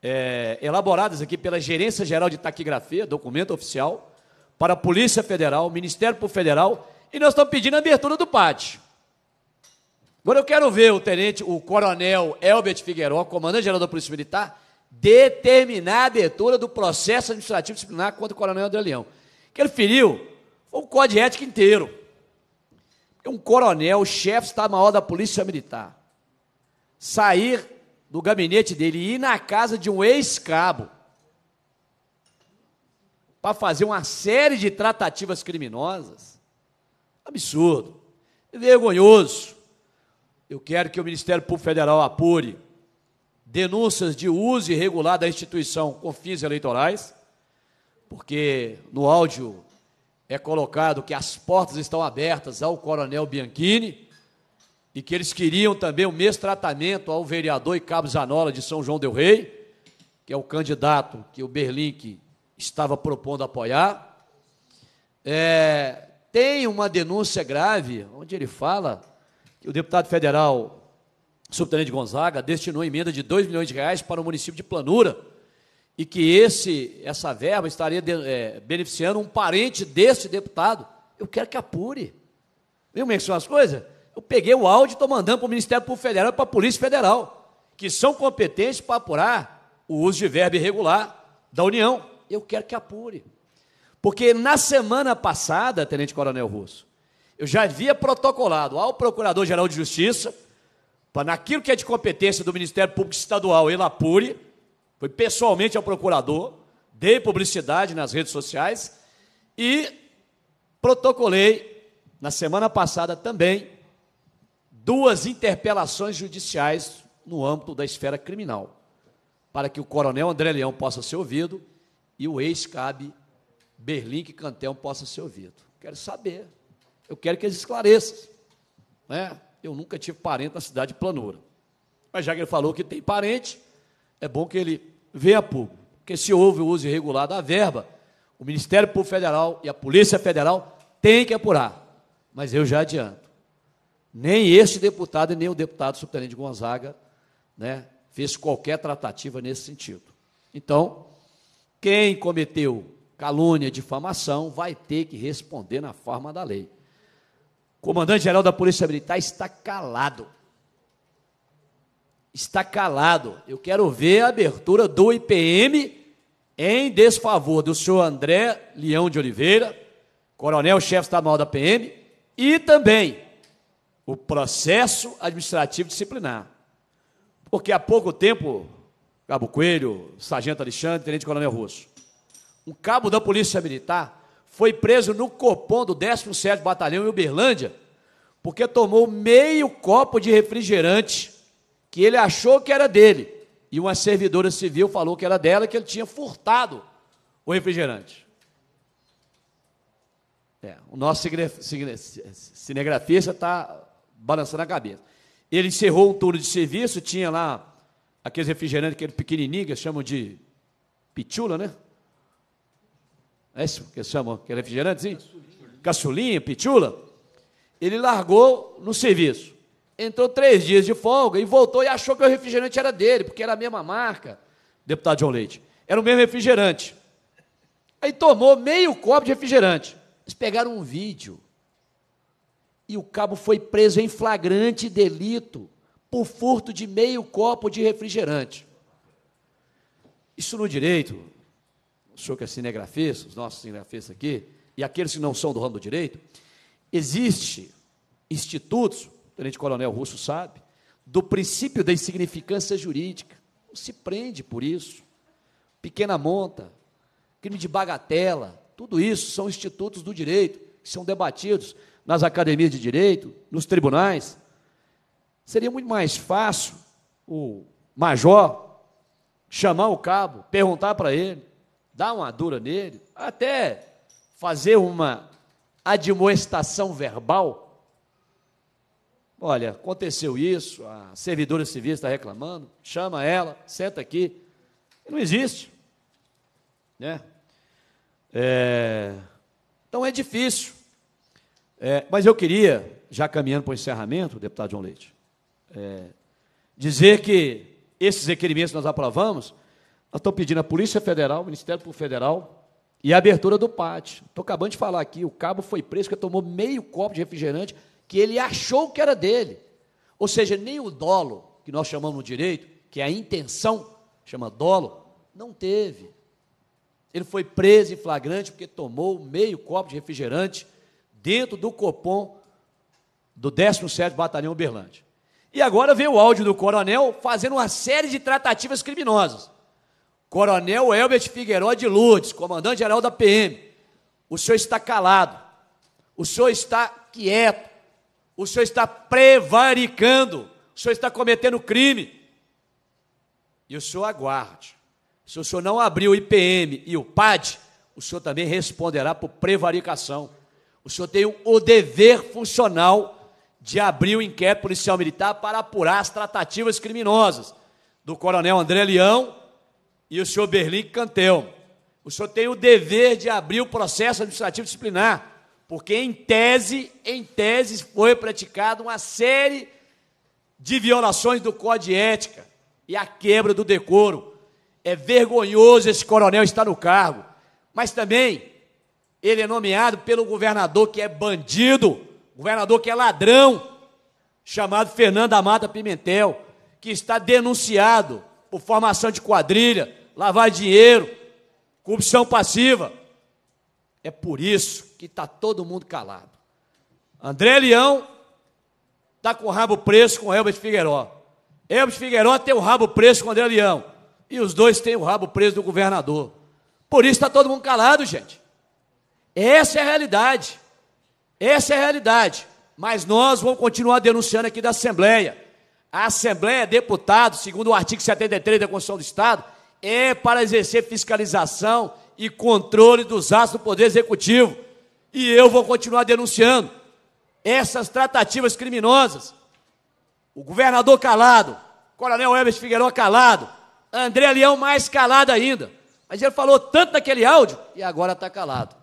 é, elaboradas aqui pela Gerência Geral de Taquigrafia, documento oficial, para a Polícia Federal, Ministério Público Federal, e nós estamos pedindo a abertura do pátio. Agora eu quero ver o tenente, o coronel Elbert Figueiró, comandante-geral da Polícia Militar, determinar a abertura do processo administrativo disciplinar contra o coronel André Leão. Que ele feriu foi o código ético inteiro. Um coronel, chefe de Estado-Maior da Polícia Militar, sair do gabinete dele e ir na casa de um ex-cabo para fazer uma série de tratativas criminosas. Absurdo, é vergonhoso. Eu quero que o Ministério Público Federal apure denúncias de uso irregular da instituição com fins eleitorais, porque no áudio é colocado que as portas estão abertas ao coronel Bianchini e que eles queriam também o mesmo tratamento ao vereador e cabo Zanola de São João del Rei, que é o candidato que o Berlink estava propondo apoiar. É, tem uma denúncia grave, onde ele fala que o deputado federal Subtenente Gonzaga destinou emenda de 2 milhões de reais para o município de Planura e que esse, essa verba estaria de, é, beneficiando um parente desse deputado. Eu quero que apure. Viu como é que são as coisas? eu peguei o áudio e estou mandando para o Ministério Público Federal e para a Polícia Federal, que são competentes para apurar o uso de verbo irregular da União. Eu quero que apure. Porque na semana passada, Tenente Coronel Russo, eu já havia protocolado ao Procurador-Geral de Justiça, para naquilo que é de competência do Ministério Público Estadual, ele apure, foi pessoalmente ao procurador, dei publicidade nas redes sociais e protocolei na semana passada também duas interpelações judiciais no âmbito da esfera criminal, para que o coronel André Leão possa ser ouvido e o ex-cabe que Cantel possa ser ouvido. Quero saber, eu quero que eles esclareçam. Né? Eu nunca tive parente na cidade de Planura. Mas já que ele falou que tem parente, é bom que ele venha público. Porque se houve o uso irregular da verba, o Ministério Público Federal e a Polícia Federal têm que apurar. Mas eu já adianto nem esse deputado e nem o deputado subtenente Gonzaga né, fez qualquer tratativa nesse sentido. Então, quem cometeu calúnia, difamação, vai ter que responder na forma da lei. O comandante-geral da Polícia Militar está calado. Está calado. Eu quero ver a abertura do IPM em desfavor do senhor André Leão de Oliveira, coronel-chefe estadual da PM, e também o processo administrativo disciplinar. Porque há pouco tempo, Cabo Coelho, Sargento Alexandre, Tenente Coronel Russo, um cabo da Polícia Militar foi preso no Copom do 17º Batalhão em Uberlândia, porque tomou meio copo de refrigerante que ele achou que era dele. E uma servidora civil falou que era dela, que ele tinha furtado o refrigerante. É, o nosso cinegrafista está balançando a cabeça. Ele encerrou o turno de serviço, tinha lá aqueles refrigerantes, aquele pequenininho, que chamam de pitula, né? É isso que eles chamam, aquele refrigerantezinho? Caçulinha, Caçulinha pitula. Ele largou no serviço. Entrou três dias de folga e voltou e achou que o refrigerante era dele, porque era a mesma marca, deputado João Leite. Era o mesmo refrigerante. Aí tomou meio copo de refrigerante. Eles pegaram um vídeo e o cabo foi preso em flagrante delito por furto de meio copo de refrigerante. Isso no direito, o senhor que é cinegrafista, os nossos cinegrafistas aqui, e aqueles que não são do ramo do direito, existe institutos, o tenente coronel Russo sabe, do princípio da insignificância jurídica. Não se prende por isso. Pequena monta, crime de bagatela, tudo isso são institutos do direito que são debatidos nas academias de direito, nos tribunais. Seria muito mais fácil o major chamar o cabo, perguntar para ele, dar uma dura nele, até fazer uma admoestação verbal. Olha, aconteceu isso, a servidora civil está reclamando, chama ela, senta aqui. Não existe. Né? É... Então é difícil. É, mas eu queria, já caminhando para o encerramento, deputado João Leite, é, dizer que esses requerimentos nós aprovamos, nós estamos pedindo à Polícia Federal, Ministério Público Federal e a abertura do PAT. Estou acabando de falar aqui, o cabo foi preso porque tomou meio copo de refrigerante que ele achou que era dele. Ou seja, nem o dolo, que nós chamamos no direito, que é a intenção, chama dolo, não teve. Ele foi preso em flagrante porque tomou meio copo de refrigerante dentro do Copom do 17 Batalhão Uberlândia. E agora vem o áudio do coronel fazendo uma série de tratativas criminosas. Coronel Elbert Figueiró de Lourdes, comandante-geral da PM, o senhor está calado, o senhor está quieto, o senhor está prevaricando, o senhor está cometendo crime. E o senhor aguarde. Se o senhor não abrir o IPM e o PAD, o senhor também responderá por prevaricação. O senhor tem o dever funcional de abrir o inquérito policial militar para apurar as tratativas criminosas do coronel André Leão e o senhor Berlim Cantel. O senhor tem o dever de abrir o processo administrativo disciplinar, porque em tese, em tese foi praticada uma série de violações do Código de Ética e a quebra do decoro. É vergonhoso esse coronel estar no cargo, mas também ele é nomeado pelo governador que é bandido, governador que é ladrão, chamado Fernando Amata Pimentel, que está denunciado por formação de quadrilha, lavar dinheiro, corrupção passiva. É por isso que está todo mundo calado. André Leão está com o rabo preso com Elbert Figueiró. Elbert Figueiró tem o rabo preso com André Leão. E os dois têm o rabo preso do governador. Por isso está todo mundo calado, gente. Essa é a realidade. Essa é a realidade. Mas nós vamos continuar denunciando aqui da Assembleia. A Assembleia, é deputado, segundo o artigo 73 da Constituição do Estado, é para exercer fiscalização e controle dos atos do Poder Executivo. E eu vou continuar denunciando essas tratativas criminosas. O governador calado, Coronel Hermes Figueiredo calado, André Leão mais calado ainda. Mas ele falou tanto naquele áudio e agora está calado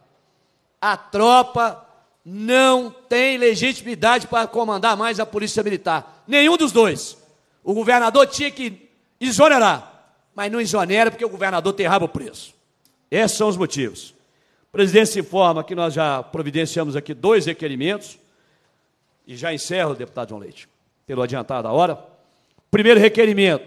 a tropa não tem legitimidade para comandar mais a Polícia Militar. Nenhum dos dois. O governador tinha que exonerar, mas não exonera porque o governador tem rabo preso. Esses são os motivos. O presidente se informa que nós já providenciamos aqui dois requerimentos, e já encerro, deputado João Leite, pelo adiantado da hora. Primeiro requerimento,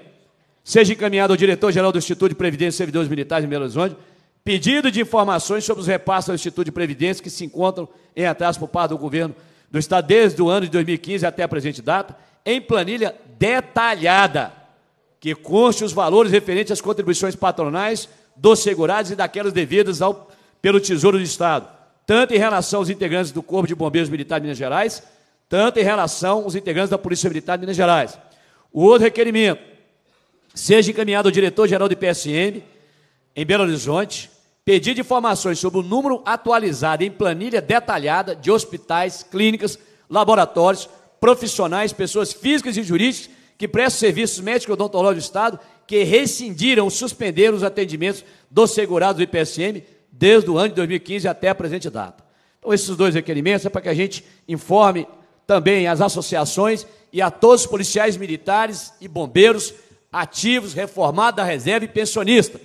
seja encaminhado ao diretor-geral do Instituto de Previdência e Servidores Militares de Belo Horizonte, pedido de informações sobre os repassos ao Instituto de Previdência que se encontram em atraso por parte do governo do Estado desde o ano de 2015 até a presente data, em planilha detalhada, que conste os valores referentes às contribuições patronais dos segurados e daquelas devidas ao, pelo Tesouro do Estado, tanto em relação aos integrantes do Corpo de Bombeiros Militar de Minas Gerais, tanto em relação aos integrantes da Polícia Militar de Minas Gerais. O outro requerimento seja encaminhado ao diretor-geral do PSM, em Belo Horizonte, pedido informações sobre o número atualizado em planilha detalhada de hospitais, clínicas, laboratórios, profissionais, pessoas físicas e jurídicas que prestam serviços médicos e odontológicos do Estado que rescindiram, suspenderam os atendimentos dos segurados do IPSM desde o ano de 2015 até a presente data. Então, esses dois requerimentos é para que a gente informe também as associações e a todos os policiais militares e bombeiros ativos, reformados da reserva e pensionistas,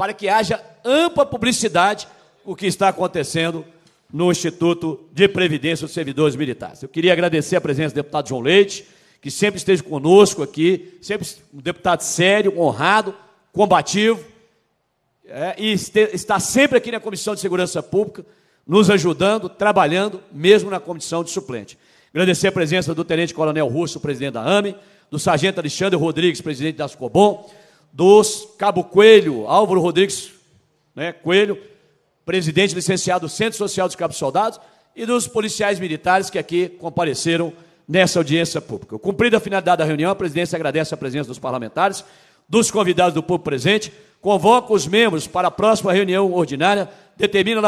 para que haja ampla publicidade o que está acontecendo no Instituto de Previdência dos Servidores Militares. Eu queria agradecer a presença do deputado João Leite, que sempre esteve conosco aqui, sempre um deputado sério, honrado, combativo, é, e este, está sempre aqui na Comissão de Segurança Pública, nos ajudando, trabalhando, mesmo na comissão de suplente. Agradecer a presença do Tenente Coronel Russo, presidente da AME, do Sargento Alexandre Rodrigues, presidente da Ascobom, dos Cabo Coelho, Álvaro Rodrigues né, Coelho, presidente licenciado do Centro Social dos Cabos Soldados, e dos policiais militares que aqui compareceram nessa audiência pública. Cumprida a finalidade da reunião, a presidência agradece a presença dos parlamentares, dos convidados do povo presente, convoca os membros para a próxima reunião ordinária, determina